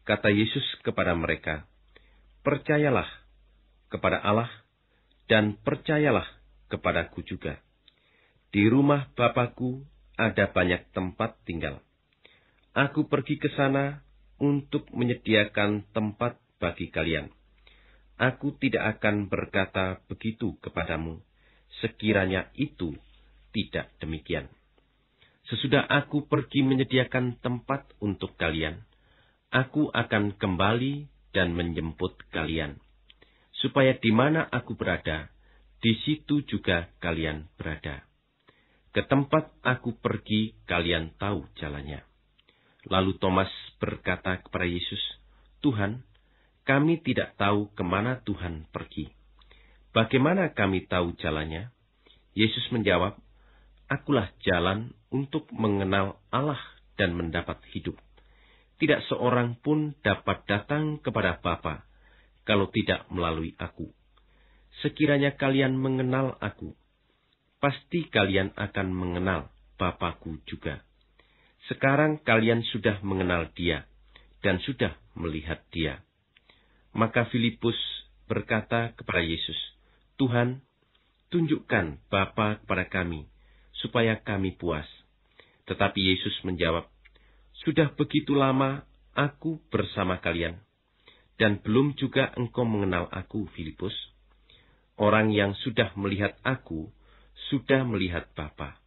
kata Yesus kepada mereka, percayalah kepada Allah dan percayalah kepadaku juga. Di rumah Bapakku ada banyak tempat tinggal. Aku pergi ke sana untuk menyediakan tempat bagi kalian. Aku tidak akan berkata begitu kepadamu, sekiranya itu tidak demikian. Sesudah aku pergi menyediakan tempat untuk kalian, aku akan kembali dan menjemput kalian, supaya di mana aku berada, di situ juga kalian berada. Ke tempat aku pergi, kalian tahu jalannya. Lalu Thomas berkata kepada Yesus, Tuhan, kami tidak tahu kemana Tuhan pergi Bagaimana kami tahu jalannya? Yesus menjawab, Akulah jalan untuk mengenal Allah dan mendapat hidup. Tidak seorang pun dapat datang kepada Bapa kalau tidak melalui aku. Sekiranya kalian mengenal aku, pasti kalian akan mengenal Bapakku juga. Sekarang kalian sudah mengenal dia dan sudah melihat dia. Maka Filipus berkata kepada Yesus, Tuhan, tunjukkan Bapa kepada kami, supaya kami puas. Tetapi Yesus menjawab, Sudah begitu lama aku bersama kalian, dan belum juga engkau mengenal aku, Filipus. Orang yang sudah melihat aku, sudah melihat Bapa.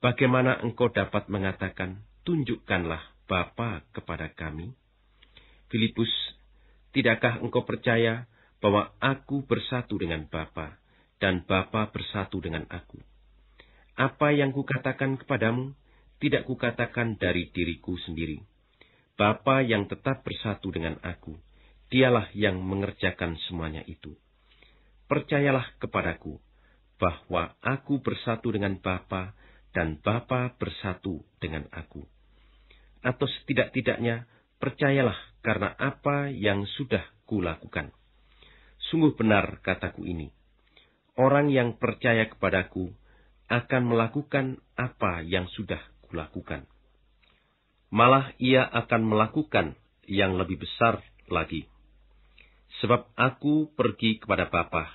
Bagaimana engkau dapat mengatakan, tunjukkanlah Bapa kepada kami? Filipus, tidakkah engkau percaya bahwa aku bersatu dengan Bapa dan Bapa bersatu dengan aku. Apa yang kukatakan kepadamu, tidak kukatakan dari diriku sendiri. Bapa yang tetap bersatu dengan aku, dialah yang mengerjakan semuanya itu. Percayalah kepadaku, bahwa aku bersatu dengan Bapa dan Bapa bersatu dengan aku. Atau setidak-tidaknya, percayalah karena apa yang sudah kulakukan. Sungguh benar kataku ini. Orang yang percaya kepadaku akan melakukan apa yang sudah kulakukan. Malah ia akan melakukan yang lebih besar lagi. Sebab aku pergi kepada Bapa,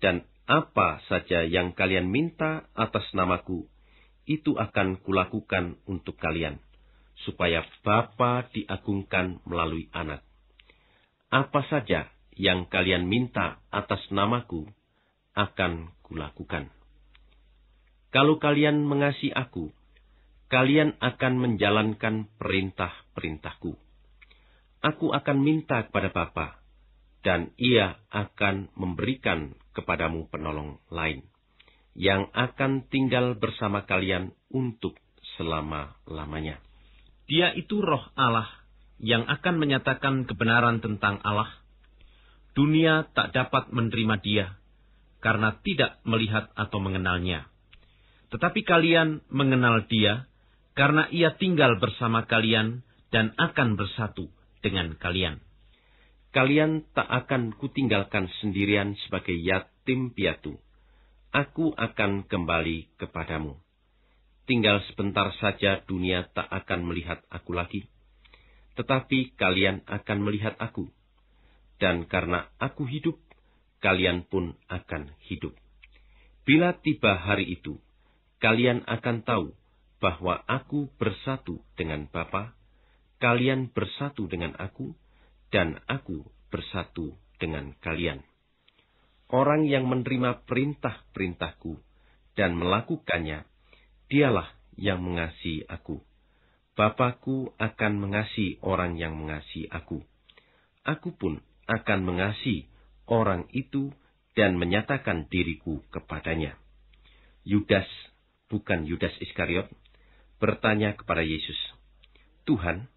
dan apa saja yang kalian minta atas namaku, itu akan kulakukan untuk kalian, supaya Bapa diagungkan melalui anak. Apa saja yang kalian minta atas namaku akan kulakukan. Kalau kalian mengasihi aku, kalian akan menjalankan perintah-perintahku. Aku akan minta kepada Bapa, dan ia akan memberikan kepadamu penolong lain, yang akan tinggal bersama kalian untuk selama-lamanya. Dia itu roh Allah yang akan menyatakan kebenaran tentang Allah, Dunia tak dapat menerima dia, karena tidak melihat atau mengenalnya. Tetapi kalian mengenal dia, karena ia tinggal bersama kalian dan akan bersatu dengan kalian. Kalian tak akan kutinggalkan sendirian sebagai yatim piatu. Aku akan kembali kepadamu. Tinggal sebentar saja dunia tak akan melihat aku lagi. Tetapi kalian akan melihat aku dan karena aku hidup, kalian pun akan hidup. Bila tiba hari itu, kalian akan tahu bahwa aku bersatu dengan Bapa, kalian bersatu dengan aku, dan aku bersatu dengan kalian. Orang yang menerima perintah-perintahku dan melakukannya, dialah yang mengasihi aku. Bapakku akan mengasihi orang yang mengasihi aku. Aku pun akan mengasihi orang itu dan menyatakan diriku kepadanya. Yudas, bukan Yudas Iskariot, bertanya kepada Yesus, Tuhan,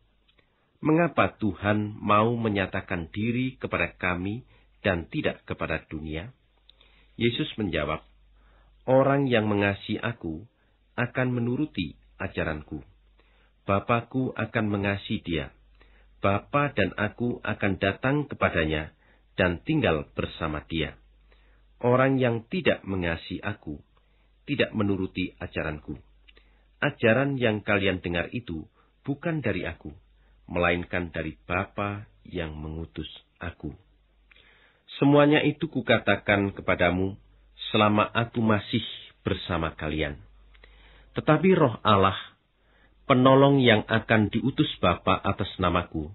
mengapa Tuhan mau menyatakan diri kepada kami dan tidak kepada dunia? Yesus menjawab, Orang yang mengasihi aku akan menuruti ajaranku. Bapakku akan mengasihi dia, Bapa dan aku akan datang kepadanya dan tinggal bersama dia. Orang yang tidak mengasihi aku, tidak menuruti ajaranku. Ajaran yang kalian dengar itu bukan dari aku, melainkan dari Bapa yang mengutus aku. Semuanya itu kukatakan kepadamu selama aku masih bersama kalian. Tetapi roh Allah penolong yang akan diutus Bapa atas namaku.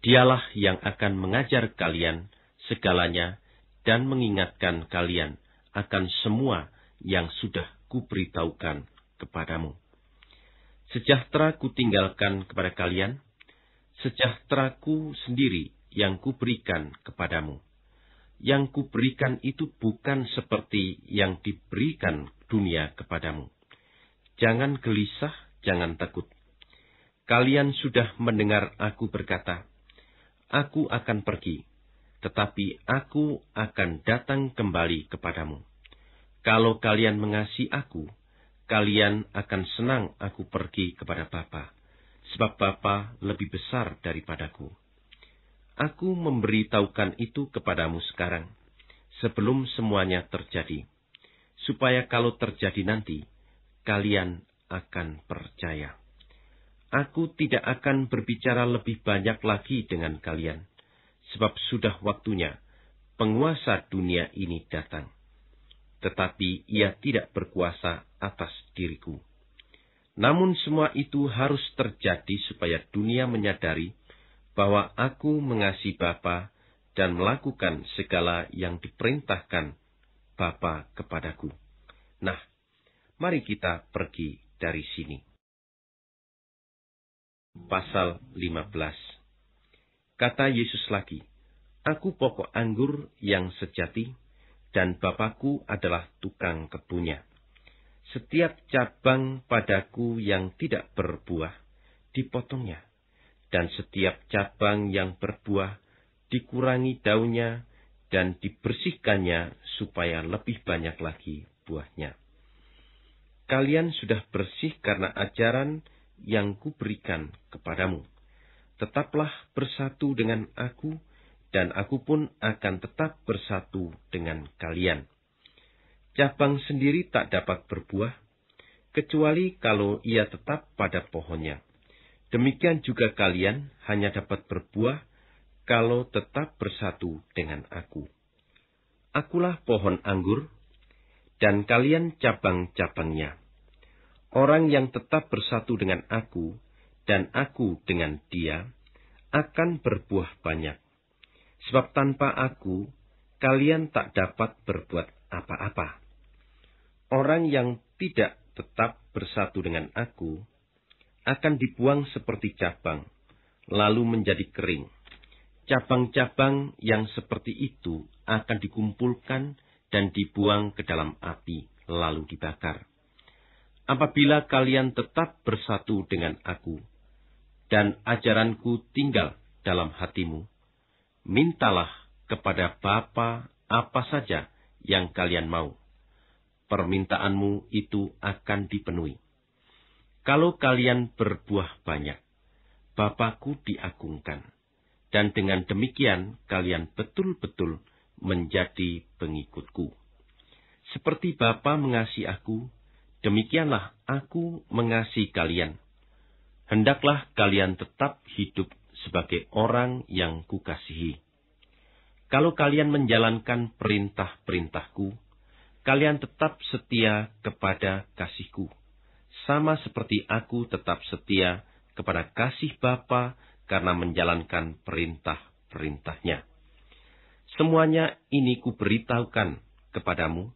Dialah yang akan mengajar kalian segalanya dan mengingatkan kalian akan semua yang sudah kuberitahukan kepadamu. Sejahtera ku tinggalkan kepada kalian, sejahteraku sendiri yang kuberikan kepadamu. Yang kuberikan itu bukan seperti yang diberikan dunia kepadamu. Jangan gelisah jangan takut. Kalian sudah mendengar aku berkata, Aku akan pergi, tetapi aku akan datang kembali kepadamu. Kalau kalian mengasihi aku, kalian akan senang aku pergi kepada Bapa, sebab Bapa lebih besar daripadaku. Aku memberitahukan itu kepadamu sekarang, sebelum semuanya terjadi, supaya kalau terjadi nanti, kalian akan percaya. Aku tidak akan berbicara lebih banyak lagi dengan kalian, sebab sudah waktunya penguasa dunia ini datang. Tetapi ia tidak berkuasa atas diriku. Namun semua itu harus terjadi supaya dunia menyadari bahwa aku mengasihi Bapa dan melakukan segala yang diperintahkan Bapa kepadaku. Nah, mari kita pergi dari sini. Pasal 15 Kata Yesus lagi, Aku pokok anggur yang sejati, dan Bapakku adalah tukang kebunnya. Setiap cabang padaku yang tidak berbuah, dipotongnya. Dan setiap cabang yang berbuah, dikurangi daunnya, dan dibersihkannya supaya lebih banyak lagi buahnya. Kalian sudah bersih karena ajaran yang kuberikan kepadamu. Tetaplah bersatu dengan aku, dan aku pun akan tetap bersatu dengan kalian. Cabang sendiri tak dapat berbuah, kecuali kalau ia tetap pada pohonnya. Demikian juga kalian hanya dapat berbuah kalau tetap bersatu dengan aku. Akulah pohon anggur, dan kalian cabang-cabangnya. Orang yang tetap bersatu dengan aku, dan aku dengan dia, akan berbuah banyak. Sebab tanpa aku, kalian tak dapat berbuat apa-apa. Orang yang tidak tetap bersatu dengan aku, akan dibuang seperti cabang, lalu menjadi kering. Cabang-cabang yang seperti itu akan dikumpulkan dan dibuang ke dalam api, lalu dibakar. Apabila kalian tetap bersatu dengan aku, dan ajaranku tinggal dalam hatimu, mintalah kepada Bapa apa saja yang kalian mau. Permintaanmu itu akan dipenuhi. Kalau kalian berbuah banyak, Bapakku diagungkan. Dan dengan demikian kalian betul-betul menjadi pengikutku. Seperti Bapa mengasihi aku, demikianlah aku mengasihi kalian. Hendaklah kalian tetap hidup sebagai orang yang kukasihi. Kalau kalian menjalankan perintah-perintahku, kalian tetap setia kepada kasihku. Sama seperti aku tetap setia kepada kasih Bapa karena menjalankan perintah-perintahnya. Semuanya ini kuberitahukan kepadamu,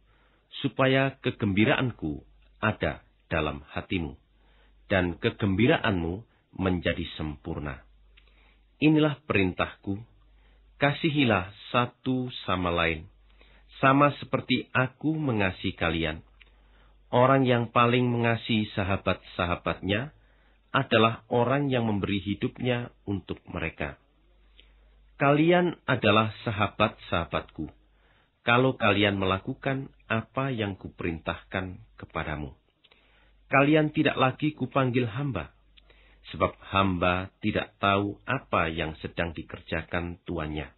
supaya kegembiraanku ada dalam hatimu, dan kegembiraanmu menjadi sempurna. Inilah perintahku, kasihilah satu sama lain, sama seperti aku mengasihi kalian. Orang yang paling mengasihi sahabat-sahabatnya adalah orang yang memberi hidupnya untuk mereka. Kalian adalah sahabat-sahabatku, kalau kalian melakukan apa yang kuperintahkan kepadamu. Kalian tidak lagi kupanggil hamba, sebab hamba tidak tahu apa yang sedang dikerjakan tuannya.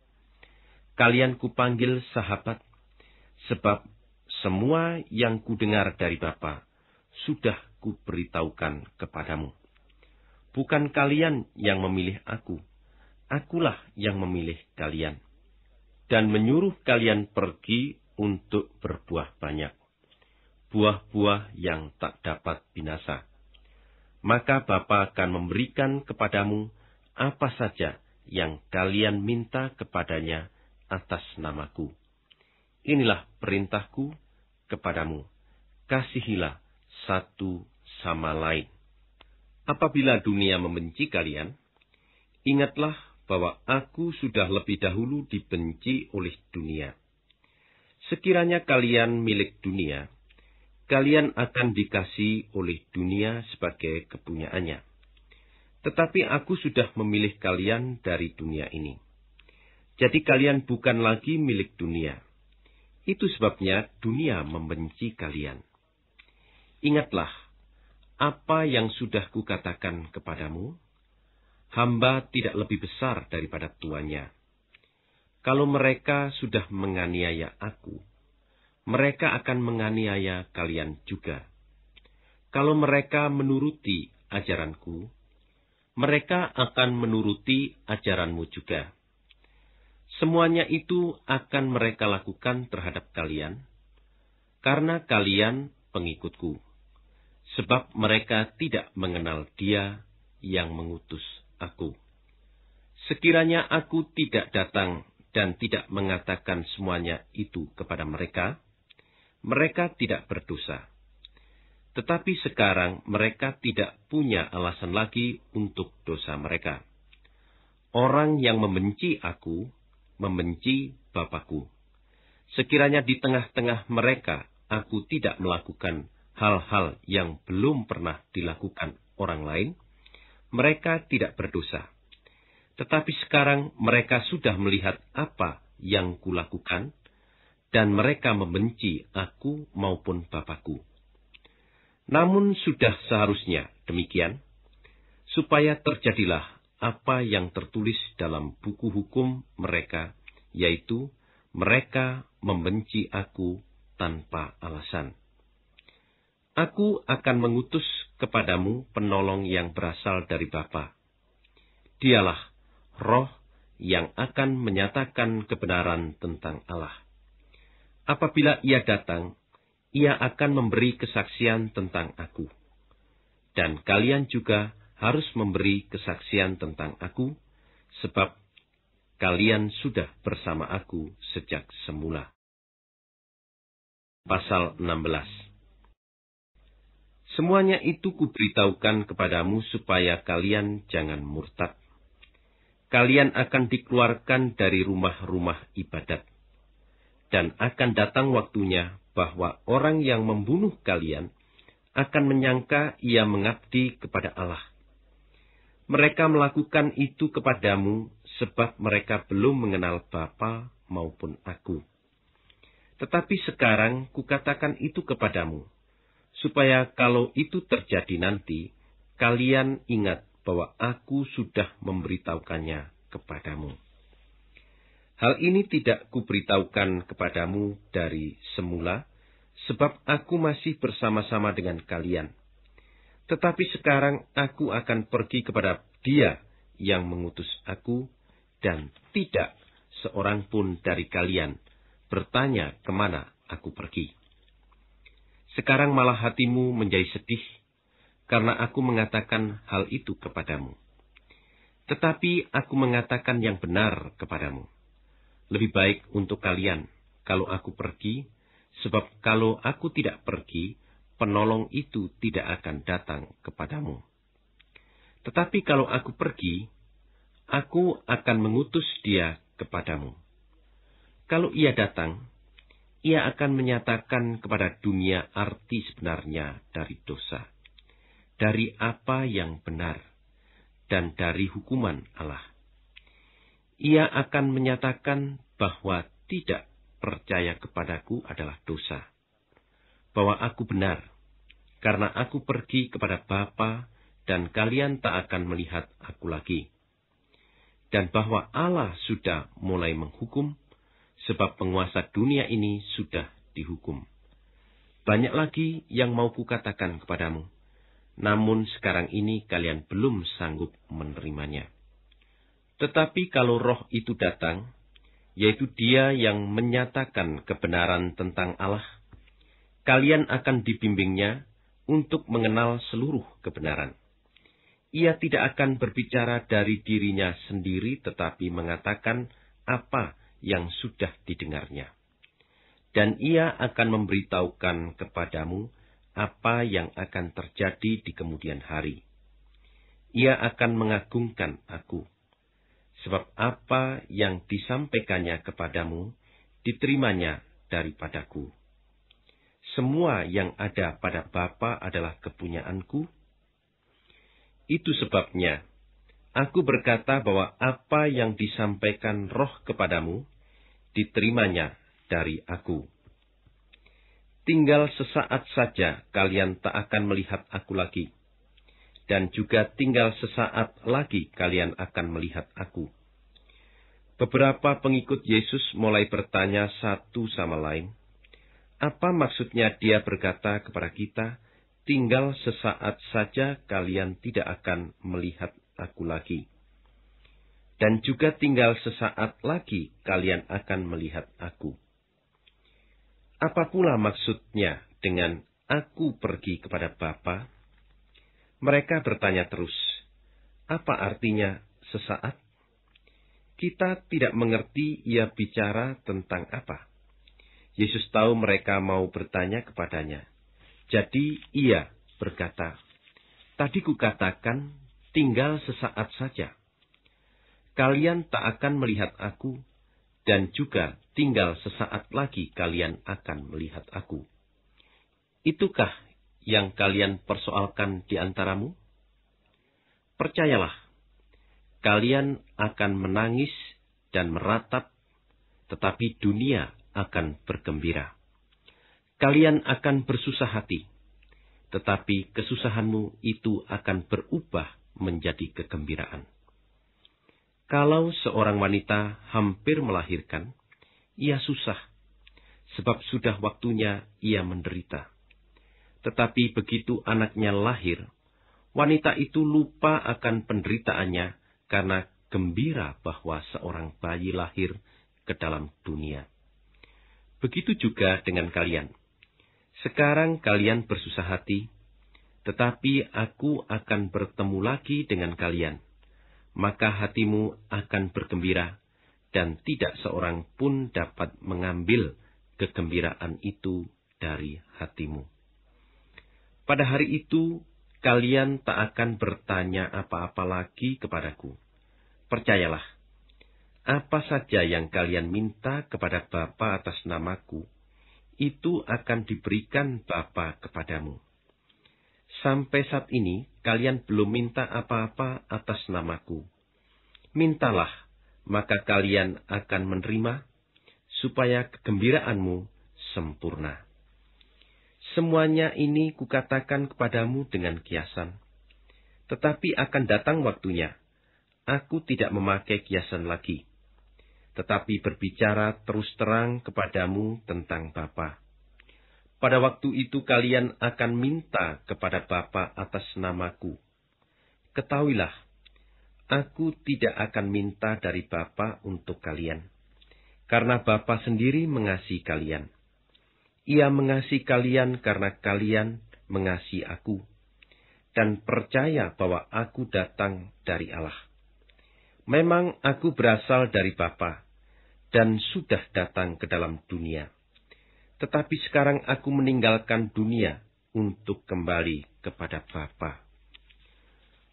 Kalian kupanggil sahabat, sebab semua yang kudengar dari Bapa sudah kuberitahukan kepadamu. Bukan kalian yang memilih aku, akulah yang memilih kalian dan menyuruh kalian pergi untuk berbuah banyak, buah-buah yang tak dapat binasa. Maka Bapa akan memberikan kepadamu apa saja yang kalian minta kepadanya atas namaku. Inilah perintahku kepadamu, kasihilah satu sama lain. Apabila dunia membenci kalian, ingatlah bahwa aku sudah lebih dahulu dibenci oleh dunia. Sekiranya kalian milik dunia, kalian akan dikasih oleh dunia sebagai kepunyaannya. Tetapi aku sudah memilih kalian dari dunia ini. Jadi kalian bukan lagi milik dunia. Itu sebabnya dunia membenci kalian. Ingatlah apa yang sudah kukatakan kepadamu hamba tidak lebih besar daripada tuannya. Kalau mereka sudah menganiaya aku, mereka akan menganiaya kalian juga. Kalau mereka menuruti ajaranku, mereka akan menuruti ajaranmu juga. Semuanya itu akan mereka lakukan terhadap kalian, karena kalian pengikutku, sebab mereka tidak mengenal dia yang mengutus aku. Sekiranya aku tidak datang dan tidak mengatakan semuanya itu kepada mereka, mereka tidak berdosa. Tetapi sekarang mereka tidak punya alasan lagi untuk dosa mereka. Orang yang membenci aku, membenci Bapakku. Sekiranya di tengah-tengah mereka aku tidak melakukan hal-hal yang belum pernah dilakukan orang lain, mereka tidak berdosa. Tetapi sekarang mereka sudah melihat apa yang kulakukan, dan mereka membenci aku maupun Bapakku. Namun sudah seharusnya demikian, supaya terjadilah apa yang tertulis dalam buku hukum mereka, yaitu mereka membenci aku tanpa alasan. Aku akan mengutus kepadamu penolong yang berasal dari Bapa. Dialah roh yang akan menyatakan kebenaran tentang Allah. Apabila ia datang, ia akan memberi kesaksian tentang aku. Dan kalian juga harus memberi kesaksian tentang aku, sebab kalian sudah bersama aku sejak semula. Pasal 16 Semuanya itu kuberitahukan kepadamu supaya kalian jangan murtad. Kalian akan dikeluarkan dari rumah-rumah ibadat. Dan akan datang waktunya bahwa orang yang membunuh kalian akan menyangka ia mengabdi kepada Allah. Mereka melakukan itu kepadamu sebab mereka belum mengenal Bapa maupun Aku. Tetapi sekarang kukatakan itu kepadamu, supaya kalau itu terjadi nanti, kalian ingat bahwa aku sudah memberitahukannya kepadamu. Hal ini tidak kuberitahukan kepadamu dari semula, sebab aku masih bersama-sama dengan kalian. Tetapi sekarang aku akan pergi kepada dia yang mengutus aku, dan tidak seorang pun dari kalian bertanya kemana aku pergi. Sekarang malah hatimu menjadi sedih, karena aku mengatakan hal itu kepadamu. Tetapi aku mengatakan yang benar kepadamu. Lebih baik untuk kalian kalau aku pergi, sebab kalau aku tidak pergi, penolong itu tidak akan datang kepadamu. Tetapi kalau aku pergi, aku akan mengutus dia kepadamu. Kalau ia datang, ia akan menyatakan kepada dunia arti sebenarnya dari dosa, dari apa yang benar, dan dari hukuman Allah. Ia akan menyatakan bahwa tidak percaya kepadaku adalah dosa, bahwa aku benar, karena aku pergi kepada Bapa dan kalian tak akan melihat aku lagi. Dan bahwa Allah sudah mulai menghukum sebab penguasa dunia ini sudah dihukum. Banyak lagi yang mau kukatakan kepadamu, namun sekarang ini kalian belum sanggup menerimanya. Tetapi kalau roh itu datang, yaitu dia yang menyatakan kebenaran tentang Allah, kalian akan dibimbingnya untuk mengenal seluruh kebenaran. Ia tidak akan berbicara dari dirinya sendiri tetapi mengatakan apa yang sudah didengarnya. Dan ia akan memberitahukan kepadamu apa yang akan terjadi di kemudian hari. Ia akan mengagungkan aku. Sebab apa yang disampaikannya kepadamu, diterimanya daripadaku. Semua yang ada pada Bapa adalah kepunyaanku. Itu sebabnya, aku berkata bahwa apa yang disampaikan roh kepadamu, diterimanya dari aku. Tinggal sesaat saja kalian tak akan melihat aku lagi. Dan juga tinggal sesaat lagi kalian akan melihat aku. Beberapa pengikut Yesus mulai bertanya satu sama lain, apa maksudnya dia berkata kepada kita, tinggal sesaat saja kalian tidak akan melihat aku lagi dan juga tinggal sesaat lagi kalian akan melihat aku. Apa pula maksudnya dengan aku pergi kepada Bapa? Mereka bertanya terus, apa artinya sesaat? Kita tidak mengerti ia bicara tentang apa. Yesus tahu mereka mau bertanya kepadanya. Jadi ia berkata, Tadi kukatakan tinggal sesaat saja kalian tak akan melihat aku, dan juga tinggal sesaat lagi kalian akan melihat aku. Itukah yang kalian persoalkan di antaramu? Percayalah, kalian akan menangis dan meratap, tetapi dunia akan bergembira. Kalian akan bersusah hati, tetapi kesusahanmu itu akan berubah menjadi kegembiraan. Kalau seorang wanita hampir melahirkan, ia susah, sebab sudah waktunya ia menderita. Tetapi begitu anaknya lahir, wanita itu lupa akan penderitaannya karena gembira bahwa seorang bayi lahir ke dalam dunia. Begitu juga dengan kalian. Sekarang kalian bersusah hati, tetapi aku akan bertemu lagi dengan kalian maka hatimu akan bergembira, dan tidak seorang pun dapat mengambil kegembiraan itu dari hatimu. Pada hari itu, kalian tak akan bertanya apa-apa lagi kepadaku. Percayalah, apa saja yang kalian minta kepada Bapa atas namaku, itu akan diberikan Bapa kepadamu Sampai saat ini, kalian belum minta apa-apa atas namaku. Mintalah, maka kalian akan menerima, supaya kegembiraanmu sempurna. Semuanya ini kukatakan kepadamu dengan kiasan. Tetapi akan datang waktunya, aku tidak memakai kiasan lagi, tetapi berbicara terus terang kepadamu tentang Bapak. Pada waktu itu kalian akan minta kepada Bapa atas namaku. Ketahuilah, aku tidak akan minta dari Bapa untuk kalian, karena Bapa sendiri mengasihi kalian. Ia mengasihi kalian karena kalian mengasihi aku, dan percaya bahwa aku datang dari Allah. Memang aku berasal dari Bapa, dan sudah datang ke dalam dunia tetapi sekarang aku meninggalkan dunia untuk kembali kepada Bapa.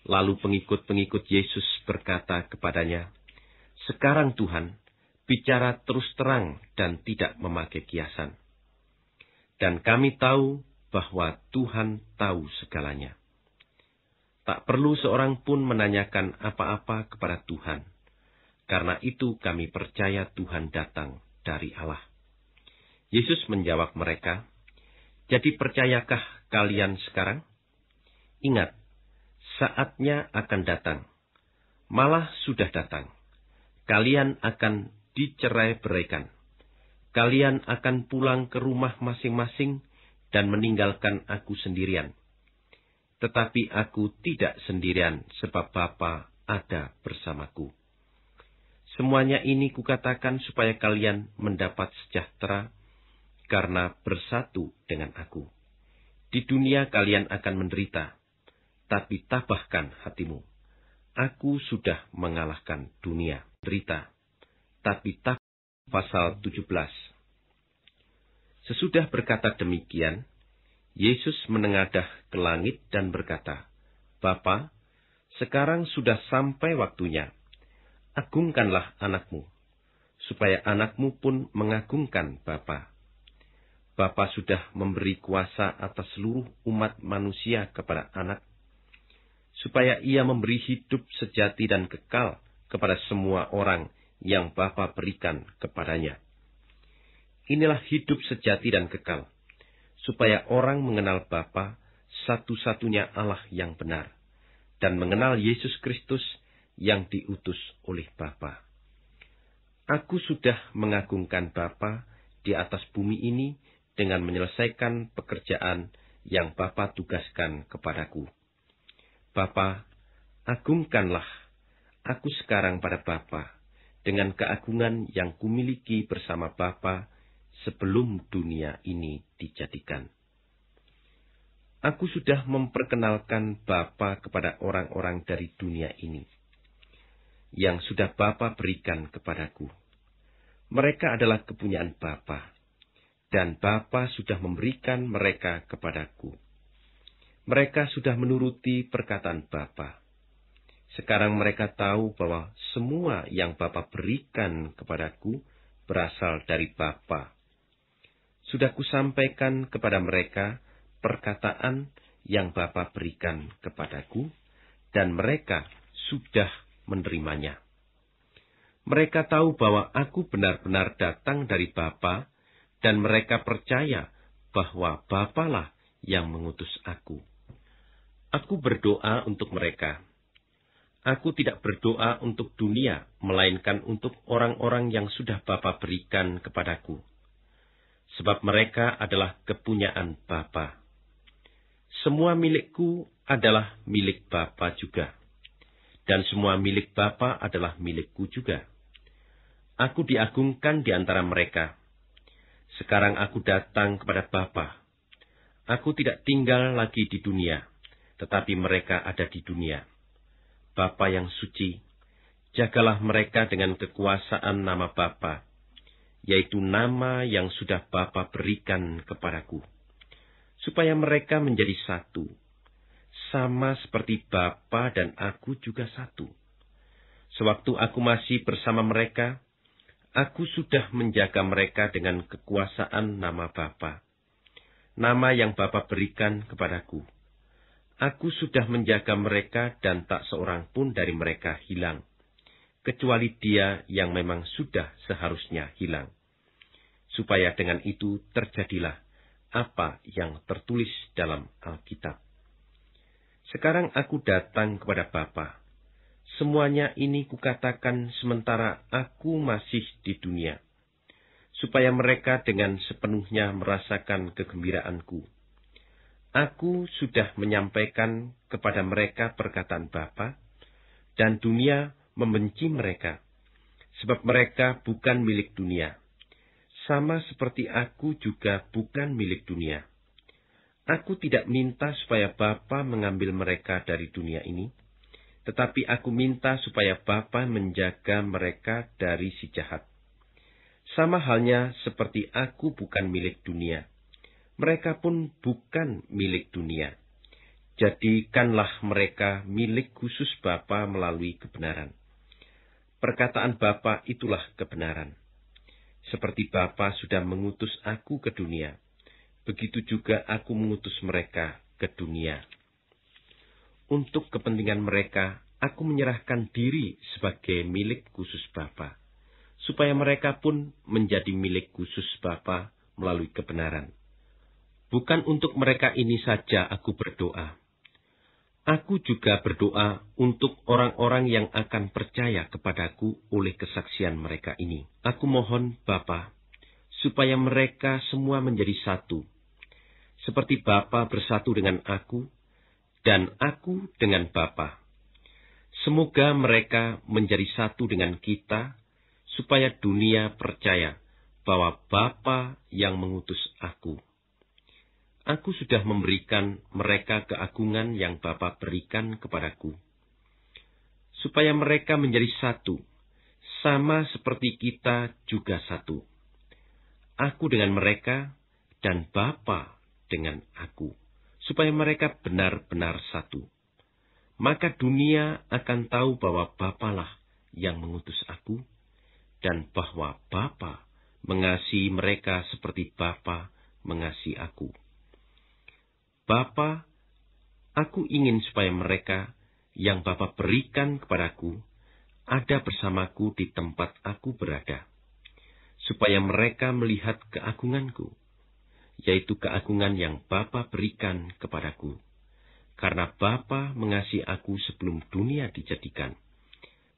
Lalu pengikut-pengikut Yesus berkata kepadanya, Sekarang Tuhan, bicara terus terang dan tidak memakai kiasan. Dan kami tahu bahwa Tuhan tahu segalanya. Tak perlu seorang pun menanyakan apa-apa kepada Tuhan, karena itu kami percaya Tuhan datang dari Allah. Yesus menjawab mereka, Jadi percayakah kalian sekarang? Ingat, saatnya akan datang. Malah sudah datang. Kalian akan dicerai beraikan. Kalian akan pulang ke rumah masing-masing dan meninggalkan aku sendirian. Tetapi aku tidak sendirian sebab Bapa ada bersamaku. Semuanya ini kukatakan supaya kalian mendapat sejahtera karena bersatu dengan aku. Di dunia kalian akan menderita, tapi tabahkan hatimu. Aku sudah mengalahkan dunia. Derita. Tapi tak pasal 17. Sesudah berkata demikian, Yesus menengadah ke langit dan berkata, Bapa, sekarang sudah sampai waktunya. Agungkanlah anakmu, supaya anakmu pun mengagungkan Bapa Bapa sudah memberi kuasa atas seluruh umat manusia kepada anak, supaya ia memberi hidup sejati dan kekal kepada semua orang yang Bapa berikan kepadanya. Inilah hidup sejati dan kekal, supaya orang mengenal Bapa satu-satunya Allah yang benar, dan mengenal Yesus Kristus yang diutus oleh Bapa. Aku sudah mengagungkan Bapa di atas bumi ini dengan menyelesaikan pekerjaan yang Bapa tugaskan kepadaku. Bapa, agungkanlah aku sekarang pada Bapa dengan keagungan yang kumiliki bersama Bapa sebelum dunia ini dijadikan. Aku sudah memperkenalkan Bapa kepada orang-orang dari dunia ini, yang sudah Bapa berikan kepadaku. Mereka adalah kepunyaan Bapa, dan Bapa sudah memberikan mereka kepadaku. Mereka sudah menuruti perkataan Bapa. Sekarang mereka tahu bahwa semua yang Bapa berikan kepadaku berasal dari Bapa. Sudah kusampaikan kepada mereka perkataan yang Bapa berikan kepadaku, dan mereka sudah menerimanya. Mereka tahu bahwa aku benar-benar datang dari Bapa, dan mereka percaya bahwa Bapalah yang mengutus aku. Aku berdoa untuk mereka. Aku tidak berdoa untuk dunia, melainkan untuk orang-orang yang sudah Bapa berikan kepadaku. Sebab mereka adalah kepunyaan Bapa. Semua milikku adalah milik Bapa juga. Dan semua milik Bapa adalah milikku juga. Aku diagungkan di antara mereka sekarang aku datang kepada Bapa. Aku tidak tinggal lagi di dunia, tetapi mereka ada di dunia. Bapa yang suci, jagalah mereka dengan kekuasaan nama Bapa, yaitu nama yang sudah Bapa berikan kepadaku, supaya mereka menjadi satu, sama seperti Bapa dan aku juga satu. Sewaktu aku masih bersama mereka, Aku sudah menjaga mereka dengan kekuasaan nama Bapa, nama yang Bapa berikan kepadaku. Aku sudah menjaga mereka dan tak seorang pun dari mereka hilang, kecuali dia yang memang sudah seharusnya hilang. Supaya dengan itu terjadilah apa yang tertulis dalam Alkitab. Sekarang aku datang kepada Bapa, Semuanya ini kukatakan sementara aku masih di dunia, supaya mereka dengan sepenuhnya merasakan kegembiraanku. Aku sudah menyampaikan kepada mereka perkataan Bapa, dan dunia membenci mereka, sebab mereka bukan milik dunia, sama seperti aku juga bukan milik dunia. Aku tidak minta supaya Bapa mengambil mereka dari dunia ini, tetapi aku minta supaya Bapa menjaga mereka dari si jahat. Sama halnya seperti aku bukan milik dunia. Mereka pun bukan milik dunia. Jadikanlah mereka milik khusus Bapa melalui kebenaran. Perkataan Bapa itulah kebenaran. Seperti Bapa sudah mengutus aku ke dunia, begitu juga aku mengutus mereka ke dunia. Untuk kepentingan mereka, aku menyerahkan diri sebagai milik khusus Bapa, supaya mereka pun menjadi milik khusus Bapa melalui kebenaran. Bukan untuk mereka ini saja aku berdoa. Aku juga berdoa untuk orang-orang yang akan percaya kepadaku oleh kesaksian mereka ini. Aku mohon Bapa, supaya mereka semua menjadi satu. Seperti Bapa bersatu dengan aku, dan aku dengan Bapa. Semoga mereka menjadi satu dengan kita, supaya dunia percaya bahwa Bapa yang mengutus aku. Aku sudah memberikan mereka keagungan yang Bapa berikan kepadaku. Supaya mereka menjadi satu, sama seperti kita juga satu. Aku dengan mereka, dan Bapa dengan aku supaya mereka benar-benar satu. Maka dunia akan tahu bahwa Bapalah yang mengutus aku, dan bahwa Bapa mengasihi mereka seperti Bapa mengasihi aku. Bapa, aku ingin supaya mereka yang Bapa berikan kepadaku ada bersamaku di tempat aku berada, supaya mereka melihat keagunganku yaitu keagungan yang Bapa berikan kepadaku. Karena Bapa mengasihi aku sebelum dunia dijadikan.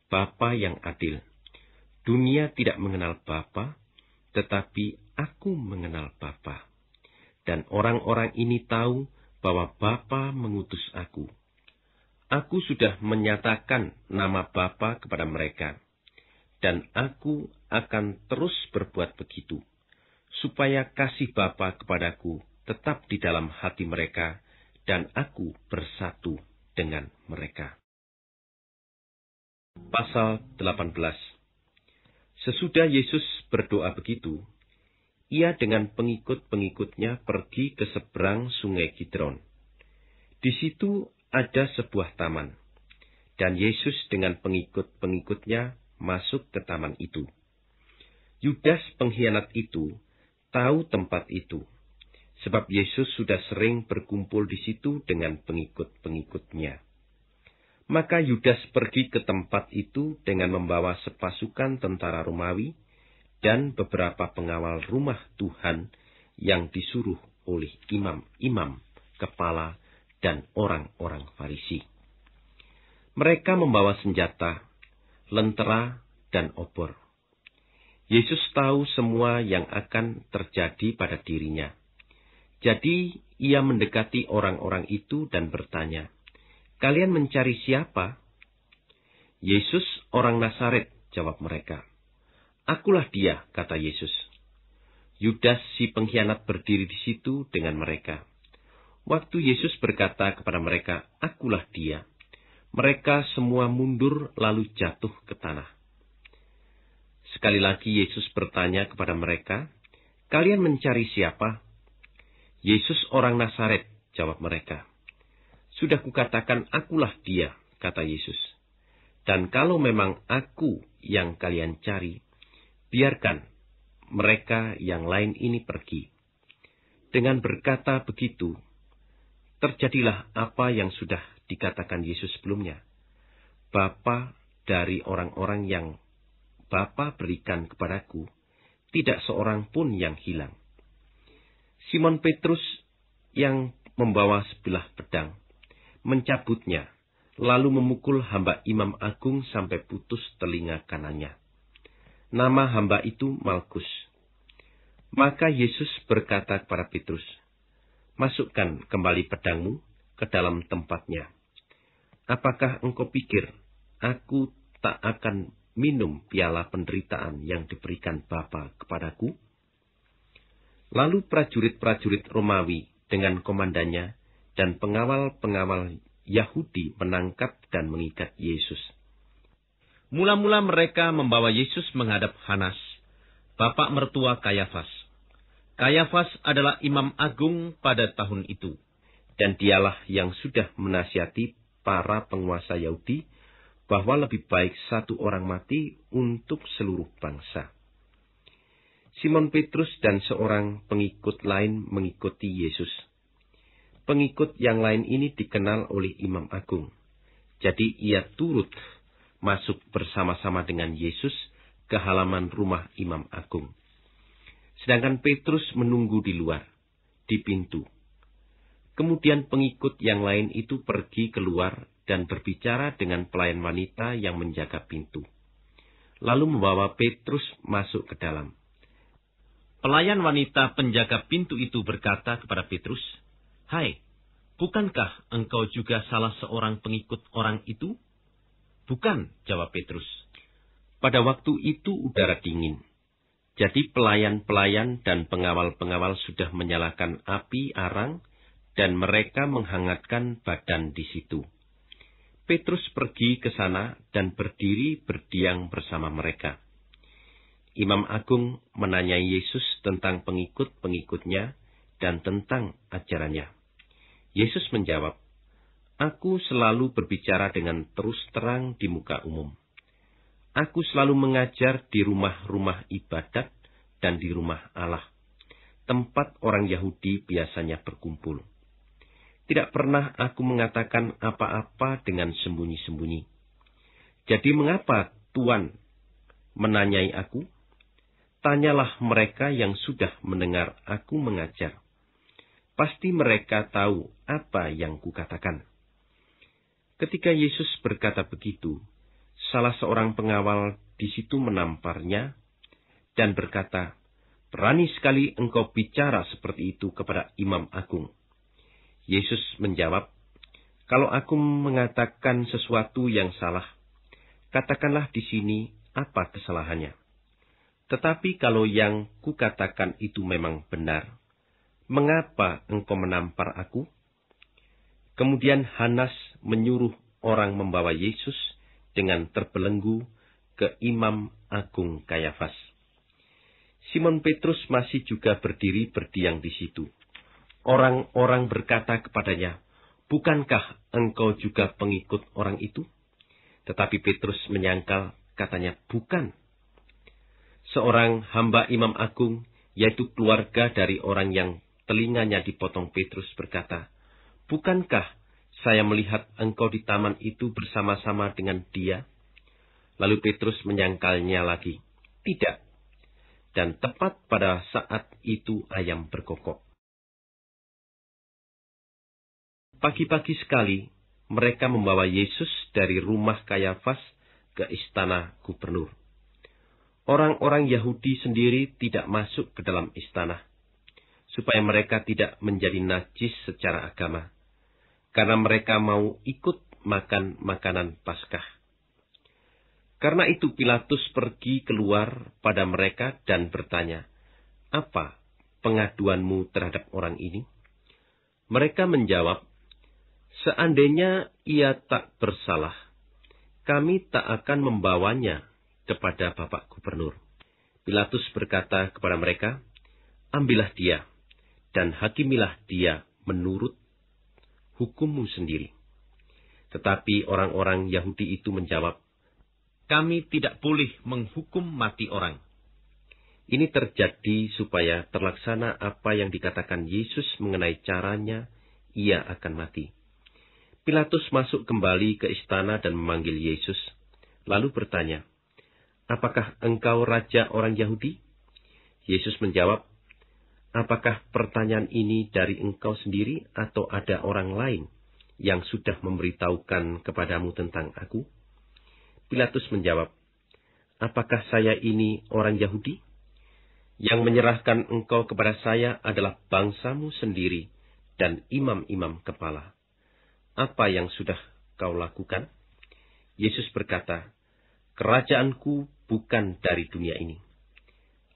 Bapa yang adil. Dunia tidak mengenal Bapa, tetapi aku mengenal Bapa. Dan orang-orang ini tahu bahwa Bapa mengutus aku. Aku sudah menyatakan nama Bapa kepada mereka, dan aku akan terus berbuat begitu supaya kasih Bapa kepadaku tetap di dalam hati mereka, dan aku bersatu dengan mereka. Pasal 18 Sesudah Yesus berdoa begitu, ia dengan pengikut-pengikutnya pergi ke seberang sungai Kidron. Di situ ada sebuah taman, dan Yesus dengan pengikut-pengikutnya masuk ke taman itu. Yudas pengkhianat itu tahu tempat itu, sebab Yesus sudah sering berkumpul di situ dengan pengikut-pengikutnya. Maka Yudas pergi ke tempat itu dengan membawa sepasukan tentara Romawi dan beberapa pengawal rumah Tuhan yang disuruh oleh imam-imam, kepala, dan orang-orang Farisi. Mereka membawa senjata, lentera, dan obor Yesus tahu semua yang akan terjadi pada dirinya. Jadi ia mendekati orang-orang itu dan bertanya, Kalian mencari siapa? Yesus orang Nasaret, jawab mereka. Akulah dia, kata Yesus. Yudas si pengkhianat berdiri di situ dengan mereka. Waktu Yesus berkata kepada mereka, "Akulah Dia," mereka semua mundur lalu jatuh ke tanah. Sekali lagi Yesus bertanya kepada mereka, Kalian mencari siapa? Yesus orang Nasaret, jawab mereka. Sudah kukatakan akulah dia, kata Yesus. Dan kalau memang aku yang kalian cari, biarkan mereka yang lain ini pergi. Dengan berkata begitu, terjadilah apa yang sudah dikatakan Yesus sebelumnya. Bapa dari orang-orang yang Bapa berikan kepadaku, tidak seorang pun yang hilang. Simon Petrus yang membawa sebilah pedang, mencabutnya, lalu memukul hamba imam agung sampai putus telinga kanannya. Nama hamba itu Malkus. Maka Yesus berkata kepada Petrus, Masukkan kembali pedangmu ke dalam tempatnya. Apakah engkau pikir, aku tak akan minum piala penderitaan yang diberikan Bapa kepadaku? Lalu prajurit-prajurit Romawi dengan komandannya dan pengawal-pengawal Yahudi menangkap dan mengikat Yesus. Mula-mula mereka membawa Yesus menghadap Hanas, bapak mertua Kayafas. Kayafas adalah imam agung pada tahun itu, dan dialah yang sudah menasihati para penguasa Yahudi bahwa lebih baik satu orang mati untuk seluruh bangsa. Simon Petrus dan seorang pengikut lain mengikuti Yesus. Pengikut yang lain ini dikenal oleh Imam Agung. Jadi ia turut masuk bersama-sama dengan Yesus ke halaman rumah Imam Agung. Sedangkan Petrus menunggu di luar, di pintu. Kemudian pengikut yang lain itu pergi keluar dan berbicara dengan pelayan wanita yang menjaga pintu. Lalu membawa Petrus masuk ke dalam. Pelayan wanita penjaga pintu itu berkata kepada Petrus, Hai, bukankah engkau juga salah seorang pengikut orang itu? Bukan, jawab Petrus. Pada waktu itu udara dingin. Jadi pelayan-pelayan dan pengawal-pengawal sudah menyalakan api arang, dan mereka menghangatkan badan di situ. Petrus pergi ke sana dan berdiri berdiam bersama mereka. Imam Agung menanyai Yesus tentang pengikut-pengikutnya dan tentang ajarannya. Yesus menjawab, Aku selalu berbicara dengan terus terang di muka umum. Aku selalu mengajar di rumah-rumah ibadat dan di rumah Allah, tempat orang Yahudi biasanya berkumpul. Tidak pernah aku mengatakan apa-apa dengan sembunyi-sembunyi. Jadi mengapa Tuhan menanyai aku? Tanyalah mereka yang sudah mendengar aku mengajar. Pasti mereka tahu apa yang kukatakan. Ketika Yesus berkata begitu, salah seorang pengawal di situ menamparnya dan berkata, Berani sekali engkau bicara seperti itu kepada imam agung. Yesus menjawab, Kalau aku mengatakan sesuatu yang salah, katakanlah di sini apa kesalahannya. Tetapi kalau yang kukatakan itu memang benar, mengapa engkau menampar aku? Kemudian Hanas menyuruh orang membawa Yesus dengan terbelenggu ke Imam Agung Kayafas. Simon Petrus masih juga berdiri berdiam di situ. Orang-orang berkata kepadanya, Bukankah engkau juga pengikut orang itu? Tetapi Petrus menyangkal, katanya, Bukan. Seorang hamba Imam Agung, yaitu keluarga dari orang yang telinganya dipotong Petrus berkata, Bukankah saya melihat engkau di taman itu bersama-sama dengan dia? Lalu Petrus menyangkalnya lagi. Tidak. Dan tepat pada saat itu ayam berkokok. Pagi-pagi sekali, mereka membawa Yesus dari rumah Kayafas ke istana gubernur. Orang-orang Yahudi sendiri tidak masuk ke dalam istana, supaya mereka tidak menjadi najis secara agama, karena mereka mau ikut makan makanan Paskah. Karena itu Pilatus pergi keluar pada mereka dan bertanya, "Apa pengaduanmu terhadap orang ini?" Mereka menjawab, Seandainya ia tak bersalah, kami tak akan membawanya kepada Bapak Gubernur. Pilatus berkata kepada mereka, Ambillah dia, dan hakimilah dia menurut hukummu sendiri. Tetapi orang-orang Yahudi itu menjawab, Kami tidak boleh menghukum mati orang. Ini terjadi supaya terlaksana apa yang dikatakan Yesus mengenai caranya ia akan mati Pilatus masuk kembali ke istana dan memanggil Yesus, lalu bertanya, Apakah engkau raja orang Yahudi? Yesus menjawab, Apakah pertanyaan ini dari engkau sendiri atau ada orang lain yang sudah memberitahukan kepadamu tentang aku? Pilatus menjawab, Apakah saya ini orang Yahudi? Yang menyerahkan engkau kepada saya adalah bangsamu sendiri dan imam-imam kepala apa yang sudah kau lakukan? Yesus berkata, Kerajaanku bukan dari dunia ini.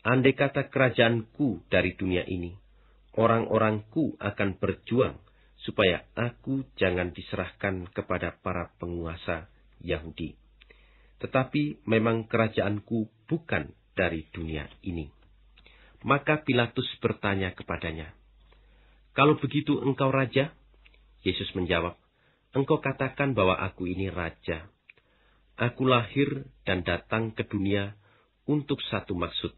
Andai kata kerajaanku dari dunia ini, orang-orangku akan berjuang supaya aku jangan diserahkan kepada para penguasa Yahudi. Tetapi memang kerajaanku bukan dari dunia ini. Maka Pilatus bertanya kepadanya, Kalau begitu engkau raja? Yesus menjawab, engkau katakan bahwa aku ini raja. Aku lahir dan datang ke dunia untuk satu maksud,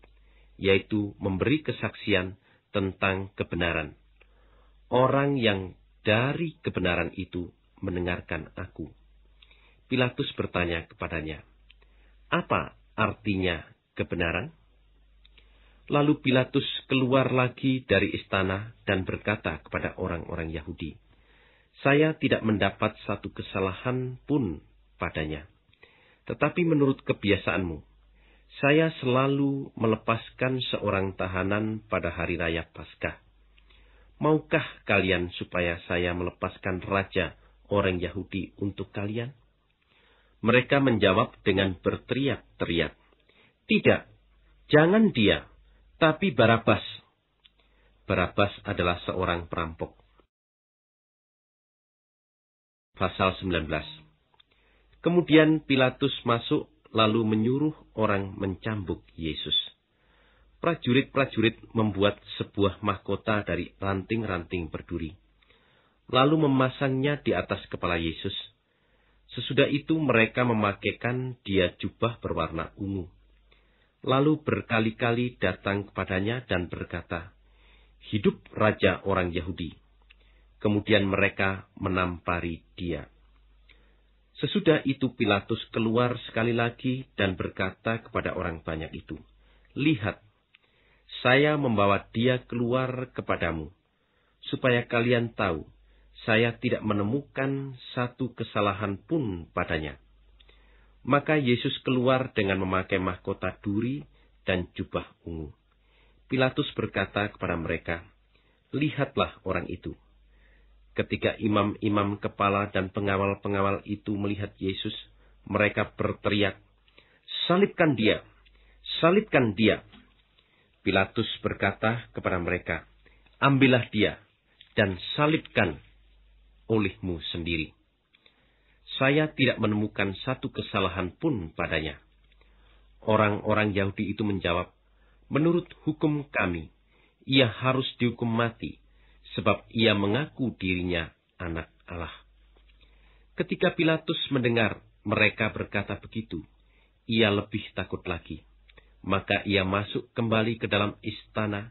yaitu memberi kesaksian tentang kebenaran. Orang yang dari kebenaran itu mendengarkan aku. Pilatus bertanya kepadanya, "Apa artinya kebenaran?" Lalu Pilatus keluar lagi dari istana dan berkata kepada orang-orang Yahudi, saya tidak mendapat satu kesalahan pun padanya. Tetapi menurut kebiasaanmu, saya selalu melepaskan seorang tahanan pada hari raya Paskah. Maukah kalian supaya saya melepaskan raja orang Yahudi untuk kalian? Mereka menjawab dengan berteriak-teriak, Tidak, jangan dia, tapi Barabas. Barabas adalah seorang perampok pasal 19. Kemudian Pilatus masuk lalu menyuruh orang mencambuk Yesus. Prajurit-prajurit membuat sebuah mahkota dari ranting-ranting berduri. Lalu memasangnya di atas kepala Yesus. Sesudah itu mereka memakaikan dia jubah berwarna ungu. Lalu berkali-kali datang kepadanya dan berkata, Hidup Raja orang Yahudi. Kemudian mereka menampari dia. Sesudah itu Pilatus keluar sekali lagi dan berkata kepada orang banyak itu, Lihat, saya membawa dia keluar kepadamu, supaya kalian tahu, saya tidak menemukan satu kesalahan pun padanya. Maka Yesus keluar dengan memakai mahkota duri dan jubah ungu. Pilatus berkata kepada mereka, Lihatlah orang itu. Ketika imam-imam kepala dan pengawal-pengawal itu melihat Yesus, mereka berteriak, Salibkan dia! Salibkan dia! Pilatus berkata kepada mereka, Ambillah dia, dan salibkan olehmu sendiri. Saya tidak menemukan satu kesalahan pun padanya. Orang-orang Yahudi itu menjawab, Menurut hukum kami, ia harus dihukum mati sebab ia mengaku dirinya anak Allah. Ketika Pilatus mendengar mereka berkata begitu, ia lebih takut lagi. Maka ia masuk kembali ke dalam istana,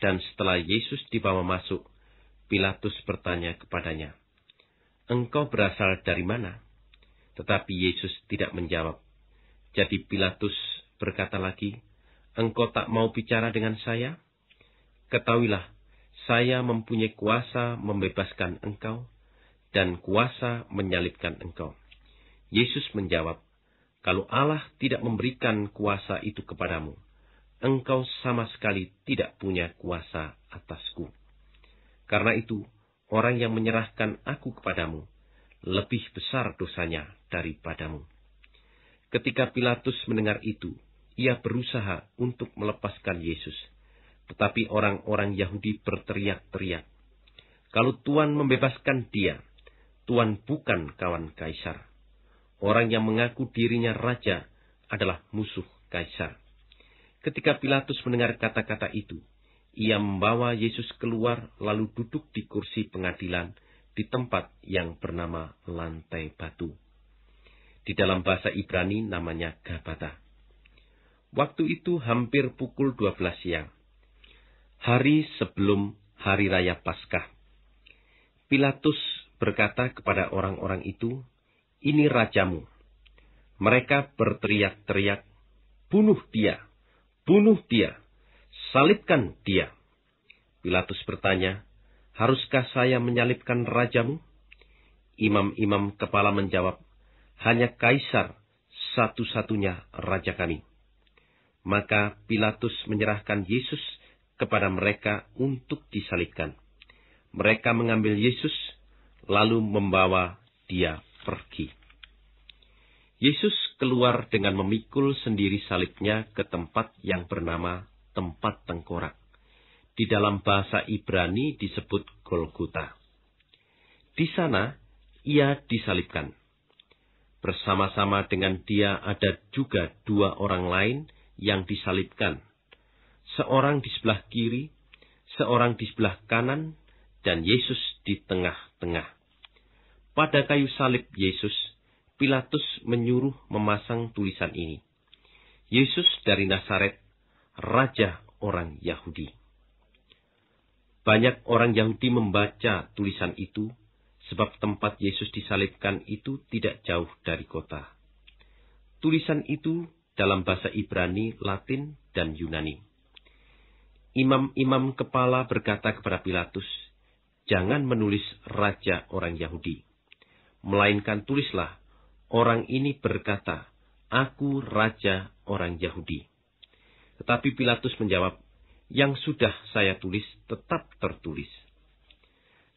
dan setelah Yesus dibawa masuk, Pilatus bertanya kepadanya, Engkau berasal dari mana? Tetapi Yesus tidak menjawab. Jadi Pilatus berkata lagi, Engkau tak mau bicara dengan saya? Ketahuilah saya mempunyai kuasa membebaskan engkau dan kuasa menyalibkan engkau. Yesus menjawab, kalau Allah tidak memberikan kuasa itu kepadamu, engkau sama sekali tidak punya kuasa atasku. Karena itu, orang yang menyerahkan aku kepadamu, lebih besar dosanya daripadamu. Ketika Pilatus mendengar itu, ia berusaha untuk melepaskan Yesus. Tetapi orang-orang Yahudi berteriak-teriak. Kalau Tuhan membebaskan dia, Tuhan bukan kawan Kaisar. Orang yang mengaku dirinya raja adalah musuh Kaisar. Ketika Pilatus mendengar kata-kata itu, ia membawa Yesus keluar lalu duduk di kursi pengadilan di tempat yang bernama lantai batu. Di dalam bahasa Ibrani namanya Gabata. Waktu itu hampir pukul 12 siang hari sebelum hari raya Paskah. Pilatus berkata kepada orang-orang itu, "Ini rajamu." Mereka berteriak-teriak, "Bunuh dia! Bunuh dia! Salibkan dia!" Pilatus bertanya, "Haruskah saya menyalibkan rajamu?" Imam-imam kepala menjawab, "Hanya kaisar satu-satunya raja kami." Maka Pilatus menyerahkan Yesus kepada mereka untuk disalibkan. Mereka mengambil Yesus, lalu membawa dia pergi. Yesus keluar dengan memikul sendiri salibnya ke tempat yang bernama tempat tengkorak. Di dalam bahasa Ibrani disebut Golgota. Di sana, ia disalibkan. Bersama-sama dengan dia ada juga dua orang lain yang disalibkan, seorang di sebelah kiri, seorang di sebelah kanan, dan Yesus di tengah-tengah. Pada kayu salib Yesus, Pilatus menyuruh memasang tulisan ini. Yesus dari Nazaret, Raja orang Yahudi. Banyak orang Yahudi membaca tulisan itu, sebab tempat Yesus disalibkan itu tidak jauh dari kota. Tulisan itu dalam bahasa Ibrani, Latin, dan Yunani imam-imam kepala berkata kepada Pilatus, Jangan menulis Raja orang Yahudi, melainkan tulislah, orang ini berkata, Aku Raja orang Yahudi. Tetapi Pilatus menjawab, yang sudah saya tulis tetap tertulis.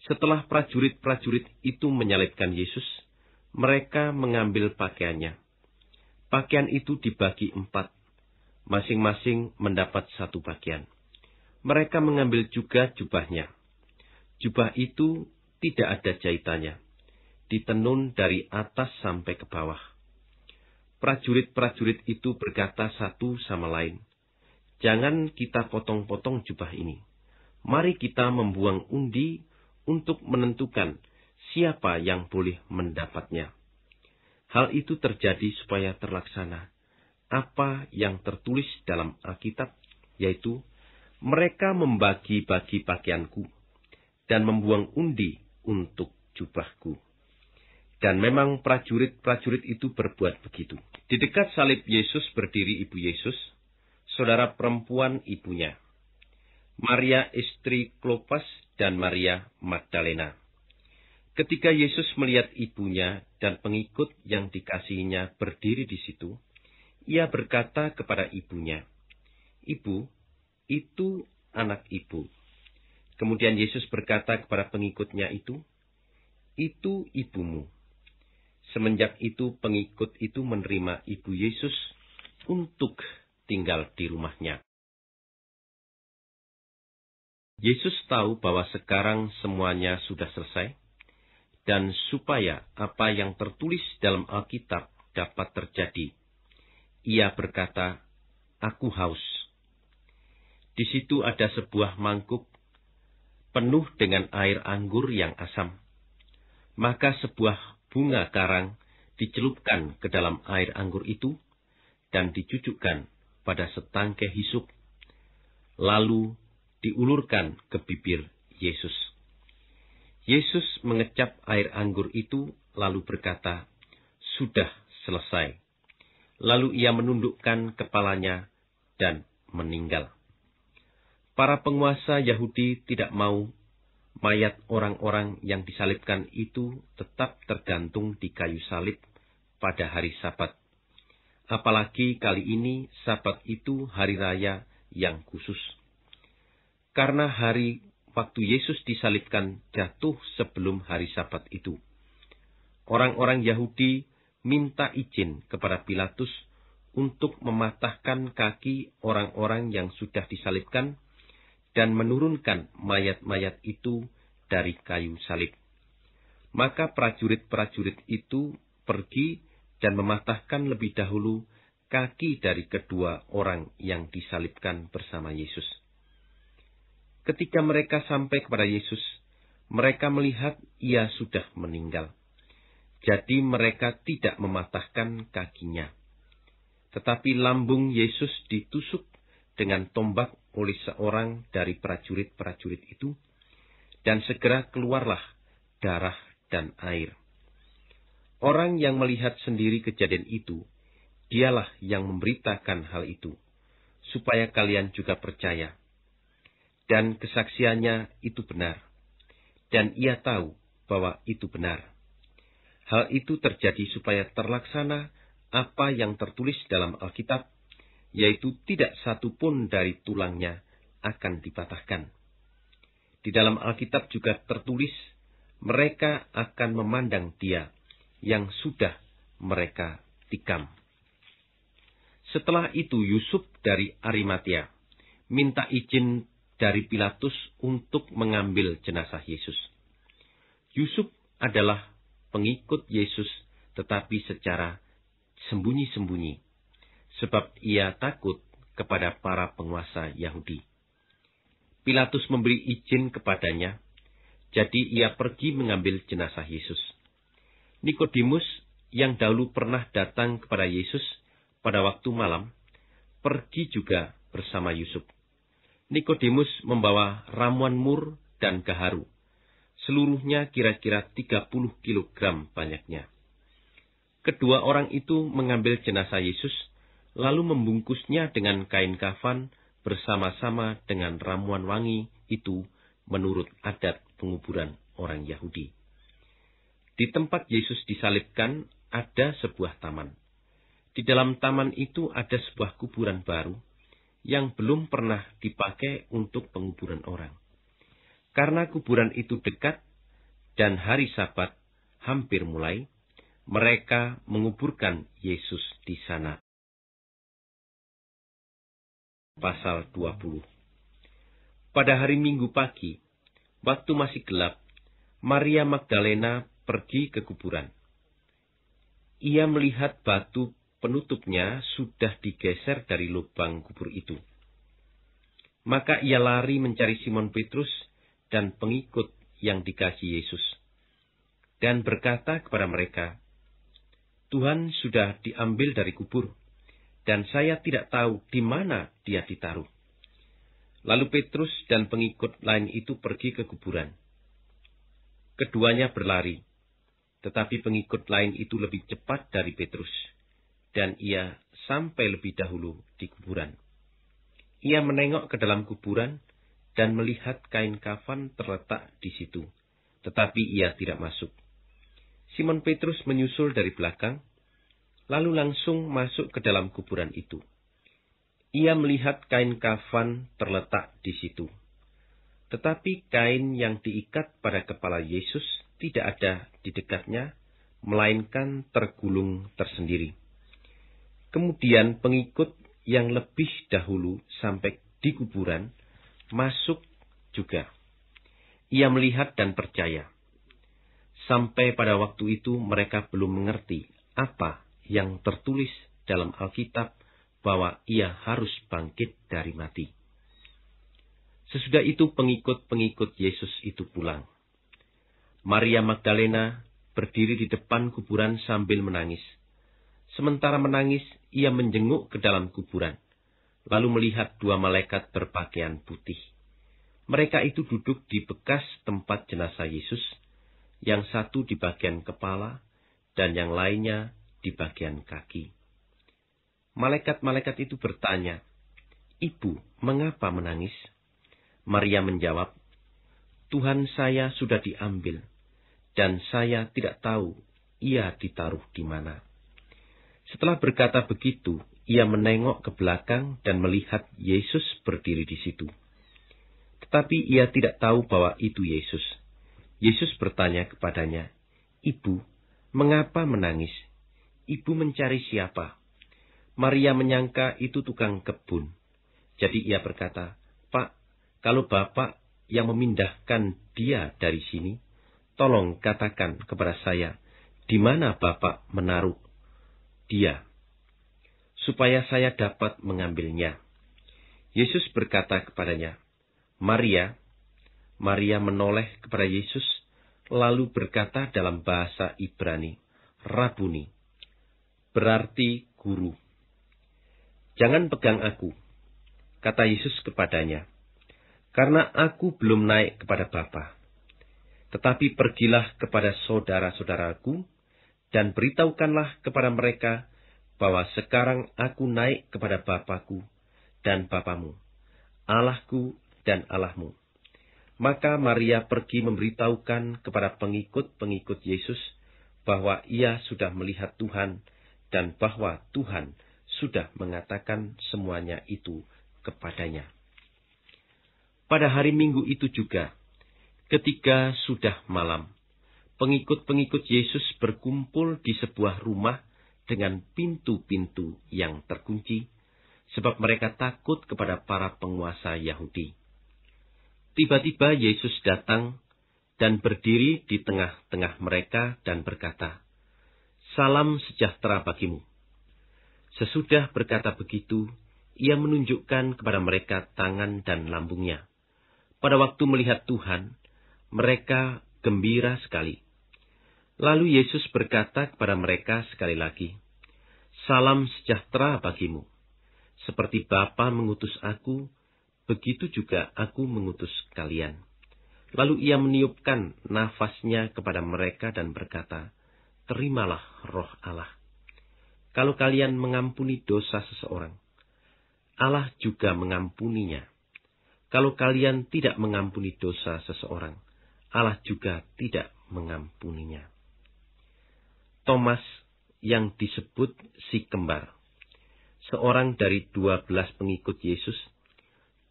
Setelah prajurit-prajurit itu menyalibkan Yesus, mereka mengambil pakaiannya. Pakaian itu dibagi empat, masing-masing mendapat satu bagian mereka mengambil juga jubahnya. Jubah itu tidak ada jahitannya, ditenun dari atas sampai ke bawah. Prajurit-prajurit itu berkata satu sama lain, Jangan kita potong-potong jubah ini. Mari kita membuang undi untuk menentukan siapa yang boleh mendapatnya. Hal itu terjadi supaya terlaksana apa yang tertulis dalam Alkitab, yaitu mereka membagi-bagi pakaianku dan membuang undi untuk jubahku. Dan memang prajurit-prajurit itu berbuat begitu. Di dekat salib Yesus berdiri Ibu Yesus, saudara perempuan ibunya, Maria istri Klopas dan Maria Magdalena. Ketika Yesus melihat ibunya dan pengikut yang dikasihinya berdiri di situ, ia berkata kepada ibunya, Ibu, itu anak ibu. Kemudian Yesus berkata kepada pengikutnya itu, itu ibumu. Semenjak itu pengikut itu menerima ibu Yesus untuk tinggal di rumahnya. Yesus tahu bahwa sekarang semuanya sudah selesai, dan supaya apa yang tertulis dalam Alkitab dapat terjadi. Ia berkata, Aku haus. Di situ ada sebuah mangkuk penuh dengan air anggur yang asam. Maka sebuah bunga karang dicelupkan ke dalam air anggur itu dan dicucukkan pada setangkai hisuk, lalu diulurkan ke bibir Yesus. Yesus mengecap air anggur itu lalu berkata, "Sudah selesai." Lalu ia menundukkan kepalanya dan meninggal para penguasa Yahudi tidak mau mayat orang-orang yang disalibkan itu tetap tergantung di kayu salib pada hari Sabat. Apalagi kali ini Sabat itu hari raya yang khusus. Karena hari waktu Yesus disalibkan jatuh sebelum hari Sabat itu. Orang-orang Yahudi minta izin kepada Pilatus untuk mematahkan kaki orang-orang yang sudah disalibkan dan menurunkan mayat-mayat itu dari kayu salib. Maka prajurit-prajurit itu pergi dan mematahkan lebih dahulu kaki dari kedua orang yang disalibkan bersama Yesus. Ketika mereka sampai kepada Yesus, mereka melihat ia sudah meninggal. Jadi mereka tidak mematahkan kakinya. Tetapi lambung Yesus ditusuk dengan tombak oleh seorang dari prajurit-prajurit itu, dan segera keluarlah darah dan air. Orang yang melihat sendiri kejadian itu, dialah yang memberitakan hal itu, supaya kalian juga percaya. Dan kesaksiannya itu benar, dan ia tahu bahwa itu benar. Hal itu terjadi supaya terlaksana apa yang tertulis dalam Alkitab yaitu tidak satu pun dari tulangnya akan dipatahkan. Di dalam Alkitab juga tertulis, mereka akan memandang dia yang sudah mereka tikam. Setelah itu Yusuf dari Arimatia minta izin dari Pilatus untuk mengambil jenazah Yesus. Yusuf adalah pengikut Yesus tetapi secara sembunyi-sembunyi sebab ia takut kepada para penguasa Yahudi. Pilatus memberi izin kepadanya, jadi ia pergi mengambil jenazah Yesus. Nikodemus yang dahulu pernah datang kepada Yesus pada waktu malam, pergi juga bersama Yusuf. Nikodemus membawa ramuan mur dan gaharu. Seluruhnya kira-kira 30 kilogram banyaknya. Kedua orang itu mengambil jenazah Yesus lalu membungkusnya dengan kain kafan bersama-sama dengan ramuan wangi itu menurut adat penguburan orang Yahudi. Di tempat Yesus disalibkan ada sebuah taman. Di dalam taman itu ada sebuah kuburan baru yang belum pernah dipakai untuk penguburan orang. Karena kuburan itu dekat dan hari Sabat hampir mulai, mereka menguburkan Yesus di sana. Pasal 20 Pada hari Minggu pagi, waktu masih gelap, Maria Magdalena pergi ke kuburan. Ia melihat batu penutupnya sudah digeser dari lubang kubur itu. Maka ia lari mencari Simon Petrus dan pengikut yang dikasih Yesus. Dan berkata kepada mereka, Tuhan sudah diambil dari kubur dan saya tidak tahu di mana dia ditaruh. Lalu Petrus dan pengikut lain itu pergi ke kuburan. Keduanya berlari, tetapi pengikut lain itu lebih cepat dari Petrus, dan ia sampai lebih dahulu di kuburan. Ia menengok ke dalam kuburan dan melihat kain kafan terletak di situ, tetapi ia tidak masuk. Simon Petrus menyusul dari belakang, lalu langsung masuk ke dalam kuburan itu. Ia melihat kain kafan terletak di situ. Tetapi kain yang diikat pada kepala Yesus tidak ada di dekatnya, melainkan tergulung tersendiri. Kemudian pengikut yang lebih dahulu sampai di kuburan masuk juga. Ia melihat dan percaya. Sampai pada waktu itu mereka belum mengerti apa yang tertulis dalam Alkitab bahwa ia harus bangkit dari mati. Sesudah itu pengikut-pengikut Yesus itu pulang. Maria Magdalena berdiri di depan kuburan sambil menangis. Sementara menangis, ia menjenguk ke dalam kuburan, lalu melihat dua malaikat berpakaian putih. Mereka itu duduk di bekas tempat jenazah Yesus, yang satu di bagian kepala dan yang lainnya di bagian kaki. Malaikat-malaikat itu bertanya, Ibu, mengapa menangis? Maria menjawab, Tuhan saya sudah diambil, dan saya tidak tahu ia ditaruh di mana. Setelah berkata begitu, ia menengok ke belakang dan melihat Yesus berdiri di situ. Tetapi ia tidak tahu bahwa itu Yesus. Yesus bertanya kepadanya, Ibu, mengapa menangis? Ibu mencari siapa? Maria menyangka itu tukang kebun. Jadi ia berkata, Pak, kalau Bapak yang memindahkan dia dari sini, tolong katakan kepada saya, di mana Bapak menaruh dia, supaya saya dapat mengambilnya. Yesus berkata kepadanya, Maria, Maria menoleh kepada Yesus, lalu berkata dalam bahasa Ibrani, Rabuni, berarti guru. Jangan pegang aku, kata Yesus kepadanya, karena aku belum naik kepada Bapa. Tetapi pergilah kepada saudara-saudaraku, dan beritahukanlah kepada mereka bahwa sekarang aku naik kepada Bapakku dan Bapamu, Allahku dan Allahmu. Maka Maria pergi memberitahukan kepada pengikut-pengikut Yesus bahwa ia sudah melihat Tuhan dan bahwa Tuhan sudah mengatakan semuanya itu kepadanya. Pada hari Minggu itu juga, ketika sudah malam, pengikut-pengikut Yesus berkumpul di sebuah rumah dengan pintu-pintu yang terkunci, sebab mereka takut kepada para penguasa Yahudi. Tiba-tiba Yesus datang dan berdiri di tengah-tengah mereka dan berkata, Salam sejahtera bagimu. Sesudah berkata begitu, ia menunjukkan kepada mereka tangan dan lambungnya. Pada waktu melihat Tuhan, mereka gembira sekali. Lalu Yesus berkata kepada mereka sekali lagi, Salam sejahtera bagimu. Seperti Bapa mengutus aku, begitu juga aku mengutus kalian. Lalu ia meniupkan nafasnya kepada mereka dan berkata, terimalah roh Allah. Kalau kalian mengampuni dosa seseorang, Allah juga mengampuninya. Kalau kalian tidak mengampuni dosa seseorang, Allah juga tidak mengampuninya. Thomas yang disebut si kembar, seorang dari dua belas pengikut Yesus,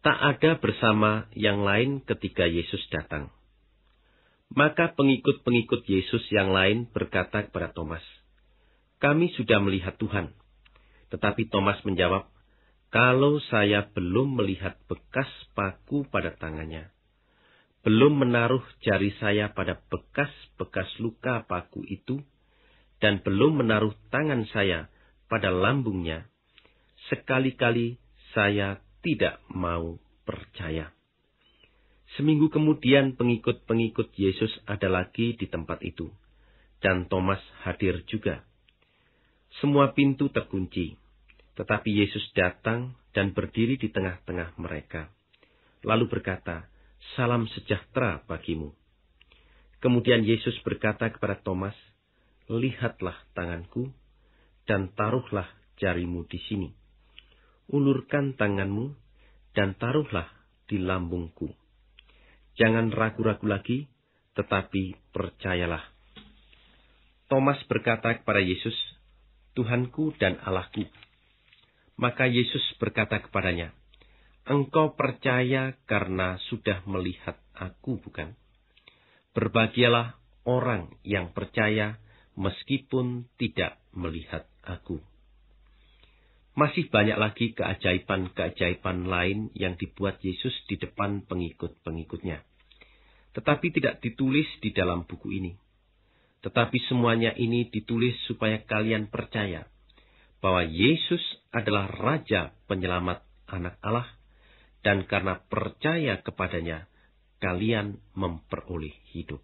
tak ada bersama yang lain ketika Yesus datang. Maka pengikut-pengikut Yesus yang lain berkata kepada Thomas, Kami sudah melihat Tuhan. Tetapi Thomas menjawab, Kalau saya belum melihat bekas paku pada tangannya, belum menaruh jari saya pada bekas-bekas luka paku itu, dan belum menaruh tangan saya pada lambungnya, sekali-kali saya tidak mau percaya. Seminggu kemudian pengikut-pengikut Yesus ada lagi di tempat itu. Dan Thomas hadir juga. Semua pintu terkunci. Tetapi Yesus datang dan berdiri di tengah-tengah mereka. Lalu berkata, Salam sejahtera bagimu. Kemudian Yesus berkata kepada Thomas, Lihatlah tanganku, dan taruhlah jarimu di sini. Ulurkan tanganmu, dan taruhlah di lambungku. Jangan ragu-ragu lagi, tetapi percayalah. Thomas berkata kepada Yesus, Tuhanku dan Allahku. Maka Yesus berkata kepadanya, Engkau percaya karena sudah melihat aku, bukan? Berbahagialah orang yang percaya meskipun tidak melihat aku. Masih banyak lagi keajaiban-keajaiban lain yang dibuat Yesus di depan pengikut-pengikutnya. Tetapi tidak ditulis di dalam buku ini. Tetapi semuanya ini ditulis supaya kalian percaya bahwa Yesus adalah Raja Penyelamat anak Allah, dan karena percaya kepadanya, kalian memperoleh hidup.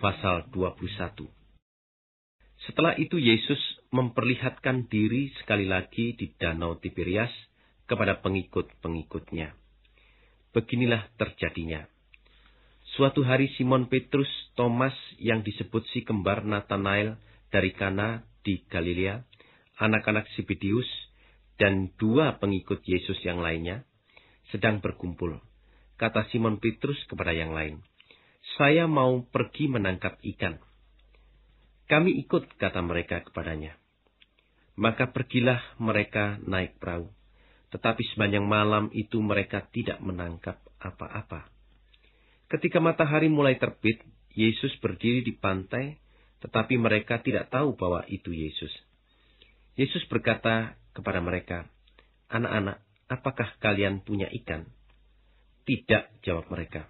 Pasal 21 Setelah itu Yesus memperlihatkan diri sekali lagi di Danau Tiberias kepada pengikut-pengikutnya. Beginilah terjadinya. Suatu hari Simon Petrus, Thomas yang disebut si kembar Nathanael dari Kana di Galilea, anak-anak Sibidius, dan dua pengikut Yesus yang lainnya, sedang berkumpul. Kata Simon Petrus kepada yang lain, Saya mau pergi menangkap ikan. Kami ikut, kata mereka kepadanya. Maka pergilah mereka naik perahu. Tetapi sepanjang malam itu mereka tidak menangkap apa-apa. Ketika matahari mulai terbit, Yesus berdiri di pantai, tetapi mereka tidak tahu bahwa itu Yesus. Yesus berkata kepada mereka, Anak-anak, apakah kalian punya ikan? Tidak, jawab mereka.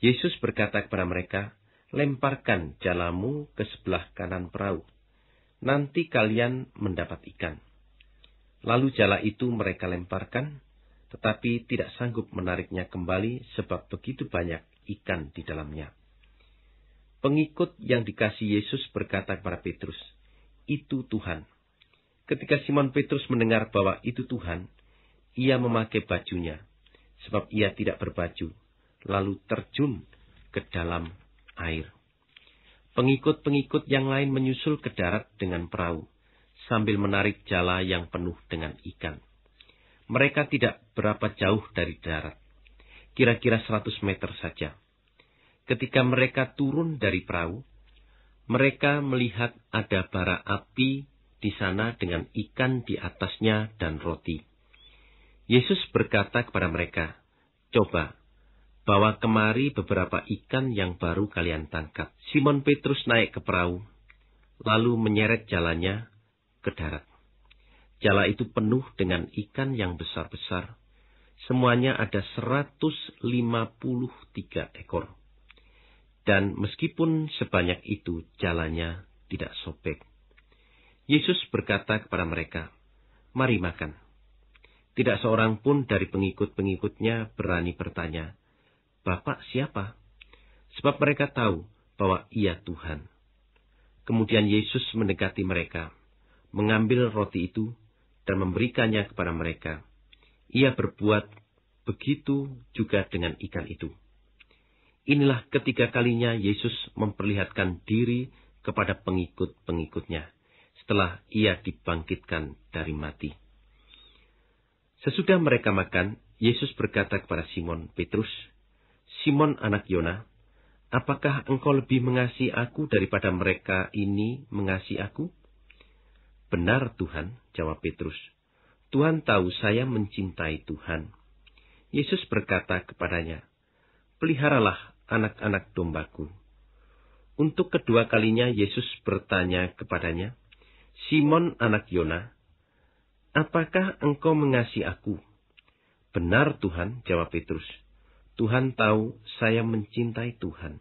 Yesus berkata kepada mereka, Lemparkan jalamu ke sebelah kanan perahu nanti kalian mendapat ikan. Lalu jala itu mereka lemparkan, tetapi tidak sanggup menariknya kembali sebab begitu banyak ikan di dalamnya. Pengikut yang dikasih Yesus berkata kepada Petrus, "Itu Tuhan." Ketika Simon Petrus mendengar bahwa itu Tuhan, ia memakai bajunya, sebab ia tidak berbaju, lalu terjun ke dalam air. Pengikut-pengikut yang lain menyusul ke darat dengan perahu, sambil menarik jala yang penuh dengan ikan. Mereka tidak berapa jauh dari darat, kira-kira 100 meter saja. Ketika mereka turun dari perahu, mereka melihat ada bara api di sana dengan ikan di atasnya dan roti. Yesus berkata kepada mereka, Coba, bawa kemari beberapa ikan yang baru kalian tangkap. Simon Petrus naik ke perahu, lalu menyeret jalannya ke darat. Jala itu penuh dengan ikan yang besar-besar. Semuanya ada 153 ekor. Dan meskipun sebanyak itu jalannya tidak sobek. Yesus berkata kepada mereka, Mari makan. Tidak seorang pun dari pengikut-pengikutnya berani bertanya, Bapak siapa? Sebab mereka tahu bahwa ia Tuhan. Kemudian Yesus mendekati mereka, mengambil roti itu, dan memberikannya kepada mereka. Ia berbuat begitu juga dengan ikan itu. Inilah ketiga kalinya Yesus memperlihatkan diri kepada pengikut-pengikutnya setelah ia dibangkitkan dari mati. Sesudah mereka makan, Yesus berkata kepada Simon Petrus, Simon anak Yona, apakah engkau lebih mengasihi aku daripada mereka ini mengasihi aku? Benar Tuhan, jawab Petrus. Tuhan tahu saya mencintai Tuhan. Yesus berkata kepadanya, Peliharalah anak-anak dombaku. Untuk kedua kalinya Yesus bertanya kepadanya, Simon anak Yona, apakah engkau mengasihi aku? Benar Tuhan, jawab Petrus. Tuhan tahu saya mencintai Tuhan.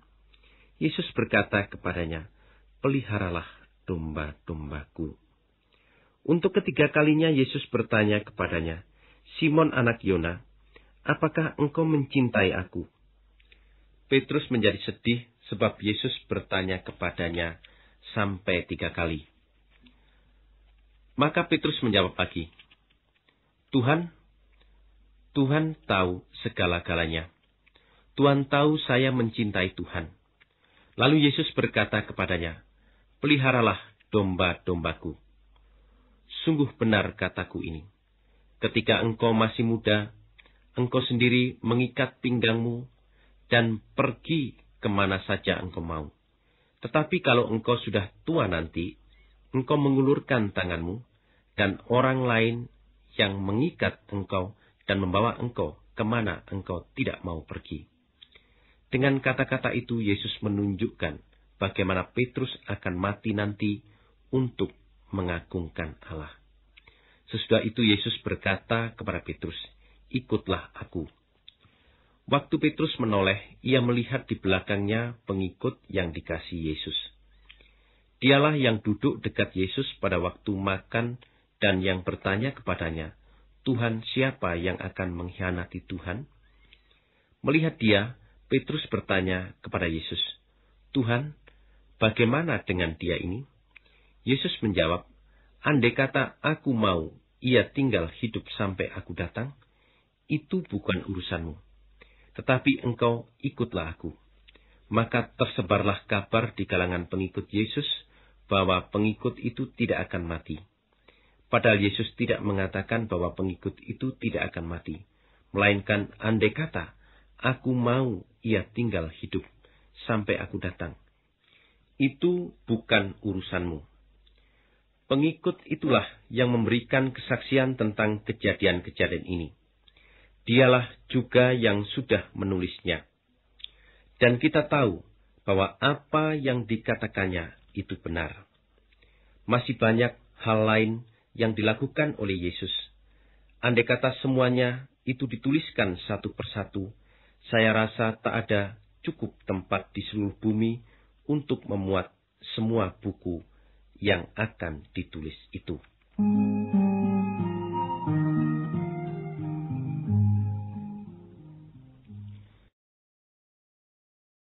Yesus berkata kepadanya, peliharalah domba-dombaku. Untuk ketiga kalinya Yesus bertanya kepadanya, Simon anak Yona, apakah engkau mencintai aku? Petrus menjadi sedih sebab Yesus bertanya kepadanya sampai tiga kali. Maka Petrus menjawab lagi, Tuhan, Tuhan tahu segala-galanya. Tuhan tahu saya mencintai Tuhan. Lalu Yesus berkata kepadanya, Peliharalah domba-dombaku. Sungguh benar kataku ini. Ketika engkau masih muda, engkau sendiri mengikat pinggangmu dan pergi kemana saja engkau mau. Tetapi kalau engkau sudah tua nanti, engkau mengulurkan tanganmu, dan orang lain yang mengikat engkau dan membawa engkau kemana engkau tidak mau pergi. Dengan kata-kata itu Yesus menunjukkan bagaimana Petrus akan mati nanti untuk mengagungkan Allah. Sesudah itu Yesus berkata kepada Petrus, "Ikutlah aku." Waktu Petrus menoleh, ia melihat di belakangnya pengikut yang dikasih Yesus. Dialah yang duduk dekat Yesus pada waktu makan dan yang bertanya kepadanya, "Tuhan, siapa yang akan mengkhianati Tuhan?" Melihat dia, Petrus bertanya kepada Yesus, Tuhan, bagaimana dengan dia ini? Yesus menjawab, Andai kata aku mau, ia tinggal hidup sampai aku datang, itu bukan urusanmu. Tetapi engkau ikutlah aku. Maka tersebarlah kabar di kalangan pengikut Yesus bahwa pengikut itu tidak akan mati. Padahal Yesus tidak mengatakan bahwa pengikut itu tidak akan mati. Melainkan andai kata, aku mau ia tinggal hidup sampai aku datang. Itu bukan urusanmu. Pengikut itulah yang memberikan kesaksian tentang kejadian-kejadian ini. Dialah juga yang sudah menulisnya. Dan kita tahu bahwa apa yang dikatakannya itu benar. Masih banyak hal lain yang dilakukan oleh Yesus. Andai kata semuanya itu dituliskan satu persatu, saya rasa tak ada cukup tempat di seluruh bumi untuk memuat semua buku yang akan ditulis itu. Hmm.